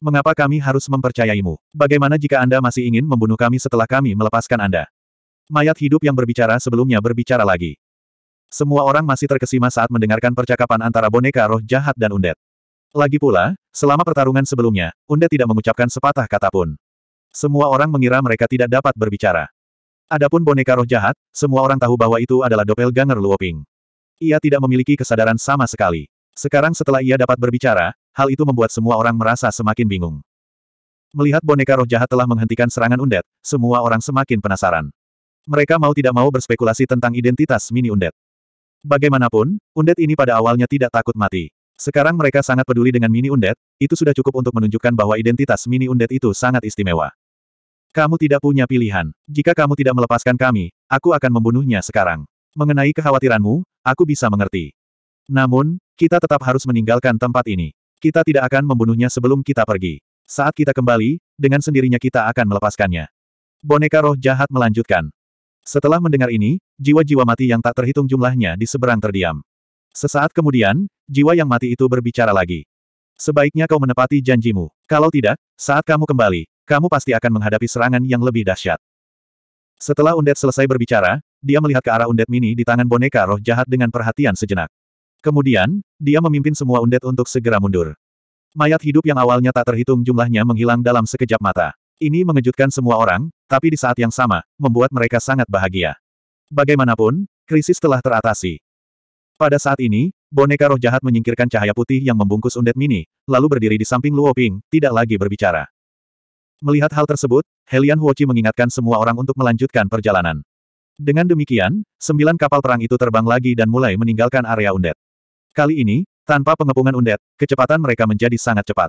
Mengapa kami harus mempercayaimu? Bagaimana jika Anda masih ingin membunuh kami setelah kami melepaskan Anda? Mayat hidup yang berbicara sebelumnya berbicara lagi. Semua orang masih terkesima saat mendengarkan percakapan antara boneka roh jahat dan Undet. Lagi pula, selama pertarungan sebelumnya, Undet tidak mengucapkan sepatah kata pun. Semua orang mengira mereka tidak dapat berbicara. Adapun boneka roh jahat, semua orang tahu bahwa itu adalah doppelganger Luoping. Ia tidak memiliki kesadaran sama sekali. Sekarang setelah ia dapat berbicara, hal itu membuat semua orang merasa semakin bingung. Melihat boneka roh jahat telah menghentikan serangan undet, semua orang semakin penasaran. Mereka mau tidak mau berspekulasi tentang identitas mini undet. Bagaimanapun, undet ini pada awalnya tidak takut mati. Sekarang mereka sangat peduli dengan mini undet, itu sudah cukup untuk menunjukkan bahwa identitas mini undet itu sangat istimewa. Kamu tidak punya pilihan. Jika kamu tidak melepaskan kami, aku akan membunuhnya sekarang. Mengenai kekhawatiranmu, aku bisa mengerti. Namun, kita tetap harus meninggalkan tempat ini. Kita tidak akan membunuhnya sebelum kita pergi. Saat kita kembali, dengan sendirinya kita akan melepaskannya. Boneka roh jahat melanjutkan. Setelah mendengar ini, jiwa-jiwa mati yang tak terhitung jumlahnya di seberang terdiam. Sesaat kemudian, jiwa yang mati itu berbicara lagi. Sebaiknya kau menepati janjimu. Kalau tidak, saat kamu kembali, kamu pasti akan menghadapi serangan yang lebih dahsyat. Setelah Undet selesai berbicara, dia melihat ke arah Undet Mini di tangan boneka roh jahat dengan perhatian sejenak. Kemudian, dia memimpin semua undet untuk segera mundur. Mayat hidup yang awalnya tak terhitung jumlahnya menghilang dalam sekejap mata. Ini mengejutkan semua orang, tapi di saat yang sama, membuat mereka sangat bahagia. Bagaimanapun, krisis telah teratasi. Pada saat ini, boneka roh jahat menyingkirkan cahaya putih yang membungkus undet mini, lalu berdiri di samping Luo Ping, tidak lagi berbicara. Melihat hal tersebut, Helian Huochi mengingatkan semua orang untuk melanjutkan perjalanan. Dengan demikian, sembilan kapal perang itu terbang lagi dan mulai meninggalkan area undet. Kali ini, tanpa pengepungan undet, kecepatan mereka menjadi sangat cepat.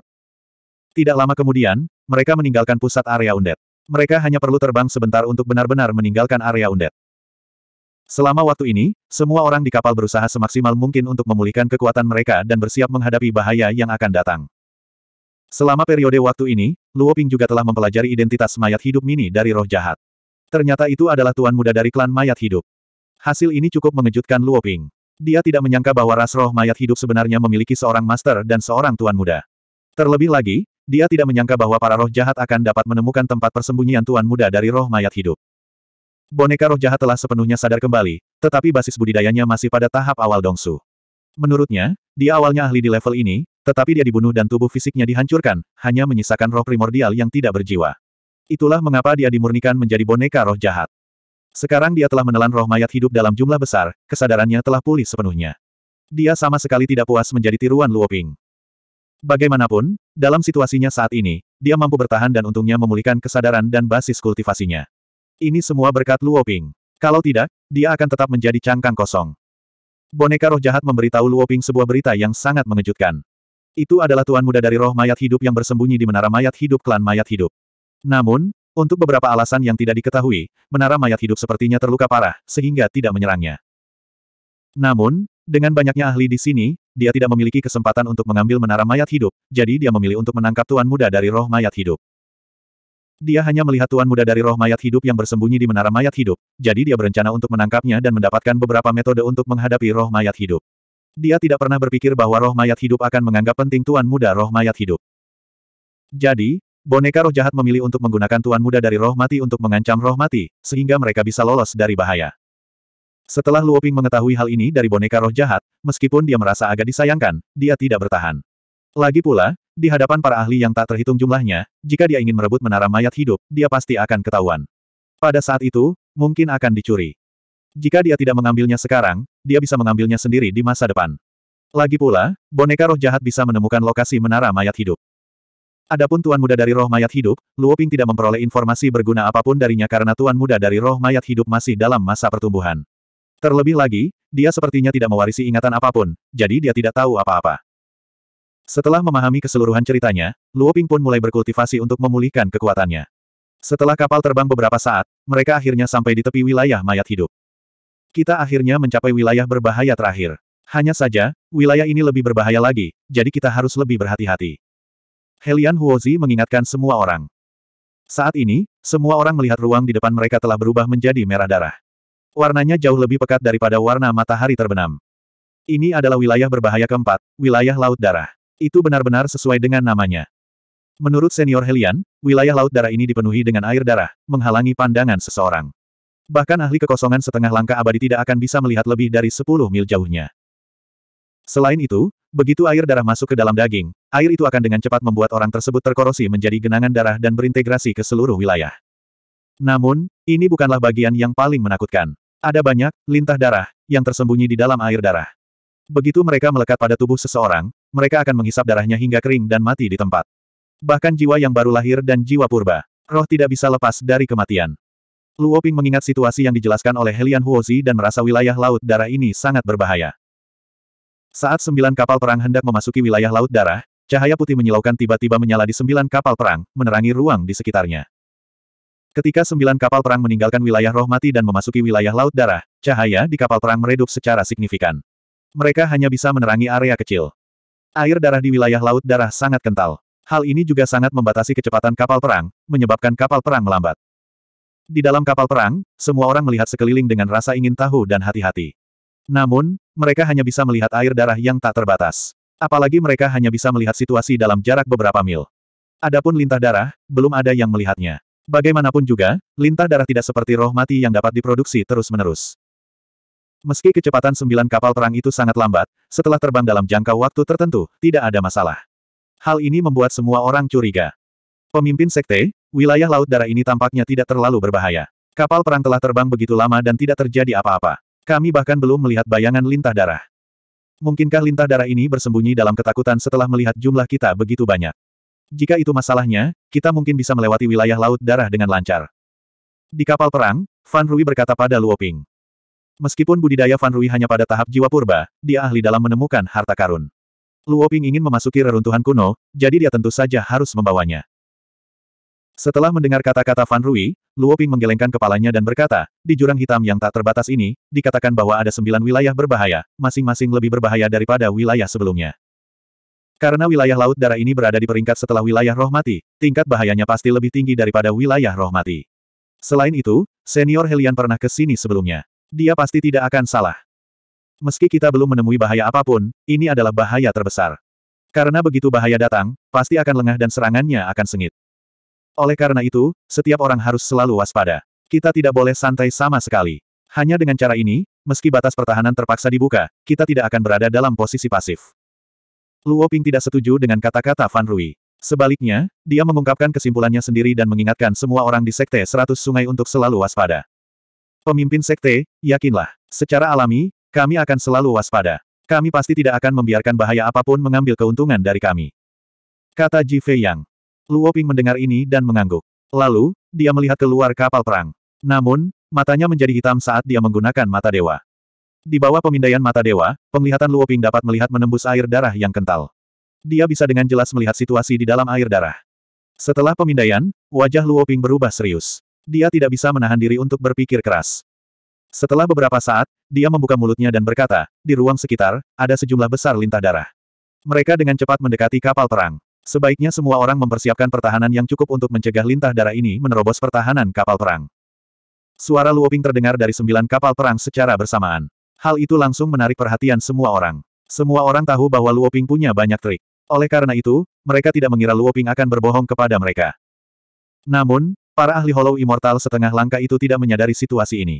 Tidak lama kemudian, mereka meninggalkan pusat area undet. Mereka hanya perlu terbang sebentar untuk benar-benar meninggalkan area undet. Selama waktu ini, semua orang di kapal berusaha semaksimal mungkin untuk memulihkan kekuatan mereka dan bersiap menghadapi bahaya yang akan datang. Selama periode waktu ini, Luo Ping juga telah mempelajari identitas mayat hidup mini dari roh jahat. Ternyata itu adalah tuan muda dari klan mayat hidup. Hasil ini cukup mengejutkan Luo Ping. Dia tidak menyangka bahwa ras roh mayat hidup sebenarnya memiliki seorang master dan seorang tuan muda. Terlebih lagi, dia tidak menyangka bahwa para roh jahat akan dapat menemukan tempat persembunyian tuan muda dari roh mayat hidup. Boneka roh jahat telah sepenuhnya sadar kembali, tetapi basis budidayanya masih pada tahap awal Dongsu. Menurutnya, dia awalnya ahli di level ini, tetapi dia dibunuh dan tubuh fisiknya dihancurkan, hanya menyisakan roh primordial yang tidak berjiwa. Itulah mengapa dia dimurnikan menjadi boneka roh jahat. Sekarang dia telah menelan roh mayat hidup dalam jumlah besar, kesadarannya telah pulih sepenuhnya. Dia sama sekali tidak puas menjadi tiruan Luoping. Bagaimanapun, dalam situasinya saat ini, dia mampu bertahan dan untungnya memulihkan kesadaran dan basis kultivasinya. Ini semua berkat Luoping. Kalau tidak, dia akan tetap menjadi cangkang kosong. Boneka roh jahat memberitahu Luoping sebuah berita yang sangat mengejutkan. Itu adalah tuan muda dari roh mayat hidup yang bersembunyi di menara mayat hidup klan mayat hidup. Namun, untuk beberapa alasan yang tidak diketahui, menara mayat hidup sepertinya terluka parah, sehingga tidak menyerangnya. Namun, dengan banyaknya ahli di sini, dia tidak memiliki kesempatan untuk mengambil menara mayat hidup, jadi dia memilih untuk menangkap Tuan Muda dari roh mayat hidup. Dia hanya melihat Tuan Muda dari roh mayat hidup yang bersembunyi di menara mayat hidup, jadi dia berencana untuk menangkapnya dan mendapatkan beberapa metode untuk menghadapi roh mayat hidup. Dia tidak pernah berpikir bahwa roh mayat hidup akan menganggap penting tuan muda roh mayat hidup. Jadi, Boneka roh jahat memilih untuk menggunakan tuan muda dari roh mati untuk mengancam roh mati, sehingga mereka bisa lolos dari bahaya. Setelah Luoping mengetahui hal ini dari boneka roh jahat, meskipun dia merasa agak disayangkan, dia tidak bertahan. Lagi pula, di hadapan para ahli yang tak terhitung jumlahnya, jika dia ingin merebut menara mayat hidup, dia pasti akan ketahuan. Pada saat itu, mungkin akan dicuri. Jika dia tidak mengambilnya sekarang, dia bisa mengambilnya sendiri di masa depan. Lagi pula, boneka roh jahat bisa menemukan lokasi menara mayat hidup. Adapun Tuan Muda dari Roh Mayat Hidup, Luo Ping tidak memperoleh informasi berguna apapun darinya karena Tuan Muda dari Roh Mayat Hidup masih dalam masa pertumbuhan. Terlebih lagi, dia sepertinya tidak mewarisi ingatan apapun, jadi dia tidak tahu apa-apa. Setelah memahami keseluruhan ceritanya, Luo Ping pun mulai berkultivasi untuk memulihkan kekuatannya. Setelah kapal terbang beberapa saat, mereka akhirnya sampai di tepi wilayah mayat hidup. Kita akhirnya mencapai wilayah berbahaya terakhir. Hanya saja, wilayah ini lebih berbahaya lagi, jadi kita harus lebih berhati-hati. Helian Huozi mengingatkan semua orang. Saat ini, semua orang melihat ruang di depan mereka telah berubah menjadi merah darah. Warnanya jauh lebih pekat daripada warna matahari terbenam. Ini adalah wilayah berbahaya keempat, wilayah Laut Darah. Itu benar-benar sesuai dengan namanya. Menurut senior Helian, wilayah Laut Darah ini dipenuhi dengan air darah, menghalangi pandangan seseorang. Bahkan ahli kekosongan setengah langkah abadi tidak akan bisa melihat lebih dari 10 mil jauhnya. Selain itu, begitu air darah masuk ke dalam daging, air itu akan dengan cepat membuat orang tersebut terkorosi menjadi genangan darah dan berintegrasi ke seluruh wilayah. Namun, ini bukanlah bagian yang paling menakutkan. Ada banyak lintah darah yang tersembunyi di dalam air darah. Begitu mereka melekat pada tubuh seseorang, mereka akan menghisap darahnya hingga kering dan mati di tempat. Bahkan jiwa yang baru lahir dan jiwa purba, roh tidak bisa lepas dari kematian. Luoping mengingat situasi yang dijelaskan oleh Helian Huozi dan merasa wilayah laut darah ini sangat berbahaya. Saat sembilan kapal perang hendak memasuki wilayah Laut Darah, cahaya putih menyilaukan tiba-tiba menyala di sembilan kapal perang, menerangi ruang di sekitarnya. Ketika sembilan kapal perang meninggalkan wilayah roh mati dan memasuki wilayah Laut Darah, cahaya di kapal perang meredup secara signifikan. Mereka hanya bisa menerangi area kecil. Air darah di wilayah Laut Darah sangat kental. Hal ini juga sangat membatasi kecepatan kapal perang, menyebabkan kapal perang melambat. Di dalam kapal perang, semua orang melihat sekeliling dengan rasa ingin tahu dan hati-hati. Namun, mereka hanya bisa melihat air darah yang tak terbatas. Apalagi mereka hanya bisa melihat situasi dalam jarak beberapa mil. Adapun lintah darah, belum ada yang melihatnya. Bagaimanapun juga, lintah darah tidak seperti roh mati yang dapat diproduksi terus-menerus. Meski kecepatan sembilan kapal perang itu sangat lambat, setelah terbang dalam jangka waktu tertentu, tidak ada masalah. Hal ini membuat semua orang curiga. Pemimpin sekte, wilayah laut darah ini tampaknya tidak terlalu berbahaya. Kapal perang telah terbang begitu lama dan tidak terjadi apa-apa. Kami bahkan belum melihat bayangan lintah darah. Mungkinkah lintah darah ini bersembunyi dalam ketakutan setelah melihat jumlah kita begitu banyak? Jika itu masalahnya, kita mungkin bisa melewati wilayah laut darah dengan lancar. Di kapal perang, Fan Rui berkata pada Luoping. Meskipun budidaya Fan Rui hanya pada tahap jiwa purba, dia ahli dalam menemukan harta karun. Luoping ingin memasuki reruntuhan kuno, jadi dia tentu saja harus membawanya. Setelah mendengar kata-kata Fan Rui, Luo Ping menggelengkan kepalanya dan berkata, di jurang hitam yang tak terbatas ini, dikatakan bahwa ada sembilan wilayah berbahaya, masing-masing lebih berbahaya daripada wilayah sebelumnya. Karena wilayah laut darah ini berada di peringkat setelah wilayah roh mati, tingkat bahayanya pasti lebih tinggi daripada wilayah roh mati. Selain itu, senior Helian pernah ke sini sebelumnya. Dia pasti tidak akan salah. Meski kita belum menemui bahaya apapun, ini adalah bahaya terbesar. Karena begitu bahaya datang, pasti akan lengah dan serangannya akan sengit. Oleh karena itu, setiap orang harus selalu waspada. Kita tidak boleh santai sama sekali. Hanya dengan cara ini, meski batas pertahanan terpaksa dibuka, kita tidak akan berada dalam posisi pasif. Luo Ping tidak setuju dengan kata-kata Fan Rui. Sebaliknya, dia mengungkapkan kesimpulannya sendiri dan mengingatkan semua orang di Sekte Seratus Sungai untuk selalu waspada. Pemimpin Sekte, yakinlah. Secara alami, kami akan selalu waspada. Kami pasti tidak akan membiarkan bahaya apapun mengambil keuntungan dari kami. Kata Ji Fei Yang. Luo Ping mendengar ini dan mengangguk. Lalu, dia melihat keluar kapal perang. Namun, matanya menjadi hitam saat dia menggunakan mata dewa. Di bawah pemindaian mata dewa, penglihatan Luo Ping dapat melihat menembus air darah yang kental. Dia bisa dengan jelas melihat situasi di dalam air darah. Setelah pemindaian, wajah Luo Ping berubah serius. Dia tidak bisa menahan diri untuk berpikir keras. Setelah beberapa saat, dia membuka mulutnya dan berkata, di ruang sekitar, ada sejumlah besar lintah darah. Mereka dengan cepat mendekati kapal perang. Sebaiknya semua orang mempersiapkan pertahanan yang cukup untuk mencegah lintah darah ini menerobos pertahanan kapal perang. Suara Luoping terdengar dari sembilan kapal perang secara bersamaan. Hal itu langsung menarik perhatian semua orang. Semua orang tahu bahwa Luoping punya banyak trik. Oleh karena itu, mereka tidak mengira Luoping akan berbohong kepada mereka. Namun, para ahli Hollow Immortal setengah langkah itu tidak menyadari situasi ini.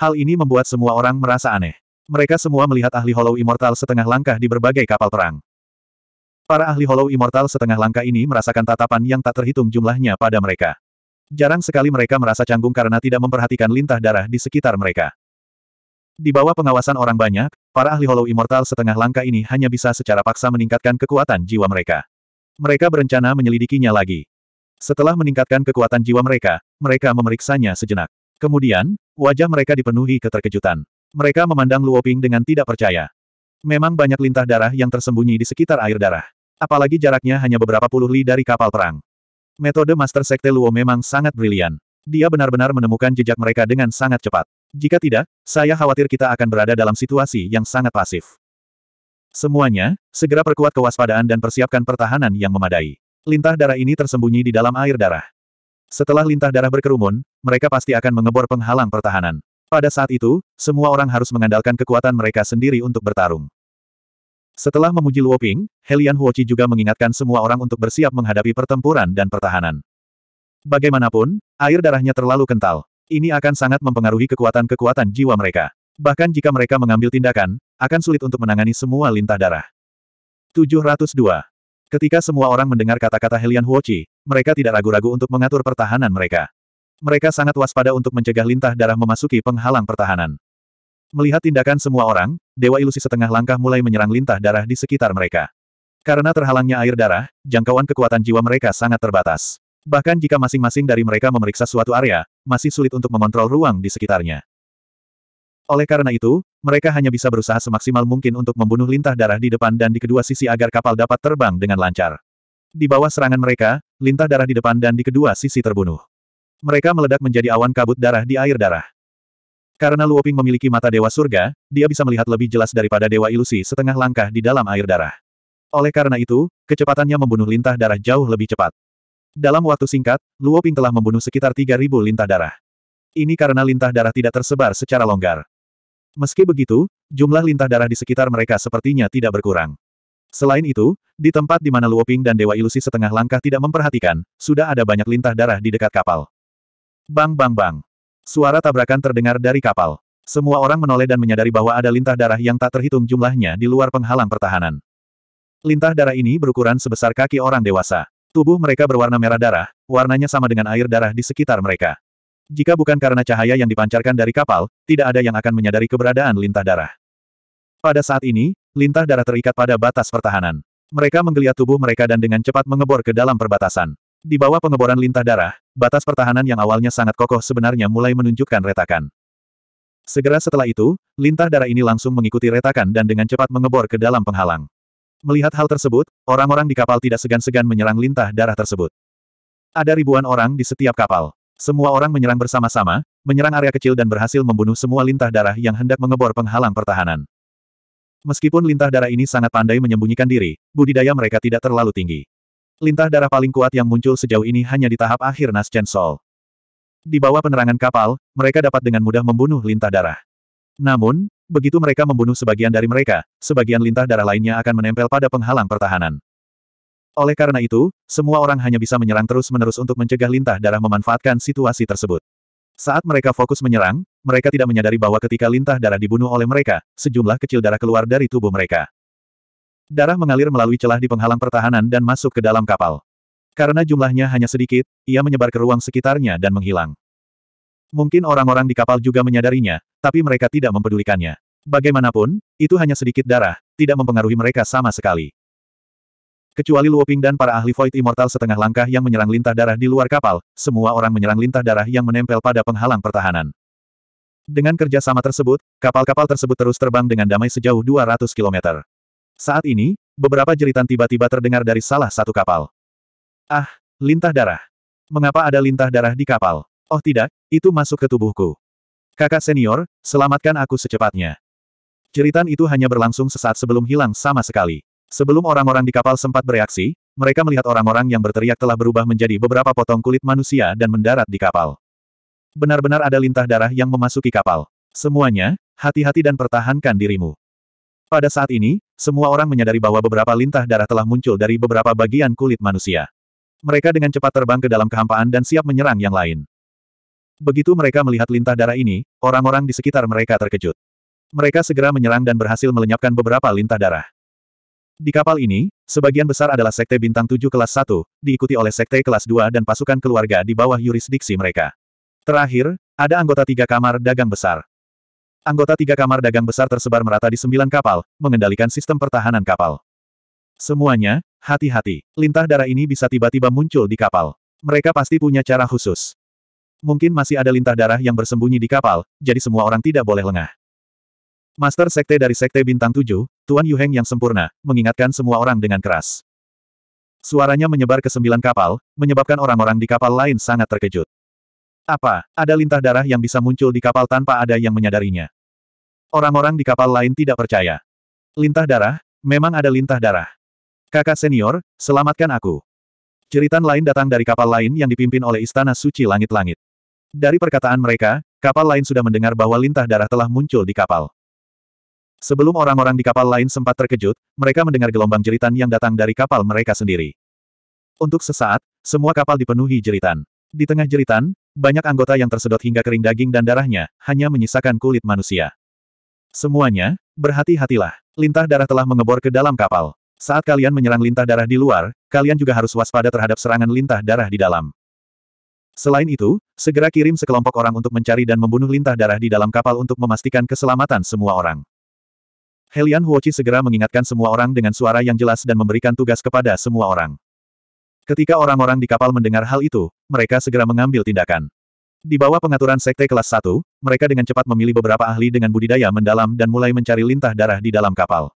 Hal ini membuat semua orang merasa aneh. Mereka semua melihat ahli Hollow Immortal setengah langkah di berbagai kapal perang. Para ahli Hollow Immortal setengah langkah ini merasakan tatapan yang tak terhitung jumlahnya pada mereka. Jarang sekali mereka merasa canggung karena tidak memperhatikan lintah darah di sekitar mereka. Di bawah pengawasan orang banyak, para ahli Hollow Immortal setengah langkah ini hanya bisa secara paksa meningkatkan kekuatan jiwa mereka. Mereka berencana menyelidikinya lagi. Setelah meningkatkan kekuatan jiwa mereka, mereka memeriksanya sejenak. Kemudian, wajah mereka dipenuhi keterkejutan. Mereka memandang Luoping dengan tidak percaya. Memang banyak lintah darah yang tersembunyi di sekitar air darah. Apalagi jaraknya hanya beberapa puluh li dari kapal perang. Metode Master Sekte Luo memang sangat brilian. Dia benar-benar menemukan jejak mereka dengan sangat cepat. Jika tidak, saya khawatir kita akan berada dalam situasi yang sangat pasif. Semuanya, segera perkuat kewaspadaan dan persiapkan pertahanan yang memadai. Lintah darah ini tersembunyi di dalam air darah. Setelah lintah darah berkerumun, mereka pasti akan mengebor penghalang pertahanan. Pada saat itu, semua orang harus mengandalkan kekuatan mereka sendiri untuk bertarung. Setelah memuji Luo Ping, Helian Huoqi juga mengingatkan semua orang untuk bersiap menghadapi pertempuran dan pertahanan. Bagaimanapun, air darahnya terlalu kental. Ini akan sangat mempengaruhi kekuatan-kekuatan jiwa mereka. Bahkan jika mereka mengambil tindakan, akan sulit untuk menangani semua lintah darah. 702. Ketika semua orang mendengar kata-kata Helian Huoqi, mereka tidak ragu-ragu untuk mengatur pertahanan mereka. Mereka sangat waspada untuk mencegah lintah darah memasuki penghalang pertahanan. Melihat tindakan semua orang, Dewa Ilusi setengah langkah mulai menyerang lintah darah di sekitar mereka. Karena terhalangnya air darah, jangkauan kekuatan jiwa mereka sangat terbatas. Bahkan jika masing-masing dari mereka memeriksa suatu area, masih sulit untuk mengontrol ruang di sekitarnya. Oleh karena itu, mereka hanya bisa berusaha semaksimal mungkin untuk membunuh lintah darah di depan dan di kedua sisi agar kapal dapat terbang dengan lancar. Di bawah serangan mereka, lintah darah di depan dan di kedua sisi terbunuh. Mereka meledak menjadi awan kabut darah di air darah. Karena Luoping memiliki mata dewa surga, dia bisa melihat lebih jelas daripada dewa ilusi setengah langkah di dalam air darah. Oleh karena itu, kecepatannya membunuh lintah darah jauh lebih cepat. Dalam waktu singkat, Luoping telah membunuh sekitar 3.000 lintah darah. Ini karena lintah darah tidak tersebar secara longgar. Meski begitu, jumlah lintah darah di sekitar mereka sepertinya tidak berkurang. Selain itu, di tempat di mana Luoping dan Dewa Ilusi setengah langkah tidak memperhatikan, sudah ada banyak lintah darah di dekat kapal. Bang bang bang. Suara tabrakan terdengar dari kapal. Semua orang menoleh dan menyadari bahwa ada lintah darah yang tak terhitung jumlahnya di luar penghalang pertahanan. Lintah darah ini berukuran sebesar kaki orang dewasa. Tubuh mereka berwarna merah darah, warnanya sama dengan air darah di sekitar mereka. Jika bukan karena cahaya yang dipancarkan dari kapal, tidak ada yang akan menyadari keberadaan lintah darah. Pada saat ini, lintah darah terikat pada batas pertahanan. Mereka menggeliat tubuh mereka dan dengan cepat mengebor ke dalam perbatasan. Di bawah pengeboran lintah darah, batas pertahanan yang awalnya sangat kokoh sebenarnya mulai menunjukkan retakan. Segera setelah itu, lintah darah ini langsung mengikuti retakan dan dengan cepat mengebor ke dalam penghalang. Melihat hal tersebut, orang-orang di kapal tidak segan-segan menyerang lintah darah tersebut. Ada ribuan orang di setiap kapal. Semua orang menyerang bersama-sama, menyerang area kecil dan berhasil membunuh semua lintah darah yang hendak mengebor penghalang pertahanan. Meskipun lintah darah ini sangat pandai menyembunyikan diri, budidaya mereka tidak terlalu tinggi. Lintah darah paling kuat yang muncul sejauh ini hanya di tahap akhir Nascent Sol. Di bawah penerangan kapal, mereka dapat dengan mudah membunuh lintah darah. Namun, begitu mereka membunuh sebagian dari mereka, sebagian lintah darah lainnya akan menempel pada penghalang pertahanan. Oleh karena itu, semua orang hanya bisa menyerang terus-menerus untuk mencegah lintah darah memanfaatkan situasi tersebut. Saat mereka fokus menyerang, mereka tidak menyadari bahwa ketika lintah darah dibunuh oleh mereka, sejumlah kecil darah keluar dari tubuh mereka. Darah mengalir melalui celah di penghalang pertahanan dan masuk ke dalam kapal. Karena jumlahnya hanya sedikit, ia menyebar ke ruang sekitarnya dan menghilang. Mungkin orang-orang di kapal juga menyadarinya, tapi mereka tidak mempedulikannya. Bagaimanapun, itu hanya sedikit darah, tidak mempengaruhi mereka sama sekali. Kecuali Luoping dan para ahli Void Immortal setengah langkah yang menyerang lintah darah di luar kapal, semua orang menyerang lintah darah yang menempel pada penghalang pertahanan. Dengan kerja sama tersebut, kapal-kapal tersebut terus terbang dengan damai sejauh 200 km. Saat ini, beberapa jeritan tiba-tiba terdengar dari salah satu kapal. Ah, lintah darah. Mengapa ada lintah darah di kapal? Oh tidak, itu masuk ke tubuhku. Kakak senior, selamatkan aku secepatnya. Jeritan itu hanya berlangsung sesaat sebelum hilang sama sekali. Sebelum orang-orang di kapal sempat bereaksi, mereka melihat orang-orang yang berteriak telah berubah menjadi beberapa potong kulit manusia dan mendarat di kapal. Benar-benar ada lintah darah yang memasuki kapal. Semuanya, hati-hati dan pertahankan dirimu. Pada saat ini, semua orang menyadari bahwa beberapa lintah darah telah muncul dari beberapa bagian kulit manusia. Mereka dengan cepat terbang ke dalam kehampaan dan siap menyerang yang lain. Begitu mereka melihat lintah darah ini, orang-orang di sekitar mereka terkejut. Mereka segera menyerang dan berhasil melenyapkan beberapa lintah darah. Di kapal ini, sebagian besar adalah sekte bintang 7 kelas 1, diikuti oleh sekte kelas 2 dan pasukan keluarga di bawah yurisdiksi mereka. Terakhir, ada anggota tiga kamar dagang besar. Anggota tiga kamar dagang besar tersebar merata di sembilan kapal, mengendalikan sistem pertahanan kapal. Semuanya, hati-hati. Lintah darah ini bisa tiba-tiba muncul di kapal. Mereka pasti punya cara khusus. Mungkin masih ada lintah darah yang bersembunyi di kapal, jadi semua orang tidak boleh lengah. Master Sekte dari Sekte Bintang 7, Tuan Yu Heng yang sempurna, mengingatkan semua orang dengan keras. Suaranya menyebar ke sembilan kapal, menyebabkan orang-orang di kapal lain sangat terkejut. Apa, ada lintah darah yang bisa muncul di kapal tanpa ada yang menyadarinya? Orang-orang di kapal lain tidak percaya. Lintah darah, memang ada lintah darah. Kakak senior, selamatkan aku. Jeritan lain datang dari kapal lain yang dipimpin oleh Istana Suci Langit-Langit. Dari perkataan mereka, kapal lain sudah mendengar bahwa lintah darah telah muncul di kapal. Sebelum orang-orang di kapal lain sempat terkejut, mereka mendengar gelombang jeritan yang datang dari kapal mereka sendiri. Untuk sesaat, semua kapal dipenuhi jeritan. Di tengah jeritan, banyak anggota yang tersedot hingga kering daging dan darahnya, hanya menyisakan kulit manusia. Semuanya, berhati-hatilah. Lintah darah telah mengebor ke dalam kapal. Saat kalian menyerang lintah darah di luar, kalian juga harus waspada terhadap serangan lintah darah di dalam. Selain itu, segera kirim sekelompok orang untuk mencari dan membunuh lintah darah di dalam kapal untuk memastikan keselamatan semua orang. Helian Huochi segera mengingatkan semua orang dengan suara yang jelas dan memberikan tugas kepada semua orang. Ketika orang-orang di kapal mendengar hal itu, mereka segera mengambil tindakan. Di bawah pengaturan sekte kelas 1, mereka dengan cepat memilih beberapa ahli dengan budidaya mendalam dan mulai mencari lintah darah di dalam kapal.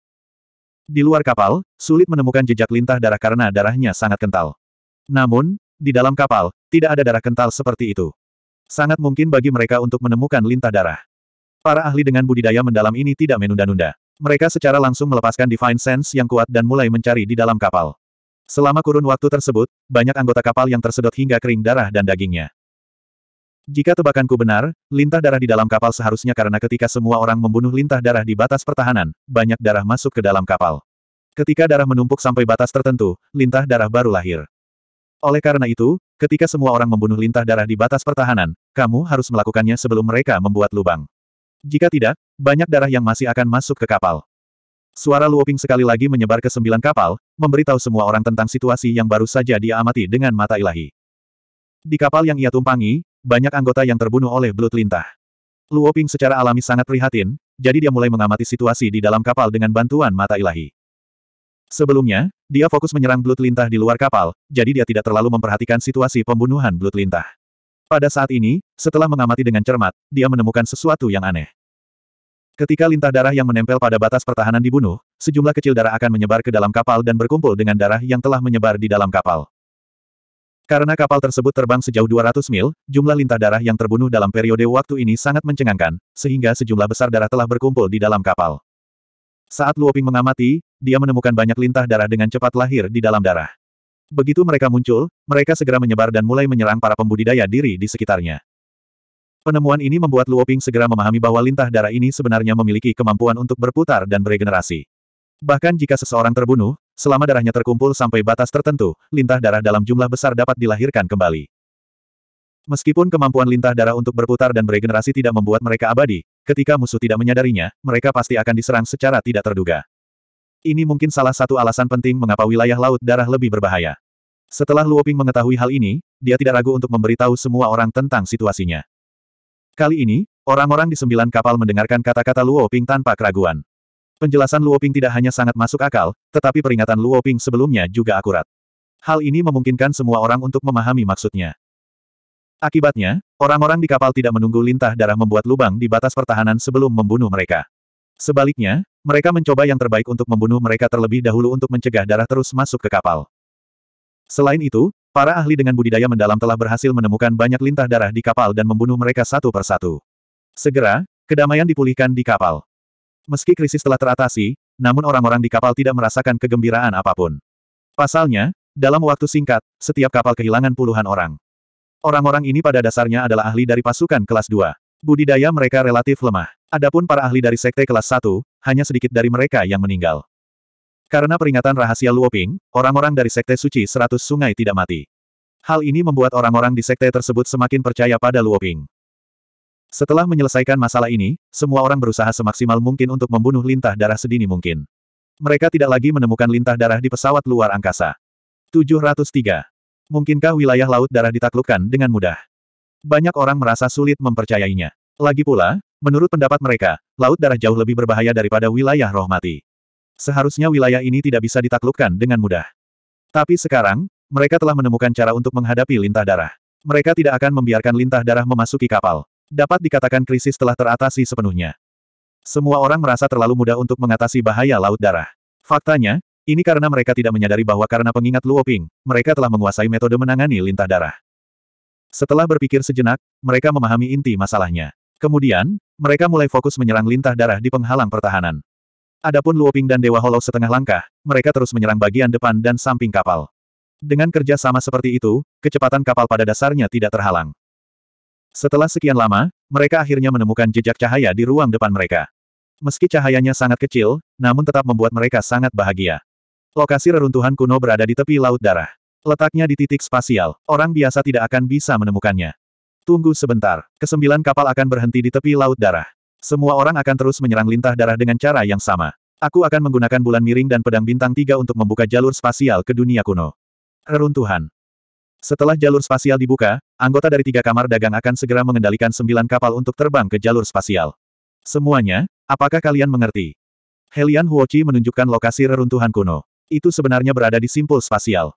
Di luar kapal, sulit menemukan jejak lintah darah karena darahnya sangat kental. Namun, di dalam kapal, tidak ada darah kental seperti itu. Sangat mungkin bagi mereka untuk menemukan lintah darah. Para ahli dengan budidaya mendalam ini tidak menunda-nunda. Mereka secara langsung melepaskan Divine Sense yang kuat dan mulai mencari di dalam kapal. Selama kurun waktu tersebut, banyak anggota kapal yang tersedot hingga kering darah dan dagingnya. Jika tebakanku benar, lintah darah di dalam kapal seharusnya karena ketika semua orang membunuh lintah darah di batas pertahanan, banyak darah masuk ke dalam kapal. Ketika darah menumpuk sampai batas tertentu, lintah darah baru lahir. Oleh karena itu, ketika semua orang membunuh lintah darah di batas pertahanan, kamu harus melakukannya sebelum mereka membuat lubang. Jika tidak, banyak darah yang masih akan masuk ke kapal. Suara Luoping sekali lagi menyebar ke sembilan kapal, memberitahu semua orang tentang situasi yang baru saja dia amati dengan mata ilahi. Di kapal yang ia tumpangi, banyak anggota yang terbunuh oleh belut lintah. Luoping secara alami sangat prihatin, jadi dia mulai mengamati situasi di dalam kapal dengan bantuan mata ilahi. Sebelumnya, dia fokus menyerang belut lintah di luar kapal, jadi dia tidak terlalu memperhatikan situasi pembunuhan belut lintah. Pada saat ini, setelah mengamati dengan cermat, dia menemukan sesuatu yang aneh. Ketika lintah darah yang menempel pada batas pertahanan dibunuh, sejumlah kecil darah akan menyebar ke dalam kapal dan berkumpul dengan darah yang telah menyebar di dalam kapal. Karena kapal tersebut terbang sejauh 200 mil, jumlah lintah darah yang terbunuh dalam periode waktu ini sangat mencengangkan, sehingga sejumlah besar darah telah berkumpul di dalam kapal. Saat Luoping mengamati, dia menemukan banyak lintah darah dengan cepat lahir di dalam darah. Begitu mereka muncul, mereka segera menyebar dan mulai menyerang para pembudidaya diri di sekitarnya. Penemuan ini membuat Luoping segera memahami bahwa lintah darah ini sebenarnya memiliki kemampuan untuk berputar dan beregenerasi. Bahkan jika seseorang terbunuh, selama darahnya terkumpul sampai batas tertentu, lintah darah dalam jumlah besar dapat dilahirkan kembali. Meskipun kemampuan lintah darah untuk berputar dan beregenerasi tidak membuat mereka abadi, ketika musuh tidak menyadarinya, mereka pasti akan diserang secara tidak terduga. Ini mungkin salah satu alasan penting mengapa wilayah laut darah lebih berbahaya. Setelah Luoping mengetahui hal ini, dia tidak ragu untuk memberitahu semua orang tentang situasinya. Kali ini, orang-orang di sembilan kapal mendengarkan kata-kata Luo Ping tanpa keraguan. Penjelasan Luo Ping tidak hanya sangat masuk akal, tetapi peringatan Luo Ping sebelumnya juga akurat. Hal ini memungkinkan semua orang untuk memahami maksudnya. Akibatnya, orang-orang di kapal tidak menunggu lintah darah membuat lubang di batas pertahanan sebelum membunuh mereka. Sebaliknya, mereka mencoba yang terbaik untuk membunuh mereka terlebih dahulu untuk mencegah darah terus masuk ke kapal. Selain itu, Para ahli dengan budidaya mendalam telah berhasil menemukan banyak lintah darah di kapal dan membunuh mereka satu persatu. Segera, kedamaian dipulihkan di kapal. Meski krisis telah teratasi, namun orang-orang di kapal tidak merasakan kegembiraan apapun. Pasalnya, dalam waktu singkat, setiap kapal kehilangan puluhan orang. Orang-orang ini pada dasarnya adalah ahli dari pasukan kelas 2. Budidaya mereka relatif lemah. Adapun para ahli dari sekte kelas 1, hanya sedikit dari mereka yang meninggal. Karena peringatan rahasia Luoping, orang-orang dari Sekte Suci Seratus Sungai tidak mati. Hal ini membuat orang-orang di Sekte tersebut semakin percaya pada Luoping. Setelah menyelesaikan masalah ini, semua orang berusaha semaksimal mungkin untuk membunuh lintah darah sedini mungkin. Mereka tidak lagi menemukan lintah darah di pesawat luar angkasa. 703. Mungkinkah wilayah laut darah ditaklukkan dengan mudah? Banyak orang merasa sulit mempercayainya. Lagi pula, menurut pendapat mereka, laut darah jauh lebih berbahaya daripada wilayah roh mati. Seharusnya wilayah ini tidak bisa ditaklukkan dengan mudah. Tapi sekarang, mereka telah menemukan cara untuk menghadapi lintah darah. Mereka tidak akan membiarkan lintah darah memasuki kapal. Dapat dikatakan krisis telah teratasi sepenuhnya. Semua orang merasa terlalu mudah untuk mengatasi bahaya laut darah. Faktanya, ini karena mereka tidak menyadari bahwa karena pengingat Luoping, mereka telah menguasai metode menangani lintah darah. Setelah berpikir sejenak, mereka memahami inti masalahnya. Kemudian, mereka mulai fokus menyerang lintah darah di penghalang pertahanan. Adapun Luoping dan Dewa Hollow setengah langkah, mereka terus menyerang bagian depan dan samping kapal. Dengan kerja sama seperti itu, kecepatan kapal pada dasarnya tidak terhalang. Setelah sekian lama, mereka akhirnya menemukan jejak cahaya di ruang depan mereka. Meski cahayanya sangat kecil, namun tetap membuat mereka sangat bahagia. Lokasi reruntuhan kuno berada di tepi Laut Darah. Letaknya di titik spasial, orang biasa tidak akan bisa menemukannya. Tunggu sebentar, kesembilan kapal akan berhenti di tepi Laut Darah. Semua orang akan terus menyerang lintah darah dengan cara yang sama. Aku akan menggunakan bulan miring dan pedang bintang tiga untuk membuka jalur spasial ke dunia kuno. Reruntuhan. Setelah jalur spasial dibuka, anggota dari tiga kamar dagang akan segera mengendalikan sembilan kapal untuk terbang ke jalur spasial. Semuanya, apakah kalian mengerti? Helian Huochi menunjukkan lokasi reruntuhan kuno. Itu sebenarnya berada di simpul spasial.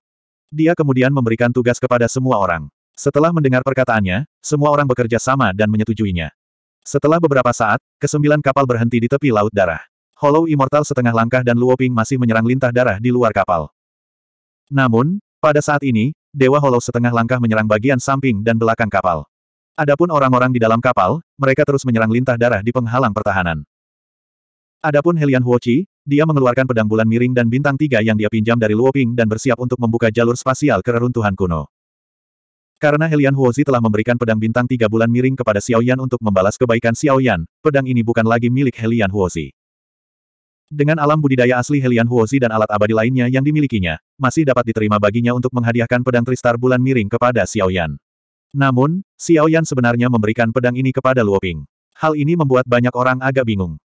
Dia kemudian memberikan tugas kepada semua orang. Setelah mendengar perkataannya, semua orang bekerja sama dan menyetujuinya. Setelah beberapa saat, kesembilan kapal berhenti di tepi Laut Darah. Hollow Immortal setengah langkah dan Luoping masih menyerang lintah darah di luar kapal. Namun, pada saat ini, Dewa Hollow setengah langkah menyerang bagian samping dan belakang kapal. Adapun orang-orang di dalam kapal, mereka terus menyerang lintah darah di penghalang pertahanan. Adapun Helian Huochi, dia mengeluarkan pedang bulan miring dan bintang tiga yang dia pinjam dari Luoping dan bersiap untuk membuka jalur spasial ke reruntuhan kuno. Karena Helian Huozi telah memberikan pedang bintang tiga bulan miring kepada Xiaoyan untuk membalas kebaikan Xiaoyan, pedang ini bukan lagi milik Helian Huozi. Dengan alam budidaya asli Helian Huozi dan alat abadi lainnya yang dimilikinya, masih dapat diterima baginya untuk menghadiahkan pedang Tristar bulan miring kepada Xiaoyan. Namun, Xiaoyan sebenarnya memberikan pedang ini kepada Luoping. Hal ini membuat banyak orang agak bingung.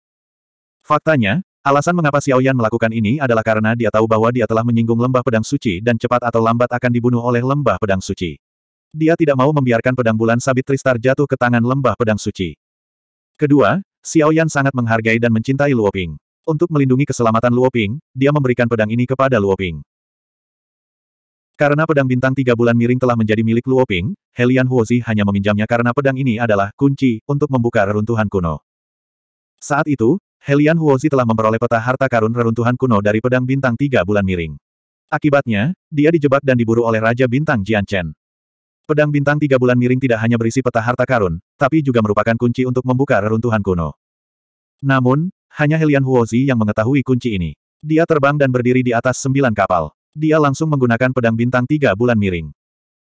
Faktanya, alasan mengapa Xiaoyan melakukan ini adalah karena dia tahu bahwa dia telah menyinggung lembah pedang suci dan cepat atau lambat akan dibunuh oleh lembah pedang suci. Dia tidak mau membiarkan pedang bulan sabit Tristar jatuh ke tangan lembah pedang suci. Kedua, Xiao Yan sangat menghargai dan mencintai Luoping. Untuk melindungi keselamatan Luoping, dia memberikan pedang ini kepada Luoping. Karena pedang bintang tiga bulan miring telah menjadi milik Luoping, Helian Huozi hanya meminjamnya karena pedang ini adalah kunci untuk membuka reruntuhan kuno. Saat itu, Helian Huozi telah memperoleh peta harta karun reruntuhan kuno dari pedang bintang tiga bulan miring. Akibatnya, dia dijebak dan diburu oleh Raja Bintang Jian Chen. Pedang bintang tiga bulan miring tidak hanya berisi peta harta karun, tapi juga merupakan kunci untuk membuka reruntuhan kuno. Namun, hanya Helian Huozi yang mengetahui kunci ini. Dia terbang dan berdiri di atas sembilan kapal. Dia langsung menggunakan pedang bintang tiga bulan miring.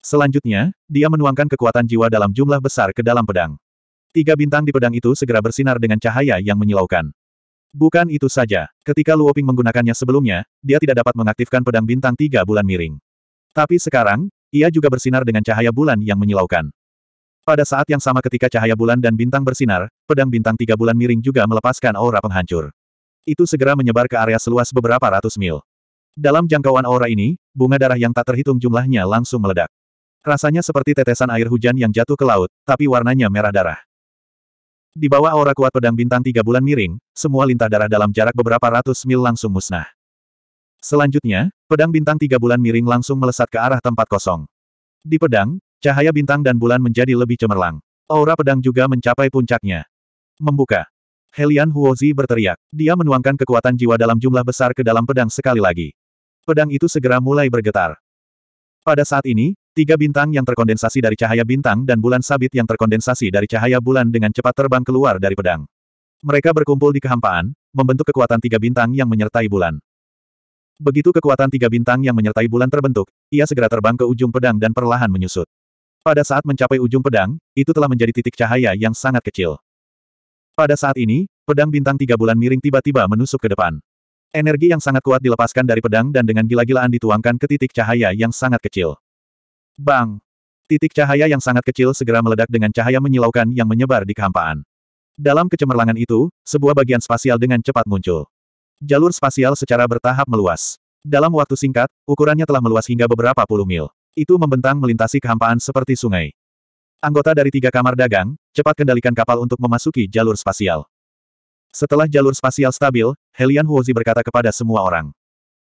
Selanjutnya, dia menuangkan kekuatan jiwa dalam jumlah besar ke dalam pedang. Tiga bintang di pedang itu segera bersinar dengan cahaya yang menyilaukan. Bukan itu saja, ketika Luoping menggunakannya sebelumnya, dia tidak dapat mengaktifkan pedang bintang tiga bulan miring. Tapi sekarang, ia juga bersinar dengan cahaya bulan yang menyilaukan. Pada saat yang sama ketika cahaya bulan dan bintang bersinar, pedang bintang tiga bulan miring juga melepaskan aura penghancur. Itu segera menyebar ke area seluas beberapa ratus mil. Dalam jangkauan aura ini, bunga darah yang tak terhitung jumlahnya langsung meledak. Rasanya seperti tetesan air hujan yang jatuh ke laut, tapi warnanya merah darah. Di bawah aura kuat pedang bintang tiga bulan miring, semua lintah darah dalam jarak beberapa ratus mil langsung musnah. Selanjutnya, pedang bintang tiga bulan miring langsung melesat ke arah tempat kosong. Di pedang, cahaya bintang dan bulan menjadi lebih cemerlang. Aura pedang juga mencapai puncaknya. Membuka. Helian Huozi berteriak. Dia menuangkan kekuatan jiwa dalam jumlah besar ke dalam pedang sekali lagi. Pedang itu segera mulai bergetar. Pada saat ini, tiga bintang yang terkondensasi dari cahaya bintang dan bulan sabit yang terkondensasi dari cahaya bulan dengan cepat terbang keluar dari pedang. Mereka berkumpul di kehampaan, membentuk kekuatan tiga bintang yang menyertai bulan. Begitu kekuatan tiga bintang yang menyertai bulan terbentuk, ia segera terbang ke ujung pedang dan perlahan menyusut. Pada saat mencapai ujung pedang, itu telah menjadi titik cahaya yang sangat kecil. Pada saat ini, pedang bintang tiga bulan miring tiba-tiba menusuk ke depan. Energi yang sangat kuat dilepaskan dari pedang dan dengan gila-gilaan dituangkan ke titik cahaya yang sangat kecil. Bang! Titik cahaya yang sangat kecil segera meledak dengan cahaya menyilaukan yang menyebar di kehampaan. Dalam kecemerlangan itu, sebuah bagian spasial dengan cepat muncul. Jalur spasial secara bertahap meluas. Dalam waktu singkat, ukurannya telah meluas hingga beberapa puluh mil. Itu membentang melintasi kehampaan seperti sungai. Anggota dari tiga kamar dagang, cepat kendalikan kapal untuk memasuki jalur spasial. Setelah jalur spasial stabil, Helian Huozi berkata kepada semua orang.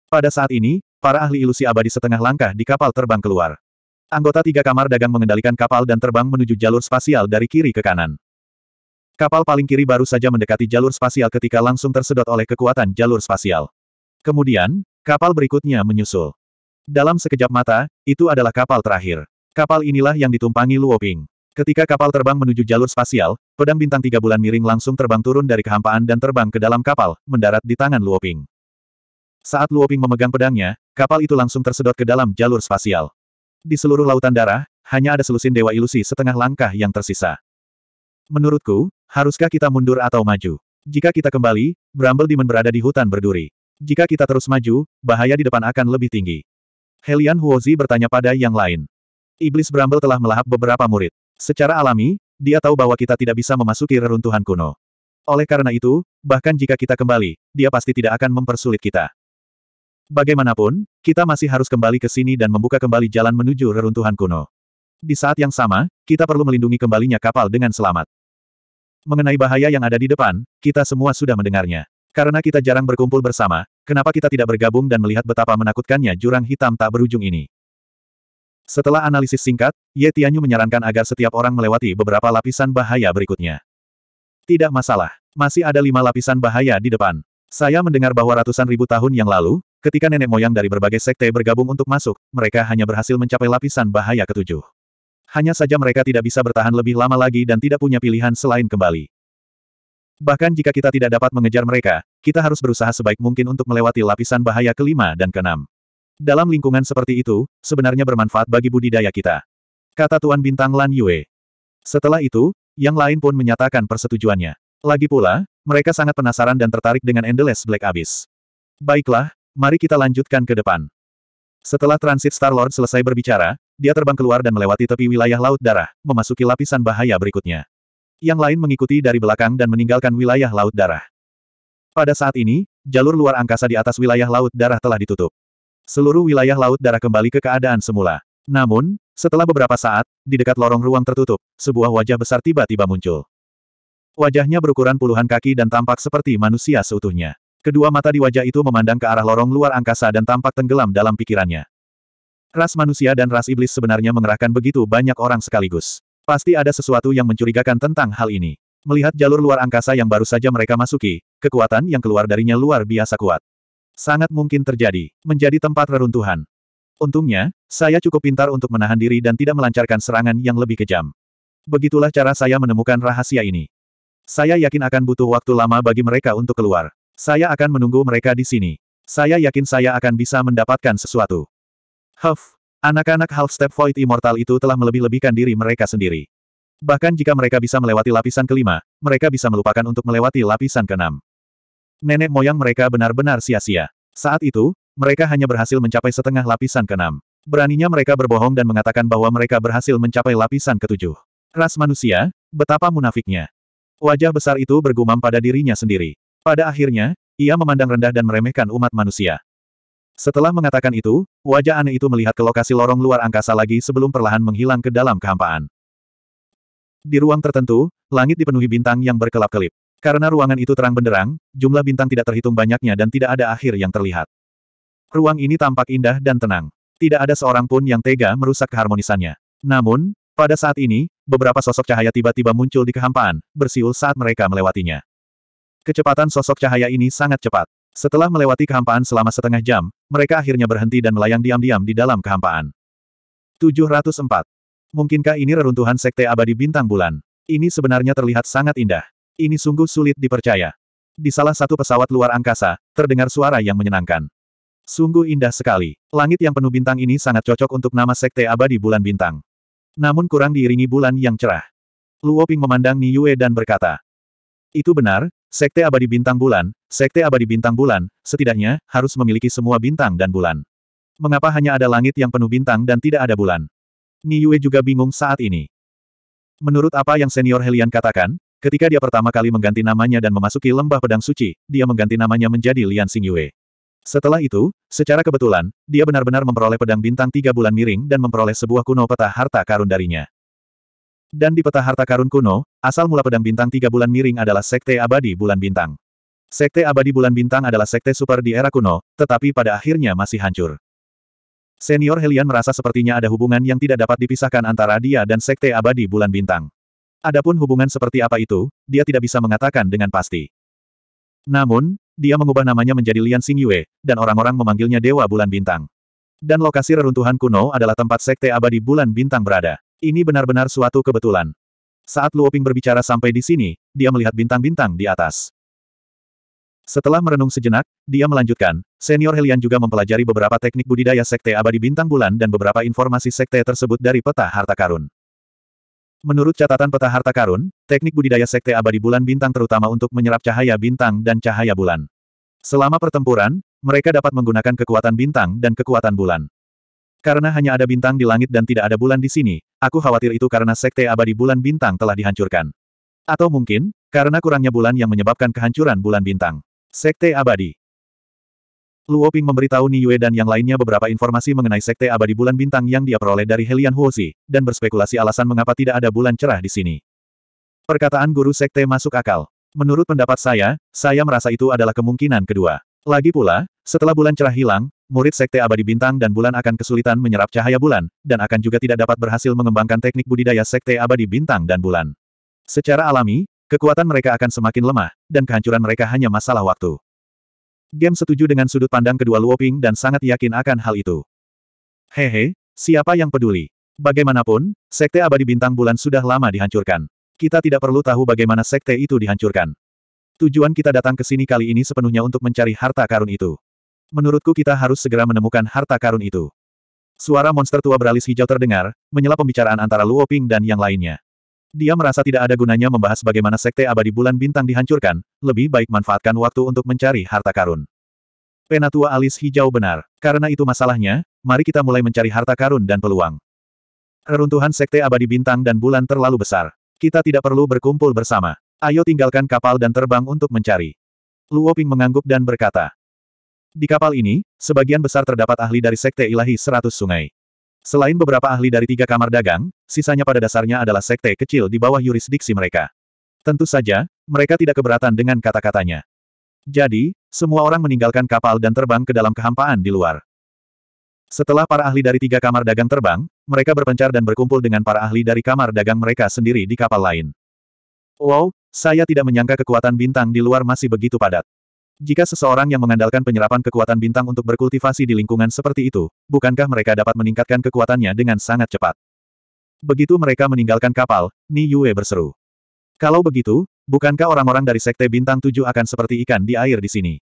Pada saat ini, para ahli ilusi abadi setengah langkah di kapal terbang keluar. Anggota tiga kamar dagang mengendalikan kapal dan terbang menuju jalur spasial dari kiri ke kanan. Kapal paling kiri baru saja mendekati jalur spasial ketika langsung tersedot oleh kekuatan jalur spasial. Kemudian, kapal berikutnya menyusul. Dalam sekejap mata, itu adalah kapal terakhir. Kapal inilah yang ditumpangi Luoping. Ketika kapal terbang menuju jalur spasial, pedang bintang tiga bulan miring langsung terbang turun dari kehampaan dan terbang ke dalam kapal, mendarat di tangan Luoping. Saat Luoping memegang pedangnya, kapal itu langsung tersedot ke dalam jalur spasial. Di seluruh lautan darah, hanya ada selusin dewa ilusi setengah langkah yang tersisa. Menurutku, haruskah kita mundur atau maju? Jika kita kembali, Bramble Demon berada di hutan berduri. Jika kita terus maju, bahaya di depan akan lebih tinggi. Helian Huozi bertanya pada yang lain. Iblis Bramble telah melahap beberapa murid. Secara alami, dia tahu bahwa kita tidak bisa memasuki reruntuhan kuno. Oleh karena itu, bahkan jika kita kembali, dia pasti tidak akan mempersulit kita. Bagaimanapun, kita masih harus kembali ke sini dan membuka kembali jalan menuju reruntuhan kuno. Di saat yang sama, kita perlu melindungi kembalinya kapal dengan selamat. Mengenai bahaya yang ada di depan, kita semua sudah mendengarnya. Karena kita jarang berkumpul bersama, kenapa kita tidak bergabung dan melihat betapa menakutkannya jurang hitam tak berujung ini? Setelah analisis singkat, Ye Tianyu menyarankan agar setiap orang melewati beberapa lapisan bahaya berikutnya. Tidak masalah, masih ada lima lapisan bahaya di depan. Saya mendengar bahwa ratusan ribu tahun yang lalu, ketika nenek moyang dari berbagai sekte bergabung untuk masuk, mereka hanya berhasil mencapai lapisan bahaya ketujuh hanya saja mereka tidak bisa bertahan lebih lama lagi dan tidak punya pilihan selain kembali. Bahkan jika kita tidak dapat mengejar mereka, kita harus berusaha sebaik mungkin untuk melewati lapisan bahaya kelima dan keenam. Dalam lingkungan seperti itu, sebenarnya bermanfaat bagi budidaya kita. Kata Tuan Bintang Lan Yue. Setelah itu, yang lain pun menyatakan persetujuannya. Lagi pula, mereka sangat penasaran dan tertarik dengan Endless Black Abyss. Baiklah, mari kita lanjutkan ke depan. Setelah Transit Star-Lord selesai berbicara, dia terbang keluar dan melewati tepi wilayah Laut Darah, memasuki lapisan bahaya berikutnya. Yang lain mengikuti dari belakang dan meninggalkan wilayah Laut Darah. Pada saat ini, jalur luar angkasa di atas wilayah Laut Darah telah ditutup. Seluruh wilayah Laut Darah kembali ke keadaan semula. Namun, setelah beberapa saat, di dekat lorong ruang tertutup, sebuah wajah besar tiba-tiba muncul. Wajahnya berukuran puluhan kaki dan tampak seperti manusia seutuhnya. Kedua mata di wajah itu memandang ke arah lorong luar angkasa dan tampak tenggelam dalam pikirannya. Ras manusia dan ras iblis sebenarnya mengerahkan begitu banyak orang sekaligus. Pasti ada sesuatu yang mencurigakan tentang hal ini. Melihat jalur luar angkasa yang baru saja mereka masuki, kekuatan yang keluar darinya luar biasa kuat. Sangat mungkin terjadi, menjadi tempat reruntuhan. Untungnya, saya cukup pintar untuk menahan diri dan tidak melancarkan serangan yang lebih kejam. Begitulah cara saya menemukan rahasia ini. Saya yakin akan butuh waktu lama bagi mereka untuk keluar. Saya akan menunggu mereka di sini. Saya yakin saya akan bisa mendapatkan sesuatu. Huff, anak-anak Half-Step Void Immortal itu telah melebih-lebihkan diri mereka sendiri. Bahkan jika mereka bisa melewati lapisan kelima, mereka bisa melupakan untuk melewati lapisan keenam. Nenek moyang mereka benar-benar sia-sia. Saat itu, mereka hanya berhasil mencapai setengah lapisan keenam. Beraninya mereka berbohong dan mengatakan bahwa mereka berhasil mencapai lapisan ketujuh. Ras manusia, betapa munafiknya. Wajah besar itu bergumam pada dirinya sendiri. Pada akhirnya, ia memandang rendah dan meremehkan umat manusia. Setelah mengatakan itu, wajah aneh itu melihat ke lokasi lorong luar angkasa lagi sebelum perlahan menghilang ke dalam kehampaan. Di ruang tertentu, langit dipenuhi bintang yang berkelap-kelip. Karena ruangan itu terang benderang, jumlah bintang tidak terhitung banyaknya dan tidak ada akhir yang terlihat. Ruang ini tampak indah dan tenang. Tidak ada seorang pun yang tega merusak keharmonisannya. Namun, pada saat ini, beberapa sosok cahaya tiba-tiba muncul di kehampaan, bersiul saat mereka melewatinya. Kecepatan sosok cahaya ini sangat cepat. Setelah melewati kehampaan selama setengah jam, mereka akhirnya berhenti dan melayang diam-diam di dalam kehampaan. 704. Mungkinkah ini reruntuhan Sekte Abadi Bintang Bulan? Ini sebenarnya terlihat sangat indah. Ini sungguh sulit dipercaya. Di salah satu pesawat luar angkasa, terdengar suara yang menyenangkan. Sungguh indah sekali. Langit yang penuh bintang ini sangat cocok untuk nama Sekte Abadi Bulan Bintang. Namun kurang diiringi bulan yang cerah. Luoping Ping memandang Niue dan berkata, Itu benar, Sekte Abadi Bintang Bulan, Sekte Abadi Bintang Bulan, setidaknya, harus memiliki semua bintang dan bulan. Mengapa hanya ada langit yang penuh bintang dan tidak ada bulan? Yue juga bingung saat ini. Menurut apa yang senior Helian katakan, ketika dia pertama kali mengganti namanya dan memasuki lembah pedang suci, dia mengganti namanya menjadi Lian Yue. Setelah itu, secara kebetulan, dia benar-benar memperoleh pedang bintang tiga bulan miring dan memperoleh sebuah kuno peta harta karun darinya. Dan di peta harta karun kuno, asal mula pedang bintang tiga bulan miring adalah Sekte Abadi Bulan Bintang. Sekte Abadi Bulan Bintang adalah sekte super di era kuno, tetapi pada akhirnya masih hancur. Senior Helian merasa sepertinya ada hubungan yang tidak dapat dipisahkan antara dia dan Sekte Abadi Bulan Bintang. Adapun hubungan seperti apa itu, dia tidak bisa mengatakan dengan pasti. Namun, dia mengubah namanya menjadi Lian Xingyue, dan orang-orang memanggilnya Dewa Bulan Bintang. Dan lokasi reruntuhan kuno adalah tempat Sekte Abadi Bulan Bintang berada. Ini benar-benar suatu kebetulan. Saat Luoping berbicara sampai di sini, dia melihat bintang-bintang di atas. Setelah merenung sejenak, dia melanjutkan, senior Helian juga mempelajari beberapa teknik budidaya Sekte Abadi Bintang Bulan dan beberapa informasi Sekte tersebut dari peta harta karun. Menurut catatan peta harta karun, teknik budidaya Sekte Abadi Bulan Bintang terutama untuk menyerap cahaya bintang dan cahaya bulan. Selama pertempuran, mereka dapat menggunakan kekuatan bintang dan kekuatan bulan. Karena hanya ada bintang di langit dan tidak ada bulan di sini, aku khawatir itu karena sekte abadi bulan bintang telah dihancurkan. Atau mungkin, karena kurangnya bulan yang menyebabkan kehancuran bulan bintang. Sekte abadi. Luo Ping memberitahu Ni Yue dan yang lainnya beberapa informasi mengenai sekte abadi bulan bintang yang dia peroleh dari Helian Huozi, dan berspekulasi alasan mengapa tidak ada bulan cerah di sini. Perkataan guru sekte masuk akal. Menurut pendapat saya, saya merasa itu adalah kemungkinan kedua. Lagi pula, setelah bulan cerah hilang, murid Sekte Abadi Bintang dan Bulan akan kesulitan menyerap cahaya bulan, dan akan juga tidak dapat berhasil mengembangkan teknik budidaya Sekte Abadi Bintang dan Bulan. Secara alami, kekuatan mereka akan semakin lemah, dan kehancuran mereka hanya masalah waktu. Game setuju dengan sudut pandang kedua Luoping dan sangat yakin akan hal itu. Hehe, siapa yang peduli? Bagaimanapun, Sekte Abadi Bintang Bulan sudah lama dihancurkan. Kita tidak perlu tahu bagaimana sekte itu dihancurkan. Tujuan kita datang ke sini kali ini sepenuhnya untuk mencari harta karun itu. Menurutku kita harus segera menemukan harta karun itu. Suara monster tua beralis hijau terdengar, menyela pembicaraan antara Luo Ping dan yang lainnya. Dia merasa tidak ada gunanya membahas bagaimana sekte abadi bulan bintang dihancurkan, lebih baik manfaatkan waktu untuk mencari harta karun. Penatua alis hijau benar. Karena itu masalahnya, mari kita mulai mencari harta karun dan peluang. Reruntuhan sekte abadi bintang dan bulan terlalu besar. Kita tidak perlu berkumpul bersama. Ayo tinggalkan kapal dan terbang untuk mencari. Luoping mengangguk dan berkata. Di kapal ini, sebagian besar terdapat ahli dari Sekte Ilahi Seratus Sungai. Selain beberapa ahli dari tiga kamar dagang, sisanya pada dasarnya adalah sekte kecil di bawah yurisdiksi mereka. Tentu saja, mereka tidak keberatan dengan kata-katanya. Jadi, semua orang meninggalkan kapal dan terbang ke dalam kehampaan di luar. Setelah para ahli dari tiga kamar dagang terbang, mereka berpencar dan berkumpul dengan para ahli dari kamar dagang mereka sendiri di kapal lain. Wow, saya tidak menyangka kekuatan bintang di luar masih begitu padat. Jika seseorang yang mengandalkan penyerapan kekuatan bintang untuk berkultivasi di lingkungan seperti itu, bukankah mereka dapat meningkatkan kekuatannya dengan sangat cepat? Begitu mereka meninggalkan kapal, Ni Yue berseru. Kalau begitu, bukankah orang-orang dari Sekte Bintang Tujuh akan seperti ikan di air di sini?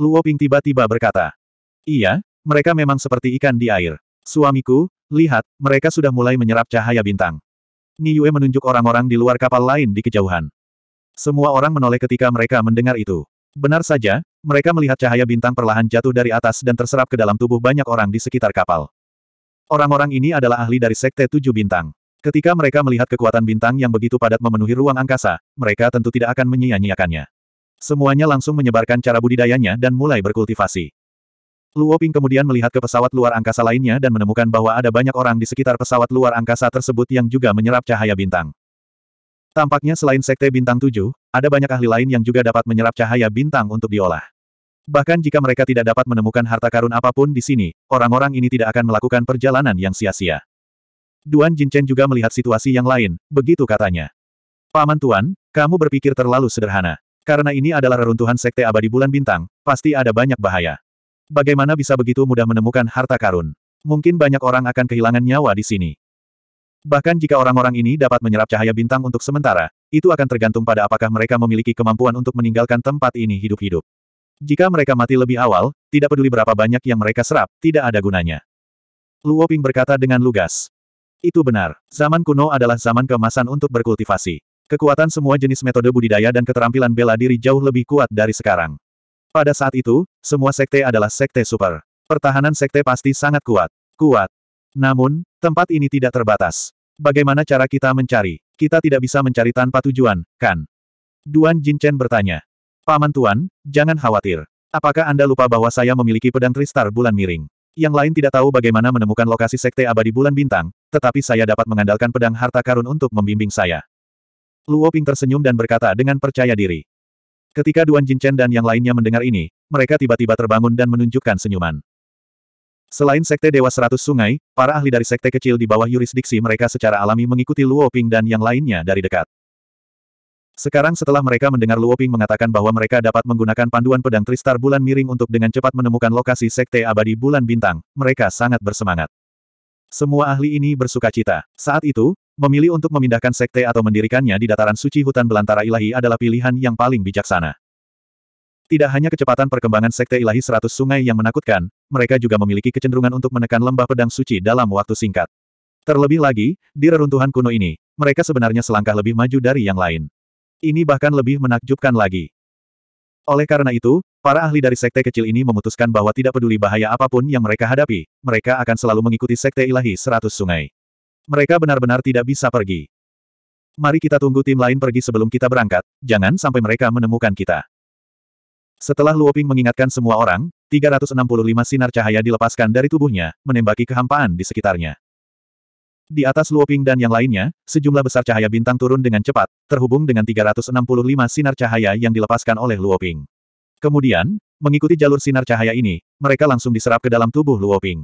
Luo Ping tiba-tiba berkata. Iya, mereka memang seperti ikan di air. Suamiku, lihat, mereka sudah mulai menyerap cahaya bintang. Ni Yue menunjuk orang-orang di luar kapal lain di kejauhan. Semua orang menoleh ketika mereka mendengar itu. Benar saja, mereka melihat cahaya bintang perlahan jatuh dari atas dan terserap ke dalam tubuh banyak orang di sekitar kapal. Orang-orang ini adalah ahli dari Sekte Tujuh Bintang. Ketika mereka melihat kekuatan bintang yang begitu padat memenuhi ruang angkasa, mereka tentu tidak akan menyia-nyiakannya. Semuanya langsung menyebarkan cara budidayanya dan mulai berkultivasi. Luo Ping kemudian melihat ke pesawat luar angkasa lainnya dan menemukan bahwa ada banyak orang di sekitar pesawat luar angkasa tersebut yang juga menyerap cahaya bintang. Tampaknya selain Sekte Bintang Tujuh, ada banyak ahli lain yang juga dapat menyerap cahaya bintang untuk diolah. Bahkan jika mereka tidak dapat menemukan harta karun apapun di sini, orang-orang ini tidak akan melakukan perjalanan yang sia-sia. Duan Jinchen juga melihat situasi yang lain, begitu katanya. Paman Tuan, kamu berpikir terlalu sederhana. Karena ini adalah reruntuhan Sekte Abadi Bulan Bintang, pasti ada banyak bahaya. Bagaimana bisa begitu mudah menemukan harta karun? Mungkin banyak orang akan kehilangan nyawa di sini. Bahkan jika orang-orang ini dapat menyerap cahaya bintang untuk sementara, itu akan tergantung pada apakah mereka memiliki kemampuan untuk meninggalkan tempat ini hidup-hidup. Jika mereka mati lebih awal, tidak peduli berapa banyak yang mereka serap, tidak ada gunanya. Luoping berkata dengan lugas. Itu benar, zaman kuno adalah zaman kemasan untuk berkultivasi. Kekuatan semua jenis metode budidaya dan keterampilan bela diri jauh lebih kuat dari sekarang. Pada saat itu, semua sekte adalah sekte super. Pertahanan sekte pasti sangat kuat. Kuat. Namun, tempat ini tidak terbatas. Bagaimana cara kita mencari? Kita tidak bisa mencari tanpa tujuan, kan? Duan Jinchen bertanya. Paman Tuan, jangan khawatir. Apakah Anda lupa bahwa saya memiliki pedang Tristar bulan miring? Yang lain tidak tahu bagaimana menemukan lokasi sekte abadi bulan bintang, tetapi saya dapat mengandalkan pedang harta karun untuk membimbing saya. Luo Ping tersenyum dan berkata dengan percaya diri. Ketika Duan Jinchen dan yang lainnya mendengar ini, mereka tiba-tiba terbangun dan menunjukkan senyuman. Selain Sekte Dewa Seratus Sungai, para ahli dari sekte kecil di bawah yurisdiksi mereka secara alami mengikuti Luo Ping dan yang lainnya dari dekat. Sekarang setelah mereka mendengar Luo Ping mengatakan bahwa mereka dapat menggunakan panduan pedang Tristar Bulan Miring untuk dengan cepat menemukan lokasi Sekte Abadi Bulan Bintang, mereka sangat bersemangat. Semua ahli ini bersuka cita. Saat itu, memilih untuk memindahkan Sekte atau mendirikannya di dataran suci hutan belantara ilahi adalah pilihan yang paling bijaksana. Tidak hanya kecepatan perkembangan Sekte Ilahi Seratus Sungai yang menakutkan, mereka juga memiliki kecenderungan untuk menekan lembah pedang suci dalam waktu singkat. Terlebih lagi, di reruntuhan kuno ini, mereka sebenarnya selangkah lebih maju dari yang lain. Ini bahkan lebih menakjubkan lagi. Oleh karena itu, para ahli dari sekte kecil ini memutuskan bahwa tidak peduli bahaya apapun yang mereka hadapi, mereka akan selalu mengikuti Sekte Ilahi Seratus Sungai. Mereka benar-benar tidak bisa pergi. Mari kita tunggu tim lain pergi sebelum kita berangkat, jangan sampai mereka menemukan kita. Setelah Luoping mengingatkan semua orang, 365 sinar cahaya dilepaskan dari tubuhnya, menembaki kehampaan di sekitarnya. Di atas Luoping dan yang lainnya, sejumlah besar cahaya bintang turun dengan cepat, terhubung dengan 365 sinar cahaya yang dilepaskan oleh Luoping. Kemudian, mengikuti jalur sinar cahaya ini, mereka langsung diserap ke dalam tubuh Luoping.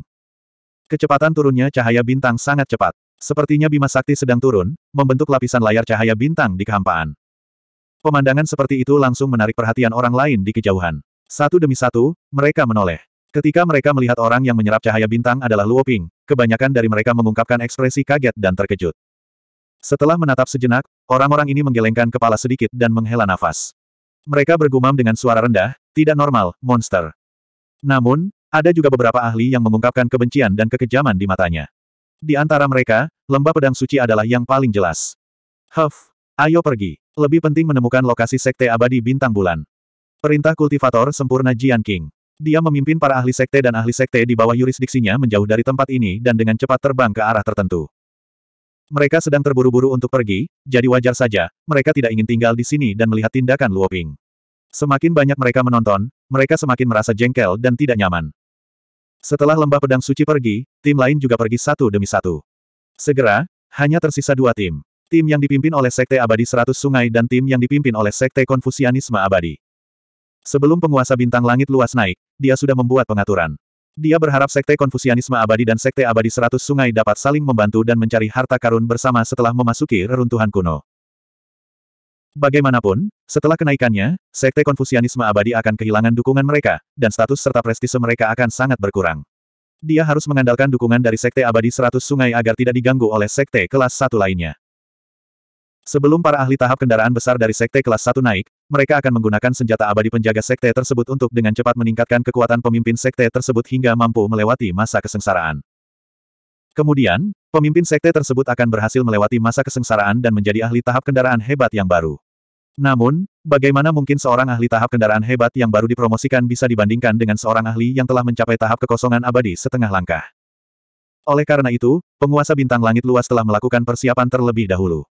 Kecepatan turunnya cahaya bintang sangat cepat. Sepertinya Bima Sakti sedang turun, membentuk lapisan layar cahaya bintang di kehampaan. Pemandangan seperti itu langsung menarik perhatian orang lain di kejauhan. Satu demi satu, mereka menoleh. Ketika mereka melihat orang yang menyerap cahaya bintang adalah Luoping, kebanyakan dari mereka mengungkapkan ekspresi kaget dan terkejut. Setelah menatap sejenak, orang-orang ini menggelengkan kepala sedikit dan menghela nafas. Mereka bergumam dengan suara rendah, tidak normal, monster. Namun, ada juga beberapa ahli yang mengungkapkan kebencian dan kekejaman di matanya. Di antara mereka, lembah pedang suci adalah yang paling jelas. Huff, Ayo pergi. Lebih penting menemukan lokasi sekte abadi bintang bulan. Perintah kultivator sempurna Jian King. Dia memimpin para ahli sekte dan ahli sekte di bawah yurisdiksinya menjauh dari tempat ini dan dengan cepat terbang ke arah tertentu. Mereka sedang terburu-buru untuk pergi, jadi wajar saja, mereka tidak ingin tinggal di sini dan melihat tindakan Luo Ping. Semakin banyak mereka menonton, mereka semakin merasa jengkel dan tidak nyaman. Setelah lembah pedang suci pergi, tim lain juga pergi satu demi satu. Segera, hanya tersisa dua tim. Tim yang dipimpin oleh Sekte Abadi Seratus Sungai dan tim yang dipimpin oleh Sekte Konfusianisme Abadi. Sebelum penguasa bintang langit luas naik, dia sudah membuat pengaturan. Dia berharap Sekte Konfusianisme Abadi dan Sekte Abadi Seratus Sungai dapat saling membantu dan mencari harta karun bersama setelah memasuki reruntuhan kuno. Bagaimanapun, setelah kenaikannya, Sekte Konfusianisme Abadi akan kehilangan dukungan mereka, dan status serta prestise mereka akan sangat berkurang. Dia harus mengandalkan dukungan dari Sekte Abadi Seratus Sungai agar tidak diganggu oleh Sekte kelas Satu lainnya. Sebelum para ahli tahap kendaraan besar dari sekte kelas 1 naik, mereka akan menggunakan senjata abadi penjaga sekte tersebut untuk dengan cepat meningkatkan kekuatan pemimpin sekte tersebut hingga mampu melewati masa kesengsaraan. Kemudian, pemimpin sekte tersebut akan berhasil melewati masa kesengsaraan dan menjadi ahli tahap kendaraan hebat yang baru. Namun, bagaimana mungkin seorang ahli tahap kendaraan hebat yang baru dipromosikan bisa dibandingkan dengan seorang ahli yang telah mencapai tahap kekosongan abadi setengah langkah? Oleh karena itu, penguasa bintang langit luas telah melakukan persiapan terlebih dahulu.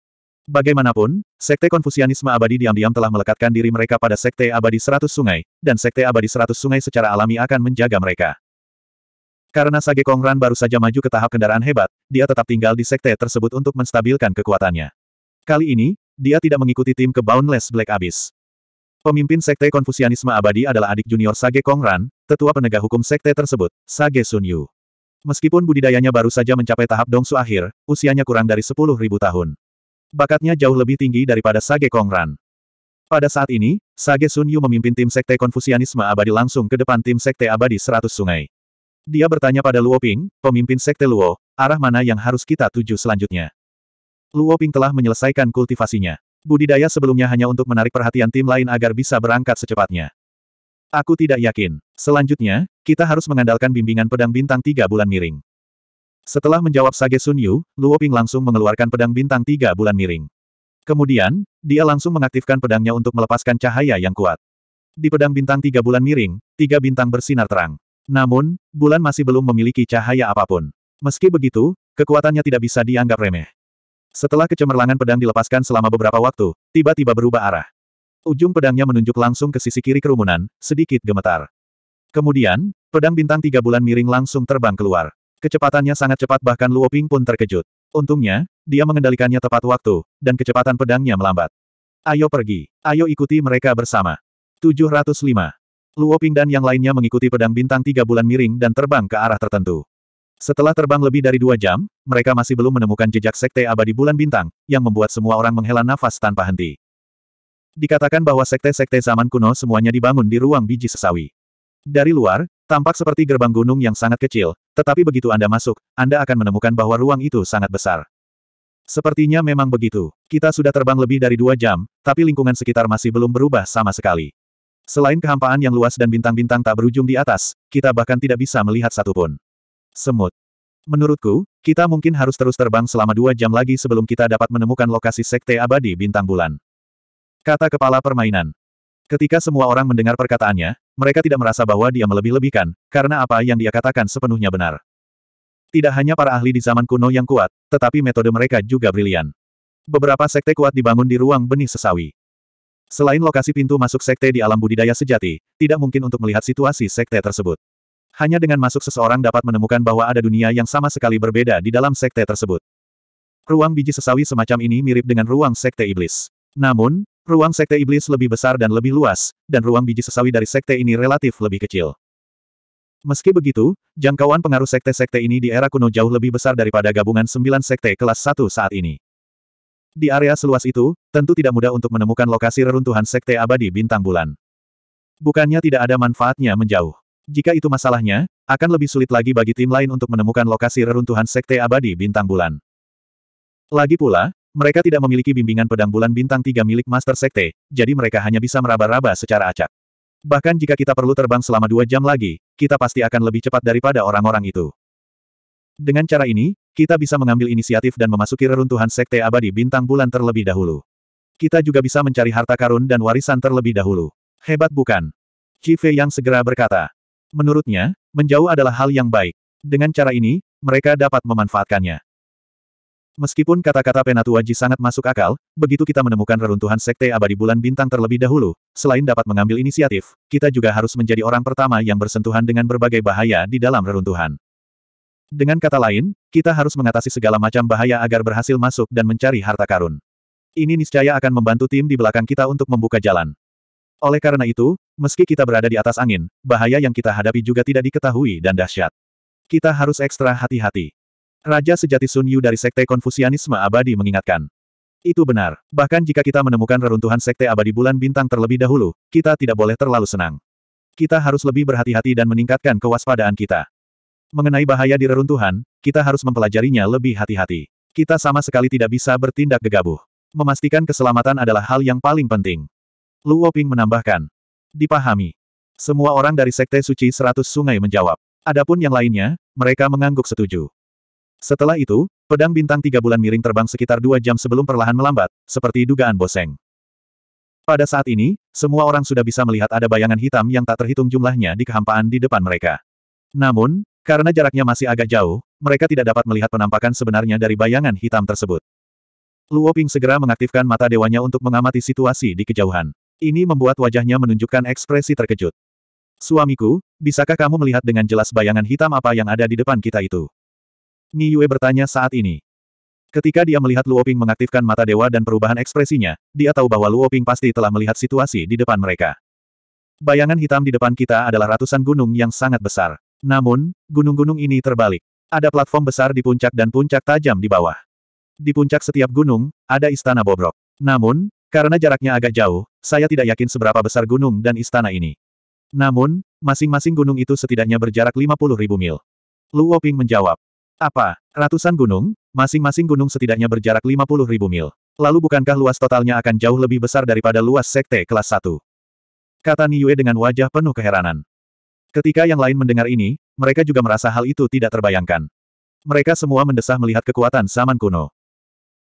Bagaimanapun, Sekte Konfusianisme Abadi diam-diam telah melekatkan diri mereka pada Sekte Abadi Seratus Sungai, dan Sekte Abadi Seratus Sungai secara alami akan menjaga mereka. Karena Sage Kongran baru saja maju ke tahap kendaraan hebat, dia tetap tinggal di Sekte tersebut untuk menstabilkan kekuatannya. Kali ini, dia tidak mengikuti tim ke Boundless Black Abyss. Pemimpin Sekte Konfusianisme Abadi adalah adik junior Sage Kongran, tetua penegak hukum Sekte tersebut, Sage Sun Yu. Meskipun budidayanya baru saja mencapai tahap dongsu akhir, usianya kurang dari 10.000 tahun. Bakatnya jauh lebih tinggi daripada Sage Kongran. Pada saat ini, Sage Sun Yu memimpin tim Sekte Konfusianisme Abadi langsung ke depan tim Sekte Abadi Seratus Sungai. Dia bertanya pada Luo Ping, pemimpin Sekte Luo, arah mana yang harus kita tuju selanjutnya. Luo Ping telah menyelesaikan kultivasinya. Budidaya sebelumnya hanya untuk menarik perhatian tim lain agar bisa berangkat secepatnya. Aku tidak yakin. Selanjutnya, kita harus mengandalkan bimbingan pedang bintang tiga bulan miring. Setelah menjawab Sage Sun Yu, Luo Ping langsung mengeluarkan pedang bintang tiga bulan miring. Kemudian, dia langsung mengaktifkan pedangnya untuk melepaskan cahaya yang kuat. Di pedang bintang tiga bulan miring, tiga bintang bersinar terang. Namun, bulan masih belum memiliki cahaya apapun. Meski begitu, kekuatannya tidak bisa dianggap remeh. Setelah kecemerlangan pedang dilepaskan selama beberapa waktu, tiba-tiba berubah arah. Ujung pedangnya menunjuk langsung ke sisi kiri kerumunan, sedikit gemetar. Kemudian, pedang bintang tiga bulan miring langsung terbang keluar. Kecepatannya sangat cepat bahkan Luo Ping pun terkejut. Untungnya, dia mengendalikannya tepat waktu, dan kecepatan pedangnya melambat. Ayo pergi, ayo ikuti mereka bersama. 705. Luoping dan yang lainnya mengikuti pedang bintang tiga bulan miring dan terbang ke arah tertentu. Setelah terbang lebih dari dua jam, mereka masih belum menemukan jejak sekte abadi bulan bintang, yang membuat semua orang menghela nafas tanpa henti. Dikatakan bahwa sekte-sekte zaman kuno semuanya dibangun di ruang biji sesawi. Dari luar, Tampak seperti gerbang gunung yang sangat kecil, tetapi begitu Anda masuk, Anda akan menemukan bahwa ruang itu sangat besar. Sepertinya memang begitu. Kita sudah terbang lebih dari dua jam, tapi lingkungan sekitar masih belum berubah sama sekali. Selain kehampaan yang luas dan bintang-bintang tak berujung di atas, kita bahkan tidak bisa melihat satupun. Semut. Menurutku, kita mungkin harus terus terbang selama dua jam lagi sebelum kita dapat menemukan lokasi Sekte Abadi Bintang Bulan. Kata kepala permainan. Ketika semua orang mendengar perkataannya, mereka tidak merasa bahwa dia melebih-lebihkan, karena apa yang dia katakan sepenuhnya benar. Tidak hanya para ahli di zaman kuno yang kuat, tetapi metode mereka juga brilian. Beberapa sekte kuat dibangun di ruang benih sesawi. Selain lokasi pintu masuk sekte di alam budidaya sejati, tidak mungkin untuk melihat situasi sekte tersebut. Hanya dengan masuk seseorang dapat menemukan bahwa ada dunia yang sama sekali berbeda di dalam sekte tersebut. Ruang biji sesawi semacam ini mirip dengan ruang sekte iblis. Namun, Ruang sekte iblis lebih besar dan lebih luas, dan ruang biji sesawi dari sekte ini relatif lebih kecil. Meski begitu, jangkauan pengaruh sekte-sekte ini di era kuno jauh lebih besar daripada gabungan sembilan sekte kelas satu saat ini. Di area seluas itu, tentu tidak mudah untuk menemukan lokasi reruntuhan sekte abadi bintang bulan. Bukannya tidak ada manfaatnya menjauh. Jika itu masalahnya, akan lebih sulit lagi bagi tim lain untuk menemukan lokasi reruntuhan Sekte Abadi Bintang Bulan. Lagi pula, mereka tidak memiliki bimbingan pedang bulan bintang tiga milik Master Sekte, jadi mereka hanya bisa meraba-raba secara acak. Bahkan jika kita perlu terbang selama dua jam lagi, kita pasti akan lebih cepat daripada orang-orang itu. Dengan cara ini, kita bisa mengambil inisiatif dan memasuki reruntuhan Sekte Abadi Bintang Bulan terlebih dahulu. Kita juga bisa mencari harta karun dan warisan terlebih dahulu. Hebat bukan? Cife yang segera berkata. Menurutnya, menjauh adalah hal yang baik. Dengan cara ini, mereka dapat memanfaatkannya. Meskipun kata-kata Penatuaji sangat masuk akal, begitu kita menemukan reruntuhan Sekte Abadi Bulan Bintang terlebih dahulu, selain dapat mengambil inisiatif, kita juga harus menjadi orang pertama yang bersentuhan dengan berbagai bahaya di dalam reruntuhan. Dengan kata lain, kita harus mengatasi segala macam bahaya agar berhasil masuk dan mencari harta karun. Ini niscaya akan membantu tim di belakang kita untuk membuka jalan. Oleh karena itu, meski kita berada di atas angin, bahaya yang kita hadapi juga tidak diketahui dan dahsyat. Kita harus ekstra hati-hati. Raja sejati Sun Yu dari Sekte Konfusianisme Abadi mengingatkan. Itu benar. Bahkan jika kita menemukan reruntuhan Sekte Abadi Bulan Bintang terlebih dahulu, kita tidak boleh terlalu senang. Kita harus lebih berhati-hati dan meningkatkan kewaspadaan kita. Mengenai bahaya di reruntuhan, kita harus mempelajarinya lebih hati-hati. Kita sama sekali tidak bisa bertindak gegabah. Memastikan keselamatan adalah hal yang paling penting. Luo Ping menambahkan. Dipahami. Semua orang dari Sekte Suci Seratus Sungai menjawab. Adapun yang lainnya, mereka mengangguk setuju. Setelah itu, pedang bintang tiga bulan miring terbang sekitar dua jam sebelum perlahan melambat, seperti dugaan Boseng. Pada saat ini, semua orang sudah bisa melihat ada bayangan hitam yang tak terhitung jumlahnya di kehampaan di depan mereka. Namun, karena jaraknya masih agak jauh, mereka tidak dapat melihat penampakan sebenarnya dari bayangan hitam tersebut. Luo Ping segera mengaktifkan mata dewanya untuk mengamati situasi di kejauhan. Ini membuat wajahnya menunjukkan ekspresi terkejut. Suamiku, bisakah kamu melihat dengan jelas bayangan hitam apa yang ada di depan kita itu? Ni Yue bertanya saat ini. Ketika dia melihat Luo Ping mengaktifkan mata dewa dan perubahan ekspresinya, dia tahu bahwa Luo Ping pasti telah melihat situasi di depan mereka. Bayangan hitam di depan kita adalah ratusan gunung yang sangat besar. Namun, gunung-gunung ini terbalik. Ada platform besar di puncak dan puncak tajam di bawah. Di puncak setiap gunung, ada istana bobrok. Namun, karena jaraknya agak jauh, saya tidak yakin seberapa besar gunung dan istana ini. Namun, masing-masing gunung itu setidaknya berjarak ribu mil. Luo Ping menjawab, apa? Ratusan gunung? Masing-masing gunung setidaknya berjarak 50 ribu mil. Lalu bukankah luas totalnya akan jauh lebih besar daripada luas sekte kelas 1? Kata Niue dengan wajah penuh keheranan. Ketika yang lain mendengar ini, mereka juga merasa hal itu tidak terbayangkan. Mereka semua mendesah melihat kekuatan zaman kuno.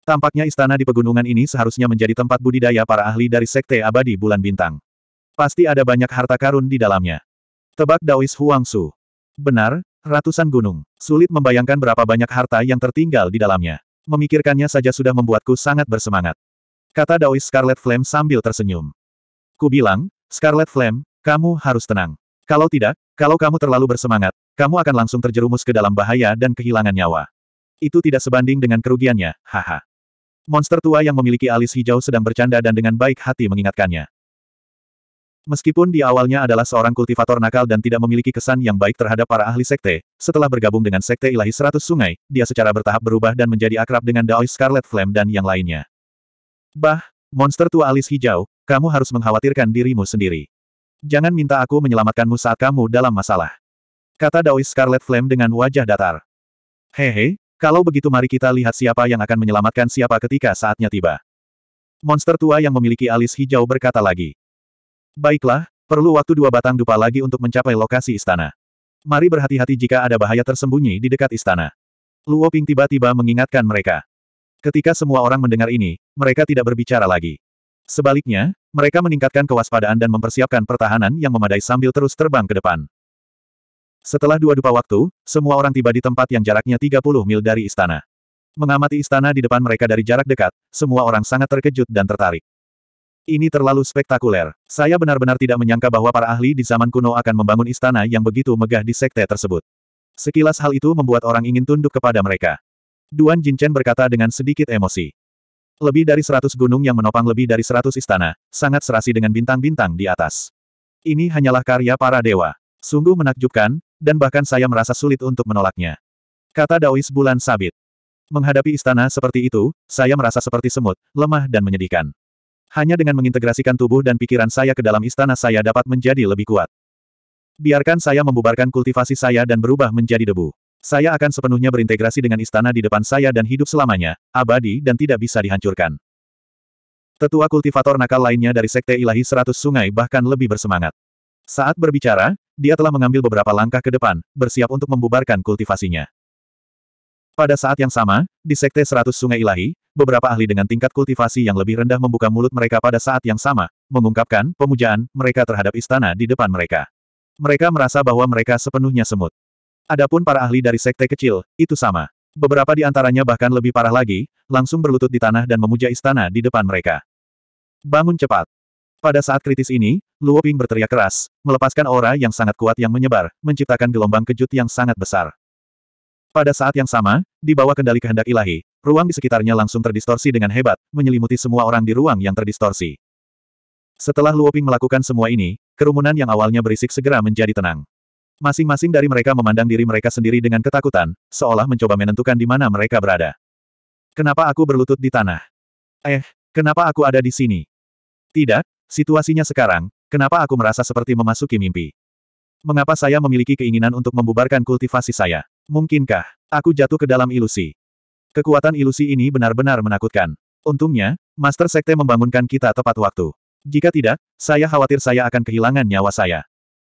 Tampaknya istana di pegunungan ini seharusnya menjadi tempat budidaya para ahli dari sekte abadi bulan bintang. Pasti ada banyak harta karun di dalamnya. Tebak Daois Huangsu. Benar, Ratusan gunung. Sulit membayangkan berapa banyak harta yang tertinggal di dalamnya. Memikirkannya saja sudah membuatku sangat bersemangat. Kata Daois Scarlet Flame sambil tersenyum. Ku bilang, Scarlet Flame, kamu harus tenang. Kalau tidak, kalau kamu terlalu bersemangat, kamu akan langsung terjerumus ke dalam bahaya dan kehilangan nyawa. Itu tidak sebanding dengan kerugiannya, haha. Monster tua yang memiliki alis hijau sedang bercanda dan dengan baik hati mengingatkannya. Meskipun di awalnya adalah seorang kultivator nakal dan tidak memiliki kesan yang baik terhadap para ahli sekte, setelah bergabung dengan sekte ilahi Seratus sungai, dia secara bertahap berubah dan menjadi akrab dengan Daoi Scarlet Flame dan yang lainnya. Bah, monster tua alis hijau, kamu harus mengkhawatirkan dirimu sendiri. Jangan minta aku menyelamatkanmu saat kamu dalam masalah. Kata Daoi Scarlet Flame dengan wajah datar. Hehe, kalau begitu mari kita lihat siapa yang akan menyelamatkan siapa ketika saatnya tiba. Monster tua yang memiliki alis hijau berkata lagi. Baiklah, perlu waktu dua batang dupa lagi untuk mencapai lokasi istana. Mari berhati-hati jika ada bahaya tersembunyi di dekat istana. Luo Ping tiba-tiba mengingatkan mereka. Ketika semua orang mendengar ini, mereka tidak berbicara lagi. Sebaliknya, mereka meningkatkan kewaspadaan dan mempersiapkan pertahanan yang memadai sambil terus terbang ke depan. Setelah dua dupa waktu, semua orang tiba di tempat yang jaraknya 30 mil dari istana. Mengamati istana di depan mereka dari jarak dekat, semua orang sangat terkejut dan tertarik. Ini terlalu spektakuler. Saya benar-benar tidak menyangka bahwa para ahli di zaman kuno akan membangun istana yang begitu megah di sekte tersebut. Sekilas hal itu membuat orang ingin tunduk kepada mereka. Duan Jinchen berkata dengan sedikit emosi. Lebih dari seratus gunung yang menopang lebih dari seratus istana, sangat serasi dengan bintang-bintang di atas. Ini hanyalah karya para dewa. Sungguh menakjubkan, dan bahkan saya merasa sulit untuk menolaknya. Kata Daois Bulan Sabit. Menghadapi istana seperti itu, saya merasa seperti semut, lemah dan menyedihkan. Hanya dengan mengintegrasikan tubuh dan pikiran saya ke dalam istana saya dapat menjadi lebih kuat. Biarkan saya membubarkan kultivasi saya dan berubah menjadi debu. Saya akan sepenuhnya berintegrasi dengan istana di depan saya dan hidup selamanya, abadi dan tidak bisa dihancurkan. Tetua kultivator nakal lainnya dari Sekte Ilahi Seratus Sungai bahkan lebih bersemangat. Saat berbicara, dia telah mengambil beberapa langkah ke depan, bersiap untuk membubarkan kultivasinya. Pada saat yang sama, di Sekte Seratus Sungai Ilahi, beberapa ahli dengan tingkat kultivasi yang lebih rendah membuka mulut mereka pada saat yang sama, mengungkapkan pemujaan mereka terhadap istana di depan mereka. Mereka merasa bahwa mereka sepenuhnya semut. Adapun para ahli dari sekte kecil, itu sama. Beberapa di antaranya bahkan lebih parah lagi, langsung berlutut di tanah dan memuja istana di depan mereka. Bangun cepat. Pada saat kritis ini, Luo Ping berteriak keras, melepaskan aura yang sangat kuat yang menyebar, menciptakan gelombang kejut yang sangat besar. Pada saat yang sama, di bawah kendali kehendak ilahi, ruang di sekitarnya langsung terdistorsi dengan hebat, menyelimuti semua orang di ruang yang terdistorsi. Setelah Luoping melakukan semua ini, kerumunan yang awalnya berisik segera menjadi tenang. Masing-masing dari mereka memandang diri mereka sendiri dengan ketakutan, seolah mencoba menentukan di mana mereka berada. Kenapa aku berlutut di tanah? Eh, kenapa aku ada di sini? Tidak, situasinya sekarang, kenapa aku merasa seperti memasuki mimpi? Mengapa saya memiliki keinginan untuk membubarkan kultivasi saya? Mungkinkah, aku jatuh ke dalam ilusi? Kekuatan ilusi ini benar-benar menakutkan. Untungnya, Master Sekte membangunkan kita tepat waktu. Jika tidak, saya khawatir saya akan kehilangan nyawa saya.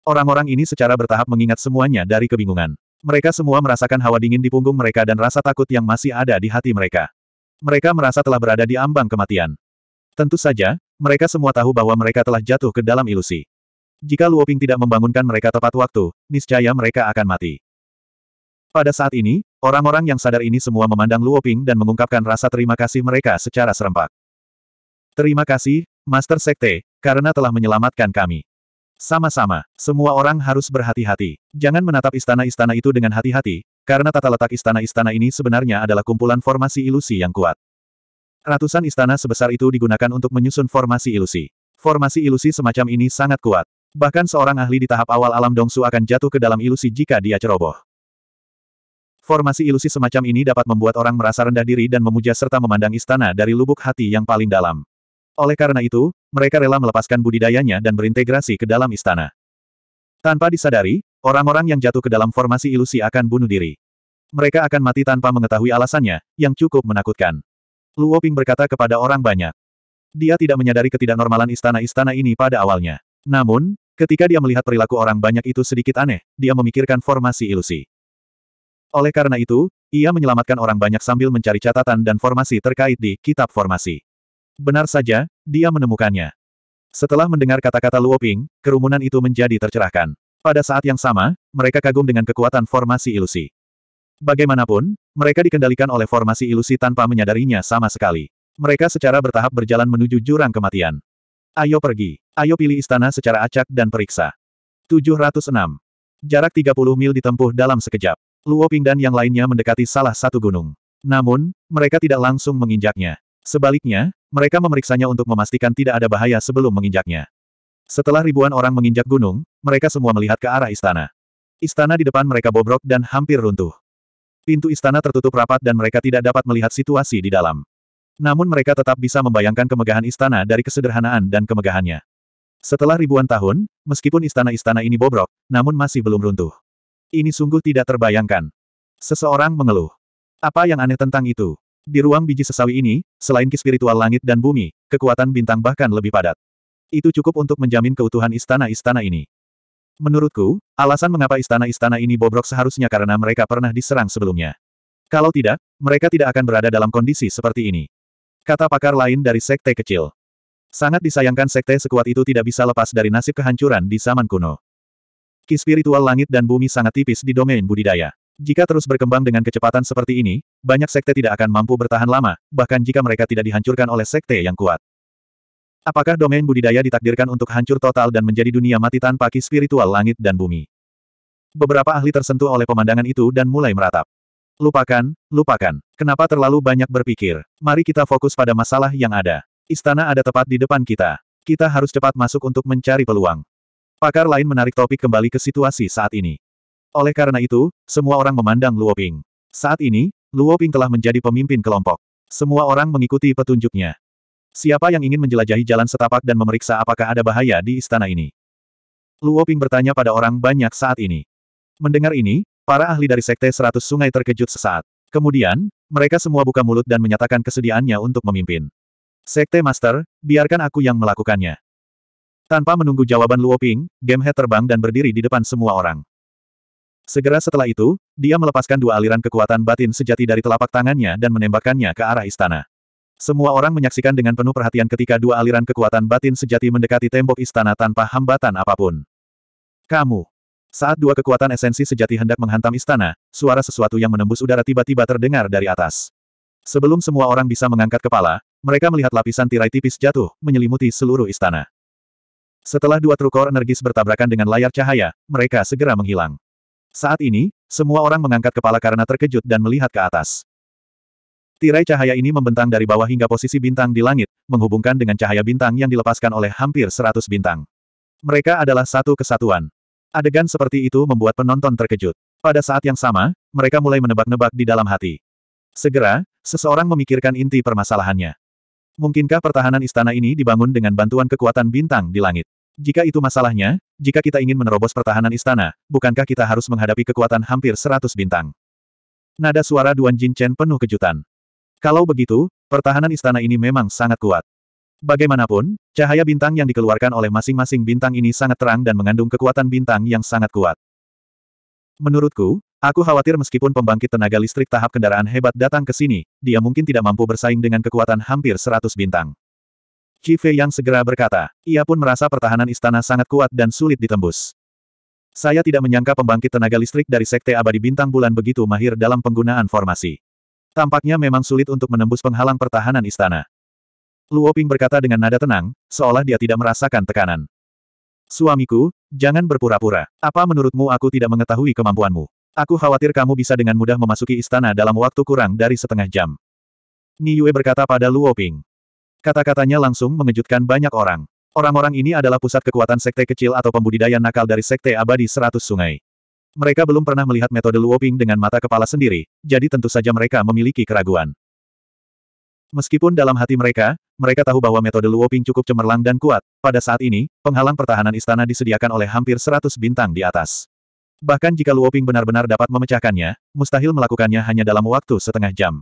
Orang-orang ini secara bertahap mengingat semuanya dari kebingungan. Mereka semua merasakan hawa dingin di punggung mereka dan rasa takut yang masih ada di hati mereka. Mereka merasa telah berada di ambang kematian. Tentu saja, mereka semua tahu bahwa mereka telah jatuh ke dalam ilusi. Jika Luoping tidak membangunkan mereka tepat waktu, niscaya mereka akan mati. Pada saat ini, orang-orang yang sadar ini semua memandang Luo Ping dan mengungkapkan rasa terima kasih mereka secara serempak. Terima kasih, Master Sekte, karena telah menyelamatkan kami. Sama-sama, semua orang harus berhati-hati. Jangan menatap istana-istana itu dengan hati-hati, karena tata letak istana-istana ini sebenarnya adalah kumpulan formasi ilusi yang kuat. Ratusan istana sebesar itu digunakan untuk menyusun formasi ilusi. Formasi ilusi semacam ini sangat kuat. Bahkan seorang ahli di tahap awal alam Dongsu akan jatuh ke dalam ilusi jika dia ceroboh. Formasi ilusi semacam ini dapat membuat orang merasa rendah diri dan memuja serta memandang istana dari lubuk hati yang paling dalam. Oleh karena itu, mereka rela melepaskan budidayanya dan berintegrasi ke dalam istana. Tanpa disadari, orang-orang yang jatuh ke dalam formasi ilusi akan bunuh diri. Mereka akan mati tanpa mengetahui alasannya, yang cukup menakutkan. Luo Ping berkata kepada orang banyak. Dia tidak menyadari ketidaknormalan istana-istana ini pada awalnya. Namun, ketika dia melihat perilaku orang banyak itu sedikit aneh, dia memikirkan formasi ilusi. Oleh karena itu, ia menyelamatkan orang banyak sambil mencari catatan dan formasi terkait di kitab formasi. Benar saja, dia menemukannya. Setelah mendengar kata-kata Luoping, kerumunan itu menjadi tercerahkan. Pada saat yang sama, mereka kagum dengan kekuatan formasi ilusi. Bagaimanapun, mereka dikendalikan oleh formasi ilusi tanpa menyadarinya sama sekali. Mereka secara bertahap berjalan menuju jurang kematian. Ayo pergi. Ayo pilih istana secara acak dan periksa. 706. Jarak 30 mil ditempuh dalam sekejap. Luo Ping dan yang lainnya mendekati salah satu gunung. Namun, mereka tidak langsung menginjaknya. Sebaliknya, mereka memeriksanya untuk memastikan tidak ada bahaya sebelum menginjaknya. Setelah ribuan orang menginjak gunung, mereka semua melihat ke arah istana. Istana di depan mereka bobrok dan hampir runtuh. Pintu istana tertutup rapat dan mereka tidak dapat melihat situasi di dalam. Namun mereka tetap bisa membayangkan kemegahan istana dari kesederhanaan dan kemegahannya. Setelah ribuan tahun, meskipun istana-istana ini bobrok, namun masih belum runtuh. Ini sungguh tidak terbayangkan. Seseorang mengeluh. Apa yang aneh tentang itu? Di ruang biji sesawi ini, selain ki spiritual langit dan bumi, kekuatan bintang bahkan lebih padat. Itu cukup untuk menjamin keutuhan istana-istana ini. Menurutku, alasan mengapa istana-istana ini bobrok seharusnya karena mereka pernah diserang sebelumnya. Kalau tidak, mereka tidak akan berada dalam kondisi seperti ini. Kata pakar lain dari sekte kecil. Sangat disayangkan sekte sekuat itu tidak bisa lepas dari nasib kehancuran di zaman kuno. Ki spiritual langit dan bumi sangat tipis di domain budidaya. Jika terus berkembang dengan kecepatan seperti ini, banyak sekte tidak akan mampu bertahan lama, bahkan jika mereka tidak dihancurkan oleh sekte yang kuat. Apakah domain budidaya ditakdirkan untuk hancur total dan menjadi dunia mati tanpa ki spiritual langit dan bumi? Beberapa ahli tersentuh oleh pemandangan itu dan mulai meratap. Lupakan, lupakan. Kenapa terlalu banyak berpikir? Mari kita fokus pada masalah yang ada. Istana ada tepat di depan kita. Kita harus cepat masuk untuk mencari peluang. Pakar lain menarik topik kembali ke situasi saat ini. Oleh karena itu, semua orang memandang Luo Ping. Saat ini, Luo Ping telah menjadi pemimpin kelompok. Semua orang mengikuti petunjuknya. Siapa yang ingin menjelajahi jalan setapak dan memeriksa apakah ada bahaya di istana ini? Luo Ping bertanya pada orang banyak saat ini. Mendengar ini, para ahli dari Sekte Seratus Sungai terkejut sesaat. Kemudian, mereka semua buka mulut dan menyatakan kesediaannya untuk memimpin. Sekte Master, biarkan aku yang melakukannya. Tanpa menunggu jawaban Luo Ping, Game Head terbang dan berdiri di depan semua orang. Segera setelah itu, dia melepaskan dua aliran kekuatan batin sejati dari telapak tangannya dan menembakkannya ke arah istana. Semua orang menyaksikan dengan penuh perhatian ketika dua aliran kekuatan batin sejati mendekati tembok istana tanpa hambatan apapun. Kamu. Saat dua kekuatan esensi sejati hendak menghantam istana, suara sesuatu yang menembus udara tiba-tiba terdengar dari atas. Sebelum semua orang bisa mengangkat kepala, mereka melihat lapisan tirai tipis jatuh, menyelimuti seluruh istana. Setelah dua trukor energis bertabrakan dengan layar cahaya, mereka segera menghilang. Saat ini, semua orang mengangkat kepala karena terkejut dan melihat ke atas. Tirai cahaya ini membentang dari bawah hingga posisi bintang di langit, menghubungkan dengan cahaya bintang yang dilepaskan oleh hampir seratus bintang. Mereka adalah satu kesatuan. Adegan seperti itu membuat penonton terkejut. Pada saat yang sama, mereka mulai menebak-nebak di dalam hati. Segera, seseorang memikirkan inti permasalahannya. Mungkinkah pertahanan istana ini dibangun dengan bantuan kekuatan bintang di langit? Jika itu masalahnya, jika kita ingin menerobos pertahanan istana, bukankah kita harus menghadapi kekuatan hampir seratus bintang? Nada suara Duan Jin Chen penuh kejutan. Kalau begitu, pertahanan istana ini memang sangat kuat. Bagaimanapun, cahaya bintang yang dikeluarkan oleh masing-masing bintang ini sangat terang dan mengandung kekuatan bintang yang sangat kuat. Menurutku, Aku khawatir meskipun pembangkit tenaga listrik tahap kendaraan hebat datang ke sini, dia mungkin tidak mampu bersaing dengan kekuatan hampir 100 bintang. Kive yang segera berkata, ia pun merasa pertahanan istana sangat kuat dan sulit ditembus. Saya tidak menyangka pembangkit tenaga listrik dari Sekte Abadi Bintang Bulan begitu mahir dalam penggunaan formasi. Tampaknya memang sulit untuk menembus penghalang pertahanan istana. Luoping berkata dengan nada tenang, seolah dia tidak merasakan tekanan. Suamiku, jangan berpura-pura. Apa menurutmu aku tidak mengetahui kemampuanmu? Aku khawatir kamu bisa dengan mudah memasuki istana dalam waktu kurang dari setengah jam. Ni Yue berkata pada Luo Ping. Kata-katanya langsung mengejutkan banyak orang. Orang-orang ini adalah pusat kekuatan sekte kecil atau pembudidaya nakal dari sekte abadi seratus sungai. Mereka belum pernah melihat metode Luoping dengan mata kepala sendiri, jadi tentu saja mereka memiliki keraguan. Meskipun dalam hati mereka, mereka tahu bahwa metode Luoping cukup cemerlang dan kuat, pada saat ini, penghalang pertahanan istana disediakan oleh hampir seratus bintang di atas. Bahkan jika Luoping benar-benar dapat memecahkannya, mustahil melakukannya hanya dalam waktu setengah jam.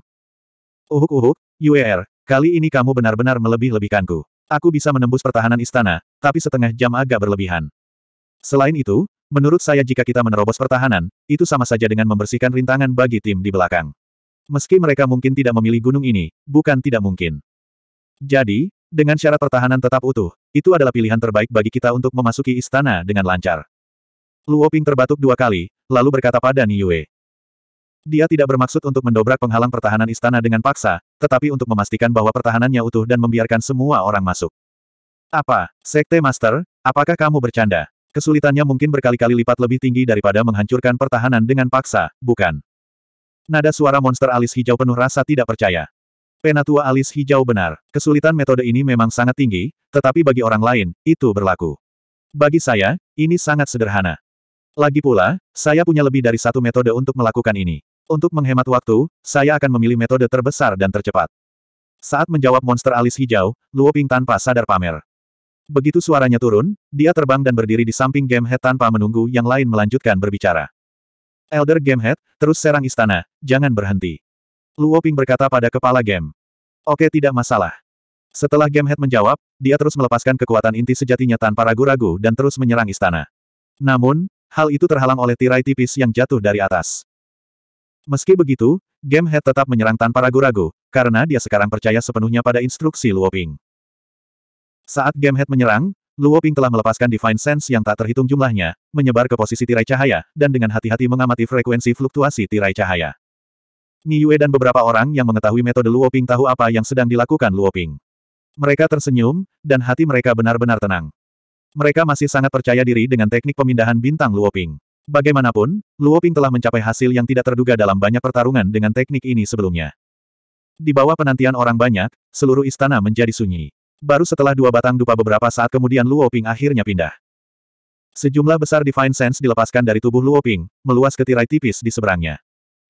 Uhuk-uhuk, UER, kali ini kamu benar-benar melebih-lebihkanku. Aku bisa menembus pertahanan istana, tapi setengah jam agak berlebihan. Selain itu, menurut saya jika kita menerobos pertahanan, itu sama saja dengan membersihkan rintangan bagi tim di belakang. Meski mereka mungkin tidak memilih gunung ini, bukan tidak mungkin. Jadi, dengan syarat pertahanan tetap utuh, itu adalah pilihan terbaik bagi kita untuk memasuki istana dengan lancar. Luo Ping terbatuk dua kali, lalu berkata pada Ni Yue, Dia tidak bermaksud untuk mendobrak penghalang pertahanan istana dengan paksa, tetapi untuk memastikan bahwa pertahanannya utuh dan membiarkan semua orang masuk. Apa, Sekte Master, apakah kamu bercanda? Kesulitannya mungkin berkali-kali lipat lebih tinggi daripada menghancurkan pertahanan dengan paksa, bukan? Nada suara monster alis hijau penuh rasa tidak percaya. Penatua alis hijau benar. Kesulitan metode ini memang sangat tinggi, tetapi bagi orang lain, itu berlaku. Bagi saya, ini sangat sederhana. Lagi pula, saya punya lebih dari satu metode untuk melakukan ini. Untuk menghemat waktu, saya akan memilih metode terbesar dan tercepat. Saat menjawab monster alis hijau, Luo Ping tanpa sadar pamer. Begitu suaranya turun, dia terbang dan berdiri di samping Game Head tanpa menunggu yang lain melanjutkan berbicara. Elder Game Head, terus serang istana, jangan berhenti. Luo Ping berkata pada kepala game. Oke tidak masalah. Setelah Game Head menjawab, dia terus melepaskan kekuatan inti sejatinya tanpa ragu-ragu dan terus menyerang istana. Namun, hal itu terhalang oleh tirai tipis yang jatuh dari atas. Meski begitu, Game Head tetap menyerang tanpa ragu-ragu, karena dia sekarang percaya sepenuhnya pada instruksi Luoping. Saat Game Head menyerang, Luoping telah melepaskan Divine Sense yang tak terhitung jumlahnya, menyebar ke posisi tirai cahaya, dan dengan hati-hati mengamati frekuensi fluktuasi tirai cahaya. Yue dan beberapa orang yang mengetahui metode Luoping tahu apa yang sedang dilakukan Luoping. Mereka tersenyum, dan hati mereka benar-benar tenang. Mereka masih sangat percaya diri dengan teknik pemindahan bintang Luoping. Bagaimanapun, Luoping telah mencapai hasil yang tidak terduga dalam banyak pertarungan dengan teknik ini sebelumnya. Di bawah penantian orang banyak, seluruh istana menjadi sunyi. Baru setelah dua batang dupa beberapa saat kemudian Luoping akhirnya pindah. Sejumlah besar Divine Sense dilepaskan dari tubuh Luoping, meluas ke tirai tipis di seberangnya.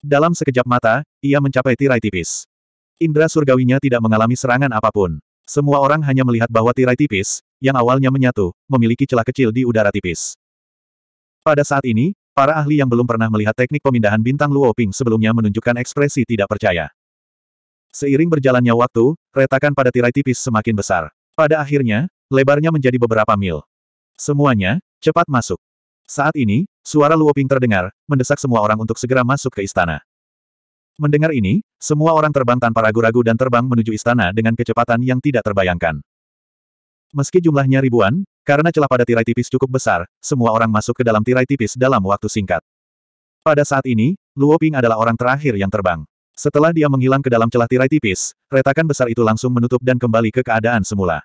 Dalam sekejap mata, ia mencapai tirai tipis. Indra surgawinya tidak mengalami serangan apapun. Semua orang hanya melihat bahwa tirai tipis, yang awalnya menyatu, memiliki celah kecil di udara tipis. Pada saat ini, para ahli yang belum pernah melihat teknik pemindahan bintang Luoping sebelumnya menunjukkan ekspresi tidak percaya. Seiring berjalannya waktu, retakan pada tirai tipis semakin besar. Pada akhirnya, lebarnya menjadi beberapa mil. Semuanya, cepat masuk. Saat ini, suara Luoping terdengar, mendesak semua orang untuk segera masuk ke istana. Mendengar ini, semua orang terbang tanpa ragu-ragu dan terbang menuju istana dengan kecepatan yang tidak terbayangkan. Meski jumlahnya ribuan, karena celah pada tirai tipis cukup besar, semua orang masuk ke dalam tirai tipis dalam waktu singkat. Pada saat ini, Luo Ping adalah orang terakhir yang terbang. Setelah dia menghilang ke dalam celah tirai tipis, retakan besar itu langsung menutup dan kembali ke keadaan semula.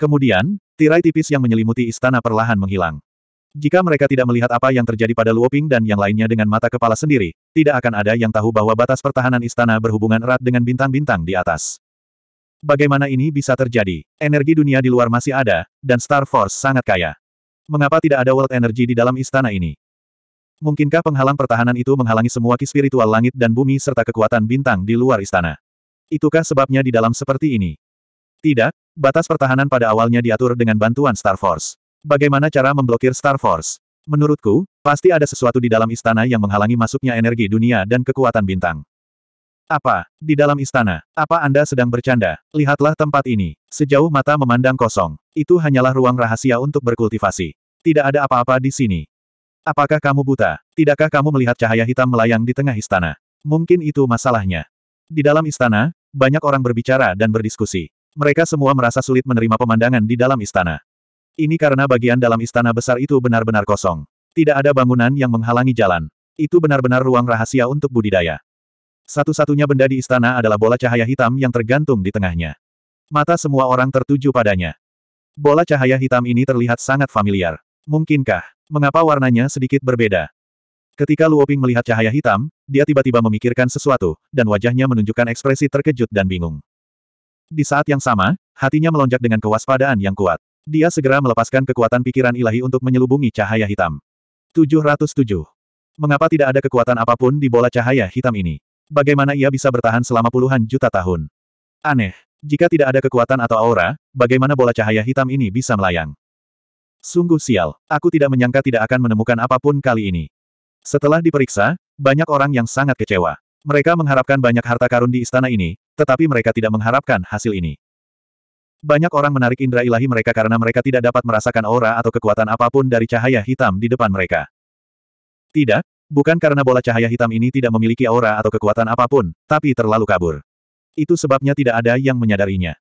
Kemudian, tirai tipis yang menyelimuti istana perlahan menghilang. Jika mereka tidak melihat apa yang terjadi pada Luo Ping dan yang lainnya dengan mata kepala sendiri, tidak akan ada yang tahu bahwa batas pertahanan istana berhubungan erat dengan bintang-bintang di atas. Bagaimana ini bisa terjadi? Energi dunia di luar masih ada, dan Star Force sangat kaya. Mengapa tidak ada world energy di dalam istana ini? Mungkinkah penghalang pertahanan itu menghalangi semua ki spiritual langit dan bumi serta kekuatan bintang di luar istana? Itukah sebabnya di dalam seperti ini? Tidak, batas pertahanan pada awalnya diatur dengan bantuan Star Force. Bagaimana cara memblokir Star Force? Menurutku, pasti ada sesuatu di dalam istana yang menghalangi masuknya energi dunia dan kekuatan bintang. Apa? Di dalam istana. Apa Anda sedang bercanda? Lihatlah tempat ini. Sejauh mata memandang kosong. Itu hanyalah ruang rahasia untuk berkultivasi. Tidak ada apa-apa di sini. Apakah kamu buta? Tidakkah kamu melihat cahaya hitam melayang di tengah istana? Mungkin itu masalahnya. Di dalam istana, banyak orang berbicara dan berdiskusi. Mereka semua merasa sulit menerima pemandangan di dalam istana. Ini karena bagian dalam istana besar itu benar-benar kosong. Tidak ada bangunan yang menghalangi jalan. Itu benar-benar ruang rahasia untuk budidaya. Satu-satunya benda di istana adalah bola cahaya hitam yang tergantung di tengahnya. Mata semua orang tertuju padanya. Bola cahaya hitam ini terlihat sangat familiar. Mungkinkah, mengapa warnanya sedikit berbeda? Ketika Luoping melihat cahaya hitam, dia tiba-tiba memikirkan sesuatu, dan wajahnya menunjukkan ekspresi terkejut dan bingung. Di saat yang sama, hatinya melonjak dengan kewaspadaan yang kuat. Dia segera melepaskan kekuatan pikiran ilahi untuk menyelubungi cahaya hitam. 707. Mengapa tidak ada kekuatan apapun di bola cahaya hitam ini? Bagaimana ia bisa bertahan selama puluhan juta tahun? Aneh. Jika tidak ada kekuatan atau aura, bagaimana bola cahaya hitam ini bisa melayang? Sungguh sial, aku tidak menyangka tidak akan menemukan apapun kali ini. Setelah diperiksa, banyak orang yang sangat kecewa. Mereka mengharapkan banyak harta karun di istana ini, tetapi mereka tidak mengharapkan hasil ini. Banyak orang menarik indera ilahi mereka karena mereka tidak dapat merasakan aura atau kekuatan apapun dari cahaya hitam di depan mereka. Tidak, Bukan karena bola cahaya hitam ini tidak memiliki aura atau kekuatan apapun, tapi terlalu kabur. Itu sebabnya tidak ada yang menyadarinya.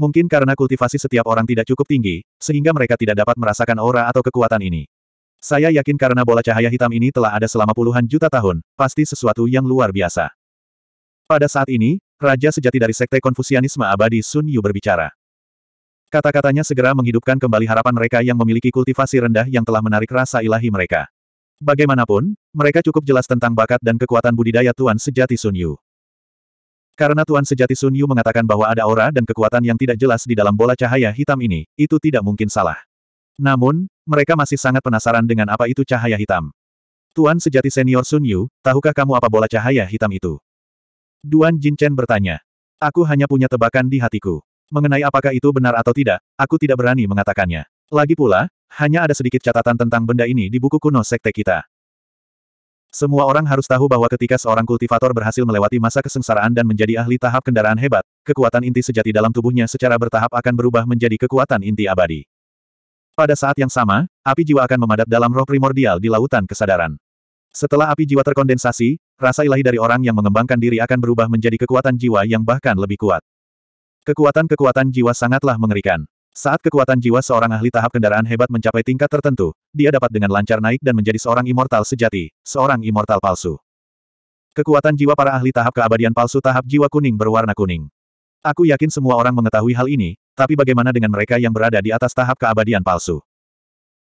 Mungkin karena kultivasi setiap orang tidak cukup tinggi, sehingga mereka tidak dapat merasakan aura atau kekuatan ini. Saya yakin karena bola cahaya hitam ini telah ada selama puluhan juta tahun, pasti sesuatu yang luar biasa. Pada saat ini, Raja sejati dari Sekte Konfusianisme Abadi Sun Yu berbicara. Kata-katanya segera menghidupkan kembali harapan mereka yang memiliki kultivasi rendah yang telah menarik rasa ilahi mereka. Bagaimanapun, mereka cukup jelas tentang bakat dan kekuatan budidaya Tuan Sejati Sun Yu. Karena Tuan Sejati Sun Yu mengatakan bahwa ada aura dan kekuatan yang tidak jelas di dalam bola cahaya hitam ini, itu tidak mungkin salah. Namun, mereka masih sangat penasaran dengan apa itu cahaya hitam. Tuan Sejati Senior Sun Yu, tahukah kamu apa bola cahaya hitam itu? Duan Jin Chen bertanya. Aku hanya punya tebakan di hatiku. Mengenai apakah itu benar atau tidak, aku tidak berani mengatakannya. Lagi pula, hanya ada sedikit catatan tentang benda ini di buku kuno sekte kita. Semua orang harus tahu bahwa ketika seorang kultivator berhasil melewati masa kesengsaraan dan menjadi ahli tahap kendaraan hebat, kekuatan inti sejati dalam tubuhnya secara bertahap akan berubah menjadi kekuatan inti abadi. Pada saat yang sama, api jiwa akan memadat dalam roh primordial di lautan kesadaran. Setelah api jiwa terkondensasi, rasa ilahi dari orang yang mengembangkan diri akan berubah menjadi kekuatan jiwa yang bahkan lebih kuat. Kekuatan-kekuatan jiwa sangatlah mengerikan. Saat kekuatan jiwa seorang ahli tahap kendaraan hebat mencapai tingkat tertentu, dia dapat dengan lancar naik dan menjadi seorang immortal sejati, seorang immortal palsu. Kekuatan jiwa para ahli tahap keabadian palsu tahap jiwa kuning berwarna kuning. Aku yakin semua orang mengetahui hal ini, tapi bagaimana dengan mereka yang berada di atas tahap keabadian palsu?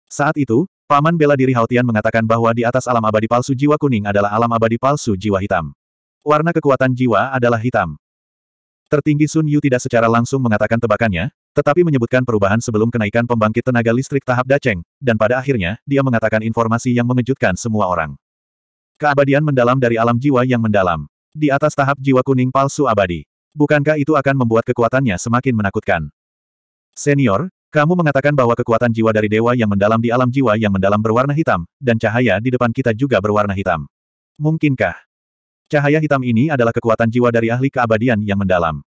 Saat itu, Paman bela diri Hautian mengatakan bahwa di atas alam abadi palsu jiwa kuning adalah alam abadi palsu jiwa hitam. Warna kekuatan jiwa adalah hitam. Tertinggi Sun Yu tidak secara langsung mengatakan tebakannya, tetapi menyebutkan perubahan sebelum kenaikan pembangkit tenaga listrik tahap Daceng, dan pada akhirnya, dia mengatakan informasi yang mengejutkan semua orang. Keabadian mendalam dari alam jiwa yang mendalam. Di atas tahap jiwa kuning palsu abadi. Bukankah itu akan membuat kekuatannya semakin menakutkan? Senior, kamu mengatakan bahwa kekuatan jiwa dari dewa yang mendalam di alam jiwa yang mendalam berwarna hitam, dan cahaya di depan kita juga berwarna hitam. Mungkinkah? Cahaya hitam ini adalah kekuatan jiwa dari ahli keabadian yang mendalam.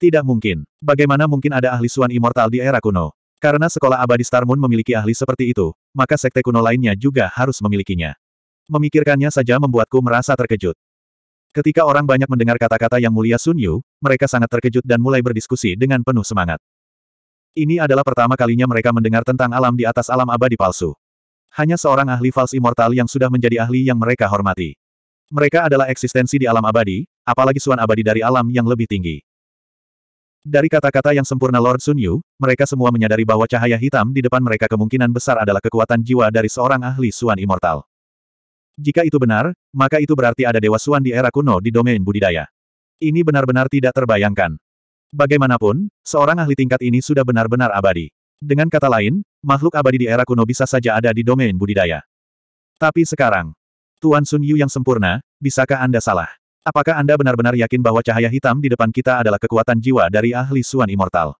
Tidak mungkin. Bagaimana mungkin ada ahli Suan Immortal di era kuno? Karena sekolah abadi Star Moon memiliki ahli seperti itu, maka sekte kuno lainnya juga harus memilikinya. Memikirkannya saja membuatku merasa terkejut. Ketika orang banyak mendengar kata-kata yang mulia Sun Yu, mereka sangat terkejut dan mulai berdiskusi dengan penuh semangat. Ini adalah pertama kalinya mereka mendengar tentang alam di atas alam abadi palsu. Hanya seorang ahli fals immortal yang sudah menjadi ahli yang mereka hormati. Mereka adalah eksistensi di alam abadi, apalagi suan abadi dari alam yang lebih tinggi. Dari kata-kata yang sempurna Lord Sun Yu, mereka semua menyadari bahwa cahaya hitam di depan mereka kemungkinan besar adalah kekuatan jiwa dari seorang ahli suan immortal. Jika itu benar, maka itu berarti ada dewa suan di era kuno di domain budidaya. Ini benar-benar tidak terbayangkan. Bagaimanapun, seorang ahli tingkat ini sudah benar-benar abadi. Dengan kata lain, makhluk abadi di era kuno bisa saja ada di domain budidaya. Tapi sekarang, Tuan Sun Yu yang sempurna, bisakah Anda salah? Apakah Anda benar-benar yakin bahwa cahaya hitam di depan kita adalah kekuatan jiwa dari ahli Suan Immortal?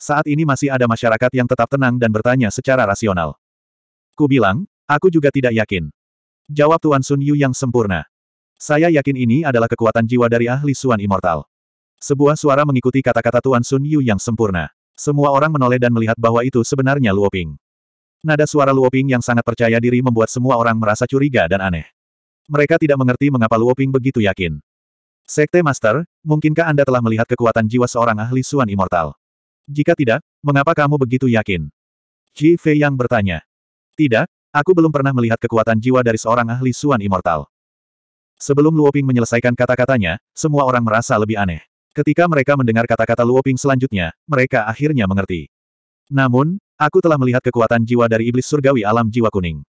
Saat ini masih ada masyarakat yang tetap tenang dan bertanya secara rasional. Ku bilang, aku juga tidak yakin. Jawab Tuan Sun Yu yang sempurna. Saya yakin ini adalah kekuatan jiwa dari ahli Suan Immortal. Sebuah suara mengikuti kata-kata Tuan Sun Yu yang sempurna. Semua orang menoleh dan melihat bahwa itu sebenarnya Luoping. Nada suara Luoping yang sangat percaya diri membuat semua orang merasa curiga dan aneh. Mereka tidak mengerti mengapa Luoping begitu yakin. Sekte Master, mungkinkah Anda telah melihat kekuatan jiwa seorang ahli Suan Immortal? Jika tidak, mengapa kamu begitu yakin? Ji Fei yang bertanya. Tidak, aku belum pernah melihat kekuatan jiwa dari seorang ahli Suan Immortal. Sebelum Luoping menyelesaikan kata-katanya, semua orang merasa lebih aneh. Ketika mereka mendengar kata-kata Luoping selanjutnya, mereka akhirnya mengerti. Namun, Aku telah melihat kekuatan jiwa dari iblis surgawi alam jiwa kuning.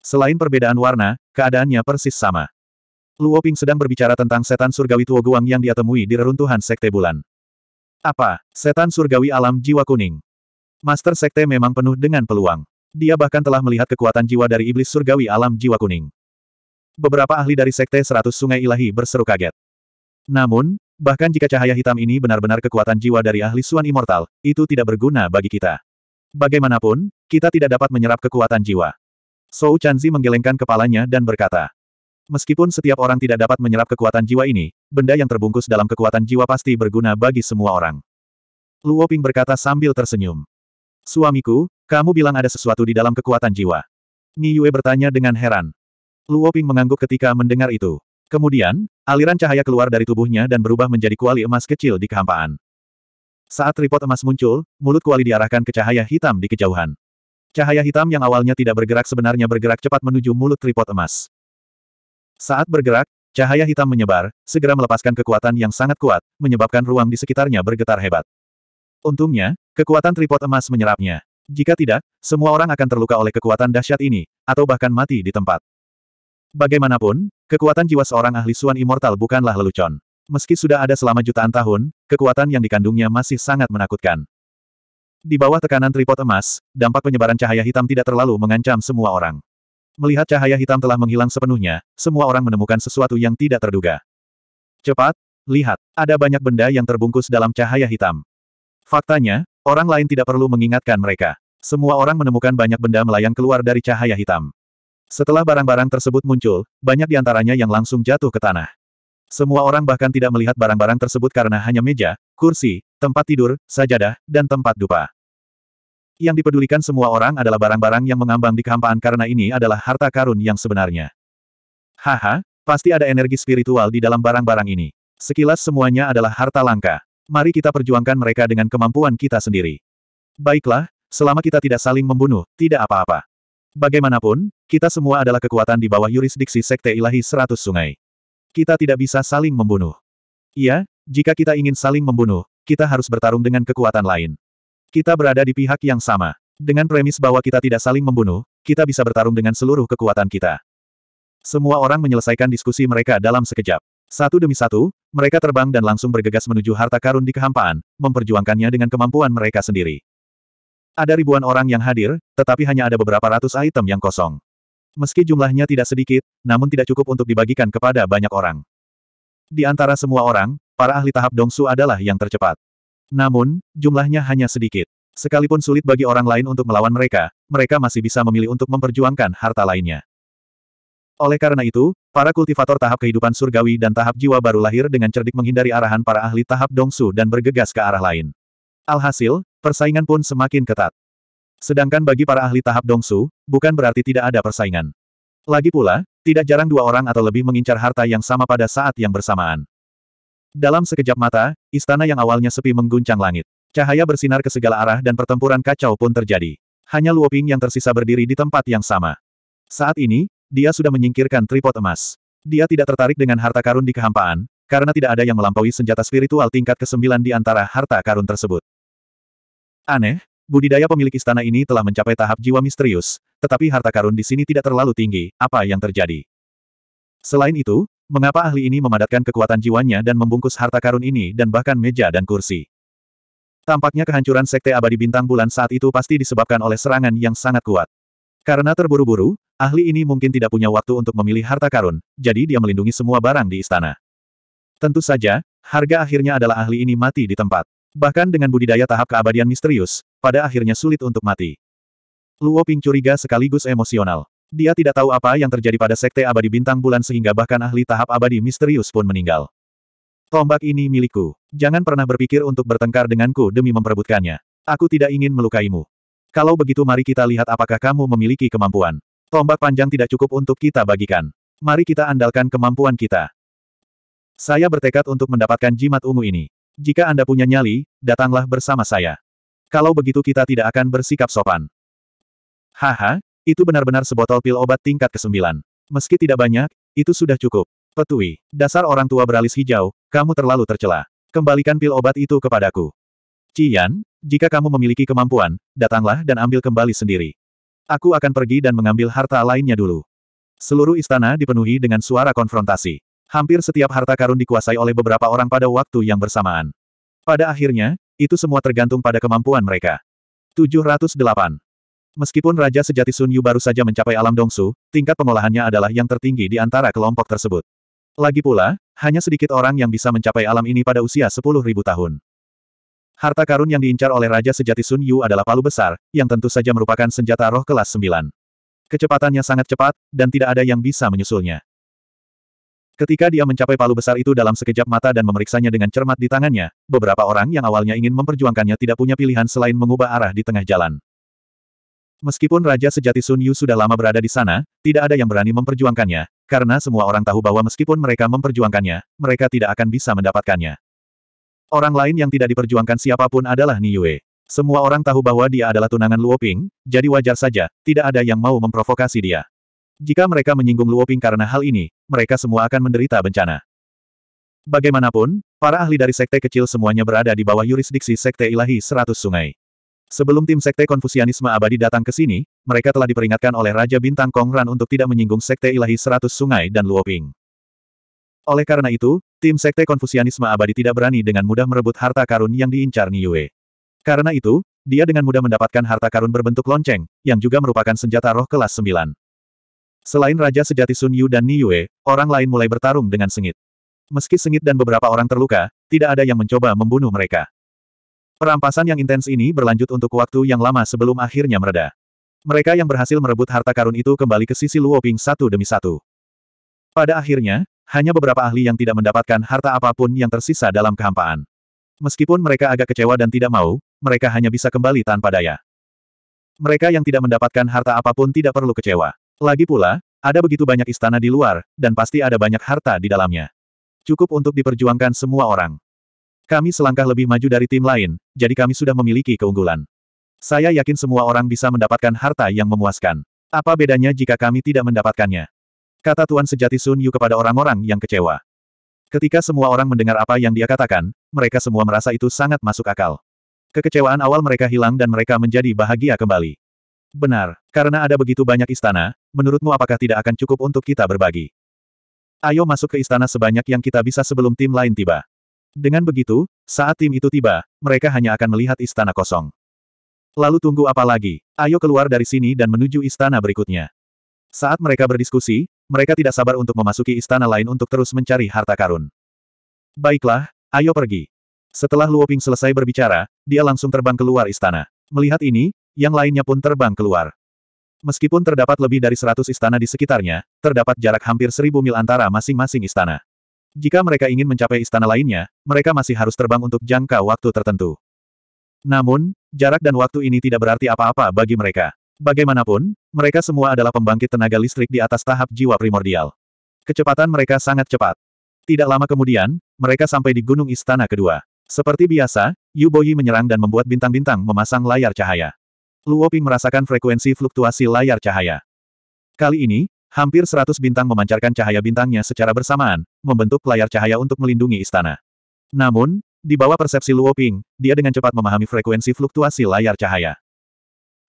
Selain perbedaan warna, keadaannya persis sama. Luo Ping sedang berbicara tentang setan surgawi Tuo Guang yang dia temui di reruntuhan Sekte Bulan. Apa? Setan surgawi alam jiwa kuning. Master Sekte memang penuh dengan peluang. Dia bahkan telah melihat kekuatan jiwa dari iblis surgawi alam jiwa kuning. Beberapa ahli dari Sekte Seratus Sungai Ilahi berseru kaget. Namun, bahkan jika cahaya hitam ini benar-benar kekuatan jiwa dari ahli Suan Immortal, itu tidak berguna bagi kita. Bagaimanapun, kita tidak dapat menyerap kekuatan jiwa. Sou Chanzi menggelengkan kepalanya dan berkata, Meskipun setiap orang tidak dapat menyerap kekuatan jiwa ini, benda yang terbungkus dalam kekuatan jiwa pasti berguna bagi semua orang. Luo Ping berkata sambil tersenyum. Suamiku, kamu bilang ada sesuatu di dalam kekuatan jiwa. Ni Yue bertanya dengan heran. Luo Ping mengangguk ketika mendengar itu. Kemudian, aliran cahaya keluar dari tubuhnya dan berubah menjadi kuali emas kecil di kehampaan. Saat tripod emas muncul, mulut kuali diarahkan ke cahaya hitam di kejauhan. Cahaya hitam yang awalnya tidak bergerak sebenarnya bergerak cepat menuju mulut tripod emas. Saat bergerak, cahaya hitam menyebar, segera melepaskan kekuatan yang sangat kuat, menyebabkan ruang di sekitarnya bergetar hebat. Untungnya, kekuatan tripod emas menyerapnya. Jika tidak, semua orang akan terluka oleh kekuatan dahsyat ini, atau bahkan mati di tempat. Bagaimanapun, kekuatan jiwa seorang ahli Suan Immortal bukanlah lelucon. Meski sudah ada selama jutaan tahun, kekuatan yang dikandungnya masih sangat menakutkan. Di bawah tekanan tripod emas, dampak penyebaran cahaya hitam tidak terlalu mengancam semua orang. Melihat cahaya hitam telah menghilang sepenuhnya, semua orang menemukan sesuatu yang tidak terduga. Cepat, lihat, ada banyak benda yang terbungkus dalam cahaya hitam. Faktanya, orang lain tidak perlu mengingatkan mereka. Semua orang menemukan banyak benda melayang keluar dari cahaya hitam. Setelah barang-barang tersebut muncul, banyak di antaranya yang langsung jatuh ke tanah. Semua orang bahkan tidak melihat barang-barang tersebut karena hanya meja, kursi, tempat tidur, sajadah, dan tempat dupa. Yang dipedulikan semua orang adalah barang-barang yang mengambang di kehampaan karena ini adalah harta karun yang sebenarnya. Haha, pasti ada energi spiritual di dalam barang-barang ini. Sekilas semuanya adalah harta langka. Mari kita perjuangkan mereka dengan kemampuan kita sendiri. Baiklah, selama kita tidak saling membunuh, tidak apa-apa. Bagaimanapun, kita semua adalah kekuatan di bawah yurisdiksi Sekte Ilahi Seratus Sungai kita tidak bisa saling membunuh. Iya, jika kita ingin saling membunuh, kita harus bertarung dengan kekuatan lain. Kita berada di pihak yang sama. Dengan premis bahwa kita tidak saling membunuh, kita bisa bertarung dengan seluruh kekuatan kita. Semua orang menyelesaikan diskusi mereka dalam sekejap. Satu demi satu, mereka terbang dan langsung bergegas menuju harta karun di kehampaan, memperjuangkannya dengan kemampuan mereka sendiri. Ada ribuan orang yang hadir, tetapi hanya ada beberapa ratus item yang kosong. Meski jumlahnya tidak sedikit, namun tidak cukup untuk dibagikan kepada banyak orang. Di antara semua orang, para ahli tahap Dongsu adalah yang tercepat. Namun, jumlahnya hanya sedikit. Sekalipun sulit bagi orang lain untuk melawan mereka, mereka masih bisa memilih untuk memperjuangkan harta lainnya. Oleh karena itu, para kultivator tahap kehidupan surgawi dan tahap jiwa baru lahir dengan cerdik menghindari arahan para ahli tahap Dongsu dan bergegas ke arah lain. Alhasil, persaingan pun semakin ketat. Sedangkan bagi para ahli tahap dongsu, bukan berarti tidak ada persaingan. Lagi pula, tidak jarang dua orang atau lebih mengincar harta yang sama pada saat yang bersamaan. Dalam sekejap mata, istana yang awalnya sepi mengguncang langit. Cahaya bersinar ke segala arah dan pertempuran kacau pun terjadi. Hanya Luoping yang tersisa berdiri di tempat yang sama. Saat ini, dia sudah menyingkirkan tripod emas. Dia tidak tertarik dengan harta karun di kehampaan, karena tidak ada yang melampaui senjata spiritual tingkat ke-9 di antara harta karun tersebut. Aneh, Budidaya pemilik istana ini telah mencapai tahap jiwa misterius, tetapi harta karun di sini tidak terlalu tinggi, apa yang terjadi? Selain itu, mengapa ahli ini memadatkan kekuatan jiwanya dan membungkus harta karun ini dan bahkan meja dan kursi? Tampaknya kehancuran Sekte Abadi Bintang Bulan saat itu pasti disebabkan oleh serangan yang sangat kuat. Karena terburu-buru, ahli ini mungkin tidak punya waktu untuk memilih harta karun, jadi dia melindungi semua barang di istana. Tentu saja, harga akhirnya adalah ahli ini mati di tempat. Bahkan dengan budidaya tahap keabadian misterius, pada akhirnya sulit untuk mati. Luo Ping curiga sekaligus emosional. Dia tidak tahu apa yang terjadi pada Sekte Abadi Bintang Bulan sehingga bahkan ahli tahap abadi misterius pun meninggal. Tombak ini milikku. Jangan pernah berpikir untuk bertengkar denganku demi memperebutkannya. Aku tidak ingin melukaimu. Kalau begitu mari kita lihat apakah kamu memiliki kemampuan. Tombak panjang tidak cukup untuk kita bagikan. Mari kita andalkan kemampuan kita. Saya bertekad untuk mendapatkan jimat ungu ini. Jika Anda punya nyali, datanglah bersama saya. Kalau begitu kita tidak akan bersikap sopan. Haha, itu benar-benar sebotol pil obat tingkat ke-9. Meski tidak banyak, itu sudah cukup. Petui, dasar orang tua beralis hijau, kamu terlalu tercela. Kembalikan pil obat itu kepadaku. Cian, jika kamu memiliki kemampuan, datanglah dan ambil kembali sendiri. Aku akan pergi dan mengambil harta lainnya dulu. Seluruh istana dipenuhi dengan suara konfrontasi. Hampir setiap harta karun dikuasai oleh beberapa orang pada waktu yang bersamaan. Pada akhirnya, itu semua tergantung pada kemampuan mereka. 708. Meskipun Raja Sejati Sun Yu baru saja mencapai alam Dongsu, tingkat pengolahannya adalah yang tertinggi di antara kelompok tersebut. Lagi pula, hanya sedikit orang yang bisa mencapai alam ini pada usia 10.000 tahun. Harta karun yang diincar oleh Raja Sejati Sun Yu adalah palu besar, yang tentu saja merupakan senjata roh kelas 9. Kecepatannya sangat cepat, dan tidak ada yang bisa menyusulnya. Ketika dia mencapai palu besar itu dalam sekejap mata dan memeriksanya dengan cermat di tangannya, beberapa orang yang awalnya ingin memperjuangkannya tidak punya pilihan selain mengubah arah di tengah jalan. Meskipun Raja Sejati Sun Yu sudah lama berada di sana, tidak ada yang berani memperjuangkannya, karena semua orang tahu bahwa meskipun mereka memperjuangkannya, mereka tidak akan bisa mendapatkannya. Orang lain yang tidak diperjuangkan siapapun adalah Ni Yue. Semua orang tahu bahwa dia adalah tunangan Luoping, jadi wajar saja, tidak ada yang mau memprovokasi dia. Jika mereka menyinggung Luoping karena hal ini, mereka semua akan menderita bencana. Bagaimanapun, para ahli dari sekte kecil semuanya berada di bawah yurisdiksi sekte ilahi seratus sungai. Sebelum tim sekte konfusianisme abadi datang ke sini, mereka telah diperingatkan oleh Raja Bintang Kongran untuk tidak menyinggung sekte ilahi seratus sungai dan Luoping. Oleh karena itu, tim sekte konfusianisme abadi tidak berani dengan mudah merebut harta karun yang diincar Niue. Karena itu, dia dengan mudah mendapatkan harta karun berbentuk lonceng, yang juga merupakan senjata roh kelas 9. Selain Raja Sejati Sun Yu dan Ni Yue, orang lain mulai bertarung dengan sengit. Meski sengit dan beberapa orang terluka, tidak ada yang mencoba membunuh mereka. Perampasan yang intens ini berlanjut untuk waktu yang lama sebelum akhirnya mereda. Mereka yang berhasil merebut harta karun itu kembali ke sisi Luoping satu demi satu. Pada akhirnya, hanya beberapa ahli yang tidak mendapatkan harta apapun yang tersisa dalam kehampaan. Meskipun mereka agak kecewa dan tidak mau, mereka hanya bisa kembali tanpa daya. Mereka yang tidak mendapatkan harta apapun tidak perlu kecewa. Lagi pula, ada begitu banyak istana di luar, dan pasti ada banyak harta di dalamnya. Cukup untuk diperjuangkan semua orang. Kami selangkah lebih maju dari tim lain, jadi kami sudah memiliki keunggulan. Saya yakin semua orang bisa mendapatkan harta yang memuaskan. Apa bedanya jika kami tidak mendapatkannya? Kata Tuan Sejati Sun Yu kepada orang-orang yang kecewa. Ketika semua orang mendengar apa yang dia katakan, mereka semua merasa itu sangat masuk akal. Kekecewaan awal mereka hilang dan mereka menjadi bahagia kembali. Benar, karena ada begitu banyak istana, menurutmu apakah tidak akan cukup untuk kita berbagi? Ayo masuk ke istana sebanyak yang kita bisa sebelum tim lain tiba. Dengan begitu, saat tim itu tiba, mereka hanya akan melihat istana kosong. Lalu tunggu apa lagi? Ayo keluar dari sini dan menuju istana berikutnya. Saat mereka berdiskusi, mereka tidak sabar untuk memasuki istana lain untuk terus mencari harta karun. Baiklah, ayo pergi. Setelah Luoping selesai berbicara, dia langsung terbang keluar istana. Melihat ini, yang lainnya pun terbang keluar. Meskipun terdapat lebih dari seratus istana di sekitarnya, terdapat jarak hampir seribu mil antara masing-masing istana. Jika mereka ingin mencapai istana lainnya, mereka masih harus terbang untuk jangka waktu tertentu. Namun, jarak dan waktu ini tidak berarti apa-apa bagi mereka. Bagaimanapun, mereka semua adalah pembangkit tenaga listrik di atas tahap jiwa primordial. Kecepatan mereka sangat cepat. Tidak lama kemudian, mereka sampai di Gunung Istana Kedua. Seperti biasa, Yu Boyi menyerang dan membuat bintang-bintang memasang layar cahaya. Luo Ping merasakan frekuensi fluktuasi layar cahaya. Kali ini, hampir seratus bintang memancarkan cahaya bintangnya secara bersamaan, membentuk layar cahaya untuk melindungi istana. Namun, di bawah persepsi Luo Ping, dia dengan cepat memahami frekuensi fluktuasi layar cahaya.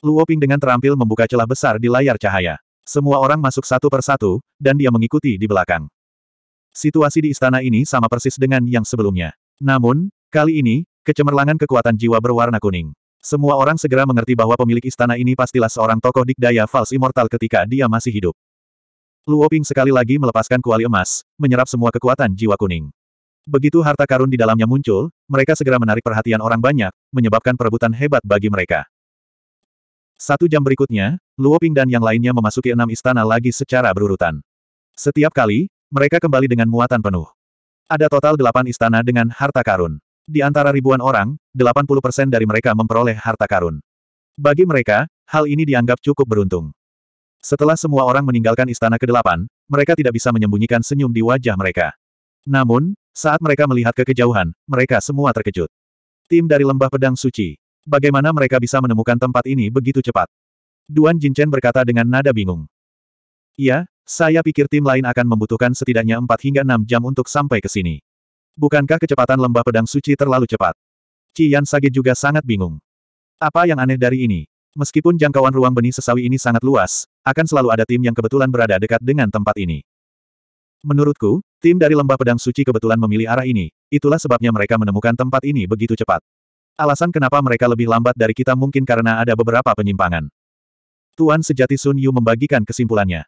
Luo Ping dengan terampil membuka celah besar di layar cahaya. Semua orang masuk satu persatu, dan dia mengikuti di belakang. Situasi di istana ini sama persis dengan yang sebelumnya. Namun, kali ini, kecemerlangan kekuatan jiwa berwarna kuning. Semua orang segera mengerti bahwa pemilik istana ini pastilah seorang tokoh dikdaya Fals Immortal ketika dia masih hidup. Luoping sekali lagi melepaskan kuali emas, menyerap semua kekuatan jiwa kuning. Begitu harta karun di dalamnya muncul, mereka segera menarik perhatian orang banyak, menyebabkan perebutan hebat bagi mereka. Satu jam berikutnya, Luoping dan yang lainnya memasuki enam istana lagi secara berurutan. Setiap kali, mereka kembali dengan muatan penuh. Ada total delapan istana dengan harta karun. Di antara ribuan orang, 80% dari mereka memperoleh harta karun. Bagi mereka, hal ini dianggap cukup beruntung. Setelah semua orang meninggalkan istana ke-8, mereka tidak bisa menyembunyikan senyum di wajah mereka. Namun, saat mereka melihat ke kejauhan, mereka semua terkejut. Tim dari Lembah Pedang Suci. Bagaimana mereka bisa menemukan tempat ini begitu cepat? Duan Jinchen berkata dengan nada bingung. Ya, saya pikir tim lain akan membutuhkan setidaknya 4 hingga 6 jam untuk sampai ke sini. Bukankah kecepatan lembah pedang suci terlalu cepat? Cian Sage juga sangat bingung. Apa yang aneh dari ini? Meskipun jangkauan ruang benih sesawi ini sangat luas, akan selalu ada tim yang kebetulan berada dekat dengan tempat ini. Menurutku, tim dari Lembah Pedang Suci kebetulan memilih arah ini, itulah sebabnya mereka menemukan tempat ini begitu cepat. Alasan kenapa mereka lebih lambat dari kita mungkin karena ada beberapa penyimpangan. Tuan sejati Sun Yu membagikan kesimpulannya.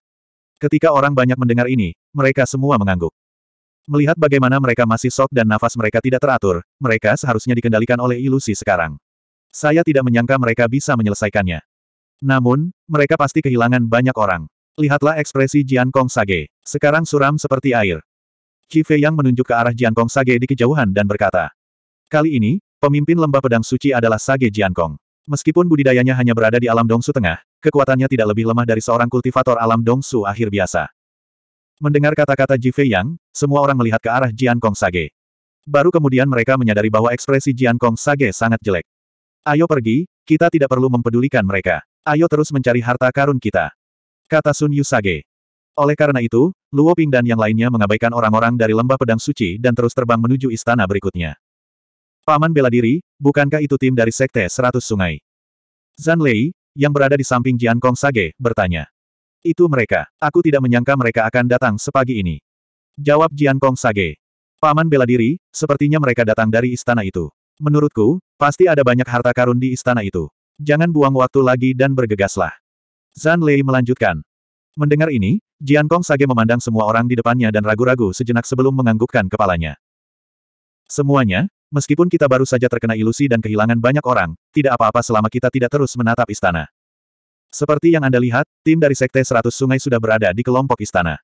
Ketika orang banyak mendengar ini, mereka semua mengangguk. Melihat bagaimana mereka masih sok dan nafas mereka tidak teratur, mereka seharusnya dikendalikan oleh ilusi sekarang. Saya tidak menyangka mereka bisa menyelesaikannya. Namun, mereka pasti kehilangan banyak orang. Lihatlah ekspresi Jian Kong Sage. Sekarang suram seperti air. Fei yang menunjuk ke arah Jian Kong Sage di kejauhan dan berkata. Kali ini, pemimpin lembah pedang suci adalah Sage Jian Kong. Meskipun budidayanya hanya berada di alam Dongsu Tengah, kekuatannya tidak lebih lemah dari seorang kultivator alam Dongsu akhir biasa. Mendengar kata-kata Ji Fei Yang, semua orang melihat ke arah Jian Kong Sage. Baru kemudian mereka menyadari bahwa ekspresi Jian Kong Sage sangat jelek. Ayo pergi, kita tidak perlu mempedulikan mereka. Ayo terus mencari harta karun kita. Kata Sun Yu Sage. Oleh karena itu, Luo Ping dan yang lainnya mengabaikan orang-orang dari lembah pedang suci dan terus terbang menuju istana berikutnya. Paman bela diri, bukankah itu tim dari Sekte Seratus Sungai? Zan Lei, yang berada di samping Jian Kong Sage, bertanya. Itu mereka. Aku tidak menyangka mereka akan datang sepagi ini. Jawab Jian Kong Sage. Paman bela diri, sepertinya mereka datang dari istana itu. Menurutku, pasti ada banyak harta karun di istana itu. Jangan buang waktu lagi dan bergegaslah. Zan Lei melanjutkan. Mendengar ini, Jian Kong Sage memandang semua orang di depannya dan ragu-ragu sejenak sebelum menganggukkan kepalanya. Semuanya, meskipun kita baru saja terkena ilusi dan kehilangan banyak orang, tidak apa-apa selama kita tidak terus menatap istana. Seperti yang Anda lihat, tim dari Sekte Seratus Sungai sudah berada di kelompok istana.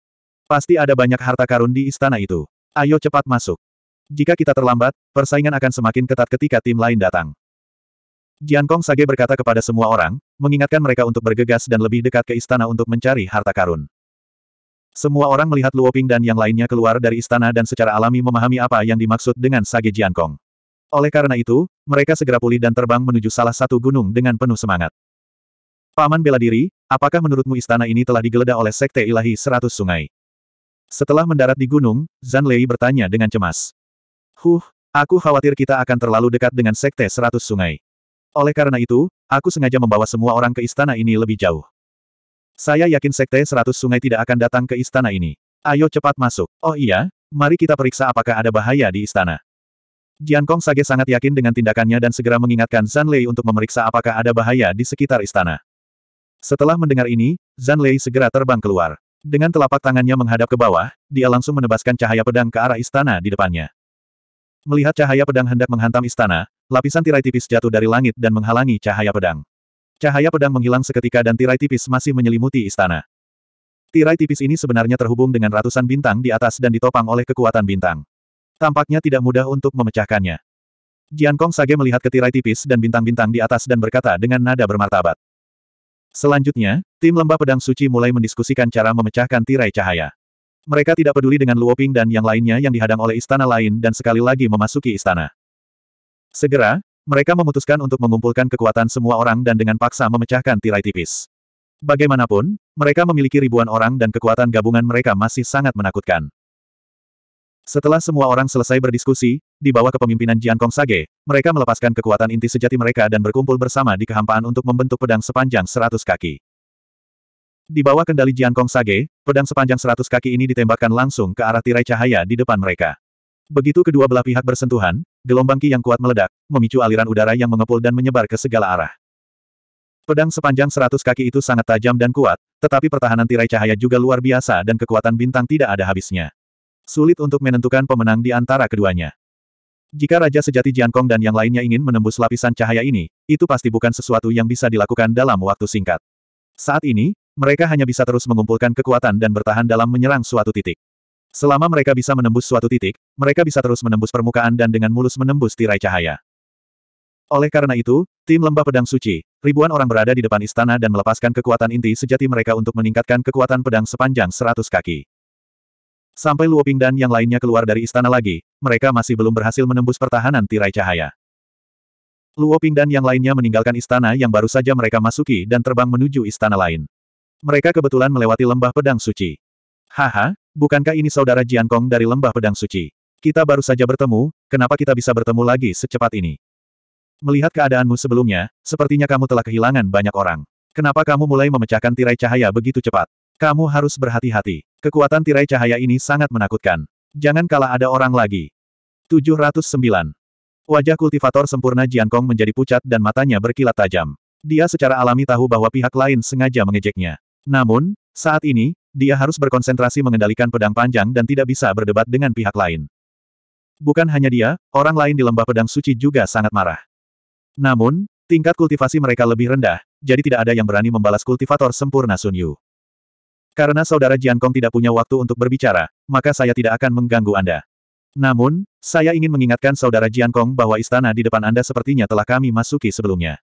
Pasti ada banyak harta karun di istana itu. Ayo cepat masuk. Jika kita terlambat, persaingan akan semakin ketat ketika tim lain datang. Jian Kong Sage berkata kepada semua orang, mengingatkan mereka untuk bergegas dan lebih dekat ke istana untuk mencari harta karun. Semua orang melihat Luo Ping dan yang lainnya keluar dari istana dan secara alami memahami apa yang dimaksud dengan Sage Jian Kong. Oleh karena itu, mereka segera pulih dan terbang menuju salah satu gunung dengan penuh semangat. Paman bela diri, apakah menurutmu istana ini telah digeledah oleh Sekte Ilahi Seratus Sungai? Setelah mendarat di gunung, Zan Lei bertanya dengan cemas. Huh, aku khawatir kita akan terlalu dekat dengan Sekte Seratus Sungai. Oleh karena itu, aku sengaja membawa semua orang ke istana ini lebih jauh. Saya yakin Sekte Seratus Sungai tidak akan datang ke istana ini. Ayo cepat masuk. Oh iya, mari kita periksa apakah ada bahaya di istana. Jian Kong Sage sangat yakin dengan tindakannya dan segera mengingatkan Zan Lei untuk memeriksa apakah ada bahaya di sekitar istana. Setelah mendengar ini, Zan Lei segera terbang keluar. Dengan telapak tangannya menghadap ke bawah, dia langsung menebaskan cahaya pedang ke arah istana di depannya. Melihat cahaya pedang hendak menghantam istana, lapisan tirai tipis jatuh dari langit dan menghalangi cahaya pedang. Cahaya pedang menghilang seketika dan tirai tipis masih menyelimuti istana. Tirai tipis ini sebenarnya terhubung dengan ratusan bintang di atas dan ditopang oleh kekuatan bintang. Tampaknya tidak mudah untuk memecahkannya. Jian Kong Sage melihat ke tirai tipis dan bintang-bintang di atas dan berkata dengan nada bermartabat. Selanjutnya, tim lembah pedang suci mulai mendiskusikan cara memecahkan tirai cahaya. Mereka tidak peduli dengan Luoping dan yang lainnya yang dihadang oleh istana lain dan sekali lagi memasuki istana. Segera, mereka memutuskan untuk mengumpulkan kekuatan semua orang dan dengan paksa memecahkan tirai tipis. Bagaimanapun, mereka memiliki ribuan orang dan kekuatan gabungan mereka masih sangat menakutkan. Setelah semua orang selesai berdiskusi, di bawah kepemimpinan Jian Kong Sage, mereka melepaskan kekuatan inti sejati mereka dan berkumpul bersama di kehampaan untuk membentuk pedang sepanjang 100 kaki. Di bawah kendali Jian Kong Sage, pedang sepanjang 100 kaki ini ditembakkan langsung ke arah tirai cahaya di depan mereka. Begitu kedua belah pihak bersentuhan, gelombang ki yang kuat meledak, memicu aliran udara yang mengepul dan menyebar ke segala arah. Pedang sepanjang 100 kaki itu sangat tajam dan kuat, tetapi pertahanan tirai cahaya juga luar biasa dan kekuatan bintang tidak ada habisnya. Sulit untuk menentukan pemenang di antara keduanya. Jika Raja Sejati Jiankong dan yang lainnya ingin menembus lapisan cahaya ini, itu pasti bukan sesuatu yang bisa dilakukan dalam waktu singkat. Saat ini, mereka hanya bisa terus mengumpulkan kekuatan dan bertahan dalam menyerang suatu titik. Selama mereka bisa menembus suatu titik, mereka bisa terus menembus permukaan dan dengan mulus menembus tirai cahaya. Oleh karena itu, tim lembah pedang suci, ribuan orang berada di depan istana dan melepaskan kekuatan inti sejati mereka untuk meningkatkan kekuatan pedang sepanjang 100 kaki. Sampai Luo Ping dan yang lainnya keluar dari istana lagi, mereka masih belum berhasil menembus pertahanan tirai cahaya. Luo Ping dan yang lainnya meninggalkan istana yang baru saja mereka masuki dan terbang menuju istana lain. Mereka kebetulan melewati lembah pedang suci. Haha, bukankah ini saudara Jian Kong dari lembah pedang suci? Kita baru saja bertemu, kenapa kita bisa bertemu lagi secepat ini? Melihat keadaanmu sebelumnya, sepertinya kamu telah kehilangan banyak orang. Kenapa kamu mulai memecahkan tirai cahaya begitu cepat? Kamu harus berhati-hati. Kekuatan tirai cahaya ini sangat menakutkan. Jangan kalah ada orang lagi. 709. Wajah kultivator sempurna Kong menjadi pucat dan matanya berkilat tajam. Dia secara alami tahu bahwa pihak lain sengaja mengejeknya. Namun, saat ini, dia harus berkonsentrasi mengendalikan pedang panjang dan tidak bisa berdebat dengan pihak lain. Bukan hanya dia, orang lain di lembah pedang suci juga sangat marah. Namun, tingkat kultivasi mereka lebih rendah, jadi tidak ada yang berani membalas kultivator sempurna Sun Yu. Karena saudara Jiankong tidak punya waktu untuk berbicara, maka saya tidak akan mengganggu Anda. Namun, saya ingin mengingatkan saudara Jiankong bahwa istana di depan Anda sepertinya telah kami masuki sebelumnya.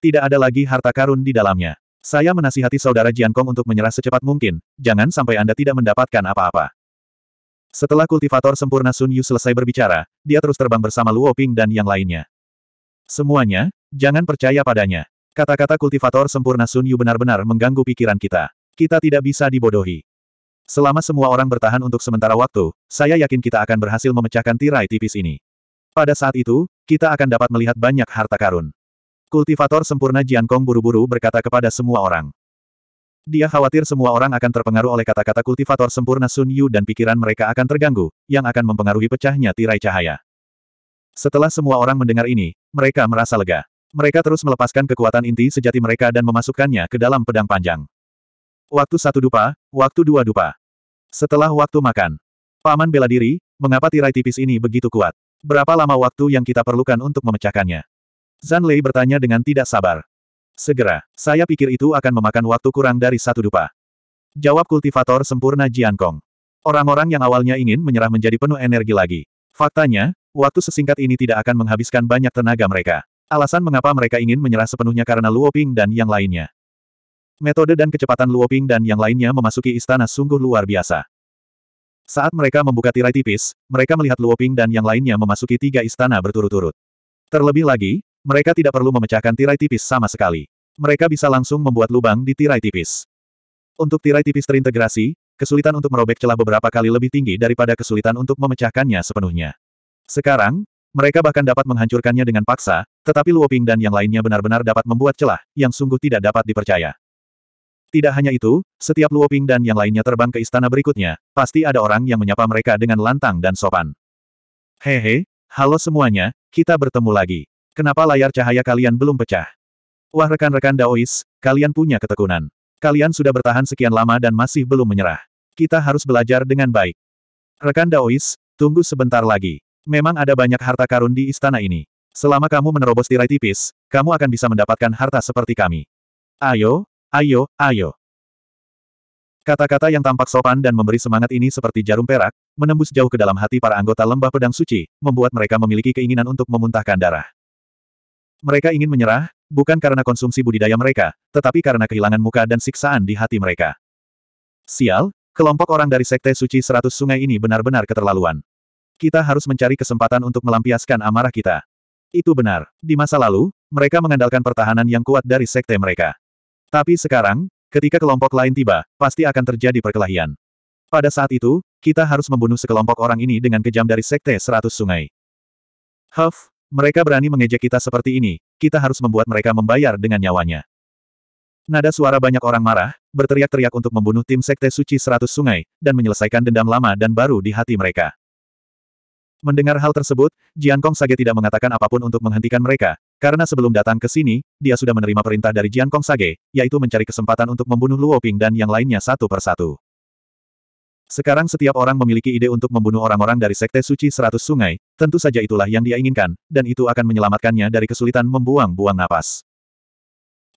Tidak ada lagi harta karun di dalamnya. Saya menasihati saudara Jiankong untuk menyerah secepat mungkin, jangan sampai Anda tidak mendapatkan apa-apa. Setelah kultivator sempurna Sun Yu selesai berbicara, dia terus terbang bersama Luo Ping dan yang lainnya. Semuanya, jangan percaya padanya. Kata-kata kultivator sempurna Sun Yu benar-benar mengganggu pikiran kita. Kita tidak bisa dibodohi. Selama semua orang bertahan untuk sementara waktu, saya yakin kita akan berhasil memecahkan tirai tipis ini. Pada saat itu, kita akan dapat melihat banyak harta karun. Kultivator sempurna Kong buru-buru berkata kepada semua orang. Dia khawatir semua orang akan terpengaruh oleh kata-kata kultivator sempurna Sun Yu dan pikiran mereka akan terganggu, yang akan mempengaruhi pecahnya tirai cahaya. Setelah semua orang mendengar ini, mereka merasa lega. Mereka terus melepaskan kekuatan inti sejati mereka dan memasukkannya ke dalam pedang panjang. Waktu satu dupa, waktu dua dupa. Setelah waktu makan. Paman bela diri, mengapa tirai tipis ini begitu kuat? Berapa lama waktu yang kita perlukan untuk memecahkannya? Zan Lei bertanya dengan tidak sabar. Segera, saya pikir itu akan memakan waktu kurang dari satu dupa. Jawab kultivator sempurna Jian Kong. Orang-orang yang awalnya ingin menyerah menjadi penuh energi lagi. Faktanya, waktu sesingkat ini tidak akan menghabiskan banyak tenaga mereka. Alasan mengapa mereka ingin menyerah sepenuhnya karena Luo Ping dan yang lainnya. Metode dan kecepatan Luoping dan yang lainnya memasuki istana sungguh luar biasa. Saat mereka membuka tirai tipis, mereka melihat Luoping dan yang lainnya memasuki tiga istana berturut-turut. Terlebih lagi, mereka tidak perlu memecahkan tirai tipis sama sekali. Mereka bisa langsung membuat lubang di tirai tipis. Untuk tirai tipis terintegrasi, kesulitan untuk merobek celah beberapa kali lebih tinggi daripada kesulitan untuk memecahkannya sepenuhnya. Sekarang, mereka bahkan dapat menghancurkannya dengan paksa, tetapi Luoping dan yang lainnya benar-benar dapat membuat celah, yang sungguh tidak dapat dipercaya. Tidak hanya itu, setiap Luoping dan yang lainnya terbang ke istana berikutnya, pasti ada orang yang menyapa mereka dengan lantang dan sopan. Hehe, halo semuanya, kita bertemu lagi. Kenapa layar cahaya kalian belum pecah? Wah rekan-rekan Daois, kalian punya ketekunan. Kalian sudah bertahan sekian lama dan masih belum menyerah. Kita harus belajar dengan baik. Rekan Daois, tunggu sebentar lagi. Memang ada banyak harta karun di istana ini. Selama kamu menerobos tirai tipis, kamu akan bisa mendapatkan harta seperti kami. Ayo, Ayo, ayo. Kata-kata yang tampak sopan dan memberi semangat ini seperti jarum perak, menembus jauh ke dalam hati para anggota lembah pedang suci, membuat mereka memiliki keinginan untuk memuntahkan darah. Mereka ingin menyerah, bukan karena konsumsi budidaya mereka, tetapi karena kehilangan muka dan siksaan di hati mereka. Sial, kelompok orang dari Sekte Suci Seratus Sungai ini benar-benar keterlaluan. Kita harus mencari kesempatan untuk melampiaskan amarah kita. Itu benar. Di masa lalu, mereka mengandalkan pertahanan yang kuat dari sekte mereka. Tapi sekarang, ketika kelompok lain tiba, pasti akan terjadi perkelahian. Pada saat itu, kita harus membunuh sekelompok orang ini dengan kejam dari Sekte Seratus Sungai. Huff, mereka berani mengejek kita seperti ini, kita harus membuat mereka membayar dengan nyawanya. Nada suara banyak orang marah, berteriak-teriak untuk membunuh tim Sekte Suci Seratus Sungai, dan menyelesaikan dendam lama dan baru di hati mereka. Mendengar hal tersebut, Jian Kong Sage tidak mengatakan apapun untuk menghentikan mereka, karena sebelum datang ke sini, dia sudah menerima perintah dari Jian Kong Sage, yaitu mencari kesempatan untuk membunuh Luo Ping dan yang lainnya satu persatu. Sekarang setiap orang memiliki ide untuk membunuh orang-orang dari Sekte Suci Seratus Sungai, tentu saja itulah yang dia inginkan, dan itu akan menyelamatkannya dari kesulitan membuang-buang napas.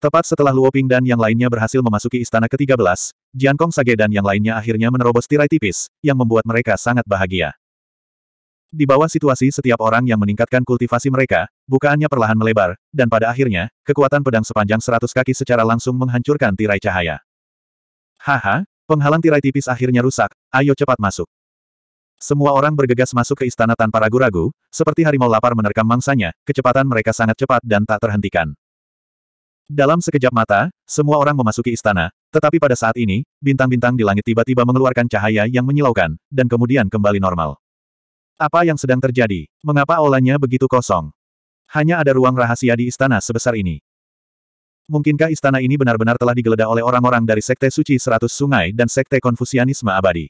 Tepat setelah Luo Ping dan yang lainnya berhasil memasuki istana ke-13, Jian Kong Sage dan yang lainnya akhirnya menerobos tirai tipis, yang membuat mereka sangat bahagia. Di bawah situasi setiap orang yang meningkatkan kultivasi mereka, bukaannya perlahan melebar, dan pada akhirnya, kekuatan pedang sepanjang seratus kaki secara langsung menghancurkan tirai cahaya. Haha, penghalang tirai tipis akhirnya rusak, ayo cepat masuk. Semua orang bergegas masuk ke istana tanpa ragu-ragu, seperti harimau lapar menerkam mangsanya, kecepatan mereka sangat cepat dan tak terhentikan. Dalam sekejap mata, semua orang memasuki istana, tetapi pada saat ini, bintang-bintang di langit tiba-tiba mengeluarkan cahaya yang menyilaukan, dan kemudian kembali normal. Apa yang sedang terjadi? Mengapa olahnya begitu kosong? Hanya ada ruang rahasia di istana sebesar ini. Mungkinkah istana ini benar-benar telah digeledah oleh orang-orang dari Sekte Suci Seratus Sungai dan Sekte Konfusianisme Abadi?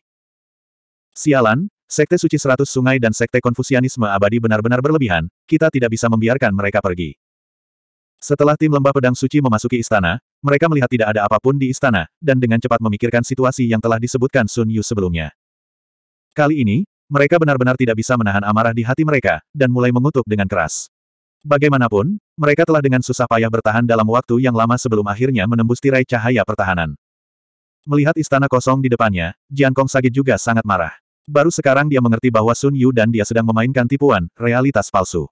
Sialan, Sekte Suci Seratus Sungai dan Sekte Konfusianisme Abadi benar-benar berlebihan, kita tidak bisa membiarkan mereka pergi. Setelah tim lembah pedang suci memasuki istana, mereka melihat tidak ada apapun di istana, dan dengan cepat memikirkan situasi yang telah disebutkan Sun Yu sebelumnya. Kali ini, mereka benar-benar tidak bisa menahan amarah di hati mereka, dan mulai mengutuk dengan keras. Bagaimanapun, mereka telah dengan susah payah bertahan dalam waktu yang lama sebelum akhirnya menembus tirai cahaya pertahanan. Melihat istana kosong di depannya, Jian Kong Sage juga sangat marah. Baru sekarang dia mengerti bahwa Sun Yu dan dia sedang memainkan tipuan, realitas palsu.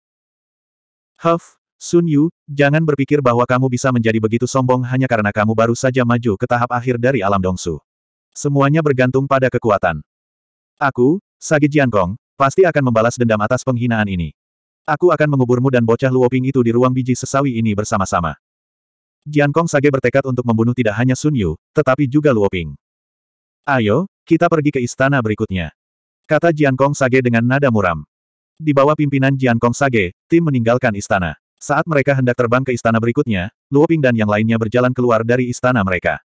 Huff, Sun Yu, jangan berpikir bahwa kamu bisa menjadi begitu sombong hanya karena kamu baru saja maju ke tahap akhir dari alam dongsu. Semuanya bergantung pada kekuatan. Aku, Sagi Jiankong pasti akan membalas dendam atas penghinaan ini. Aku akan menguburmu dan bocah Luoping itu di ruang biji sesawi ini bersama-sama. Jiankong Sage bertekad untuk membunuh tidak hanya Sun Yu, tetapi juga Luoping. Ayo, kita pergi ke istana berikutnya. Kata Jiankong Sage dengan nada muram. Di bawah pimpinan Jiankong Sage, tim meninggalkan istana. Saat mereka hendak terbang ke istana berikutnya, Luoping dan yang lainnya berjalan keluar dari istana mereka.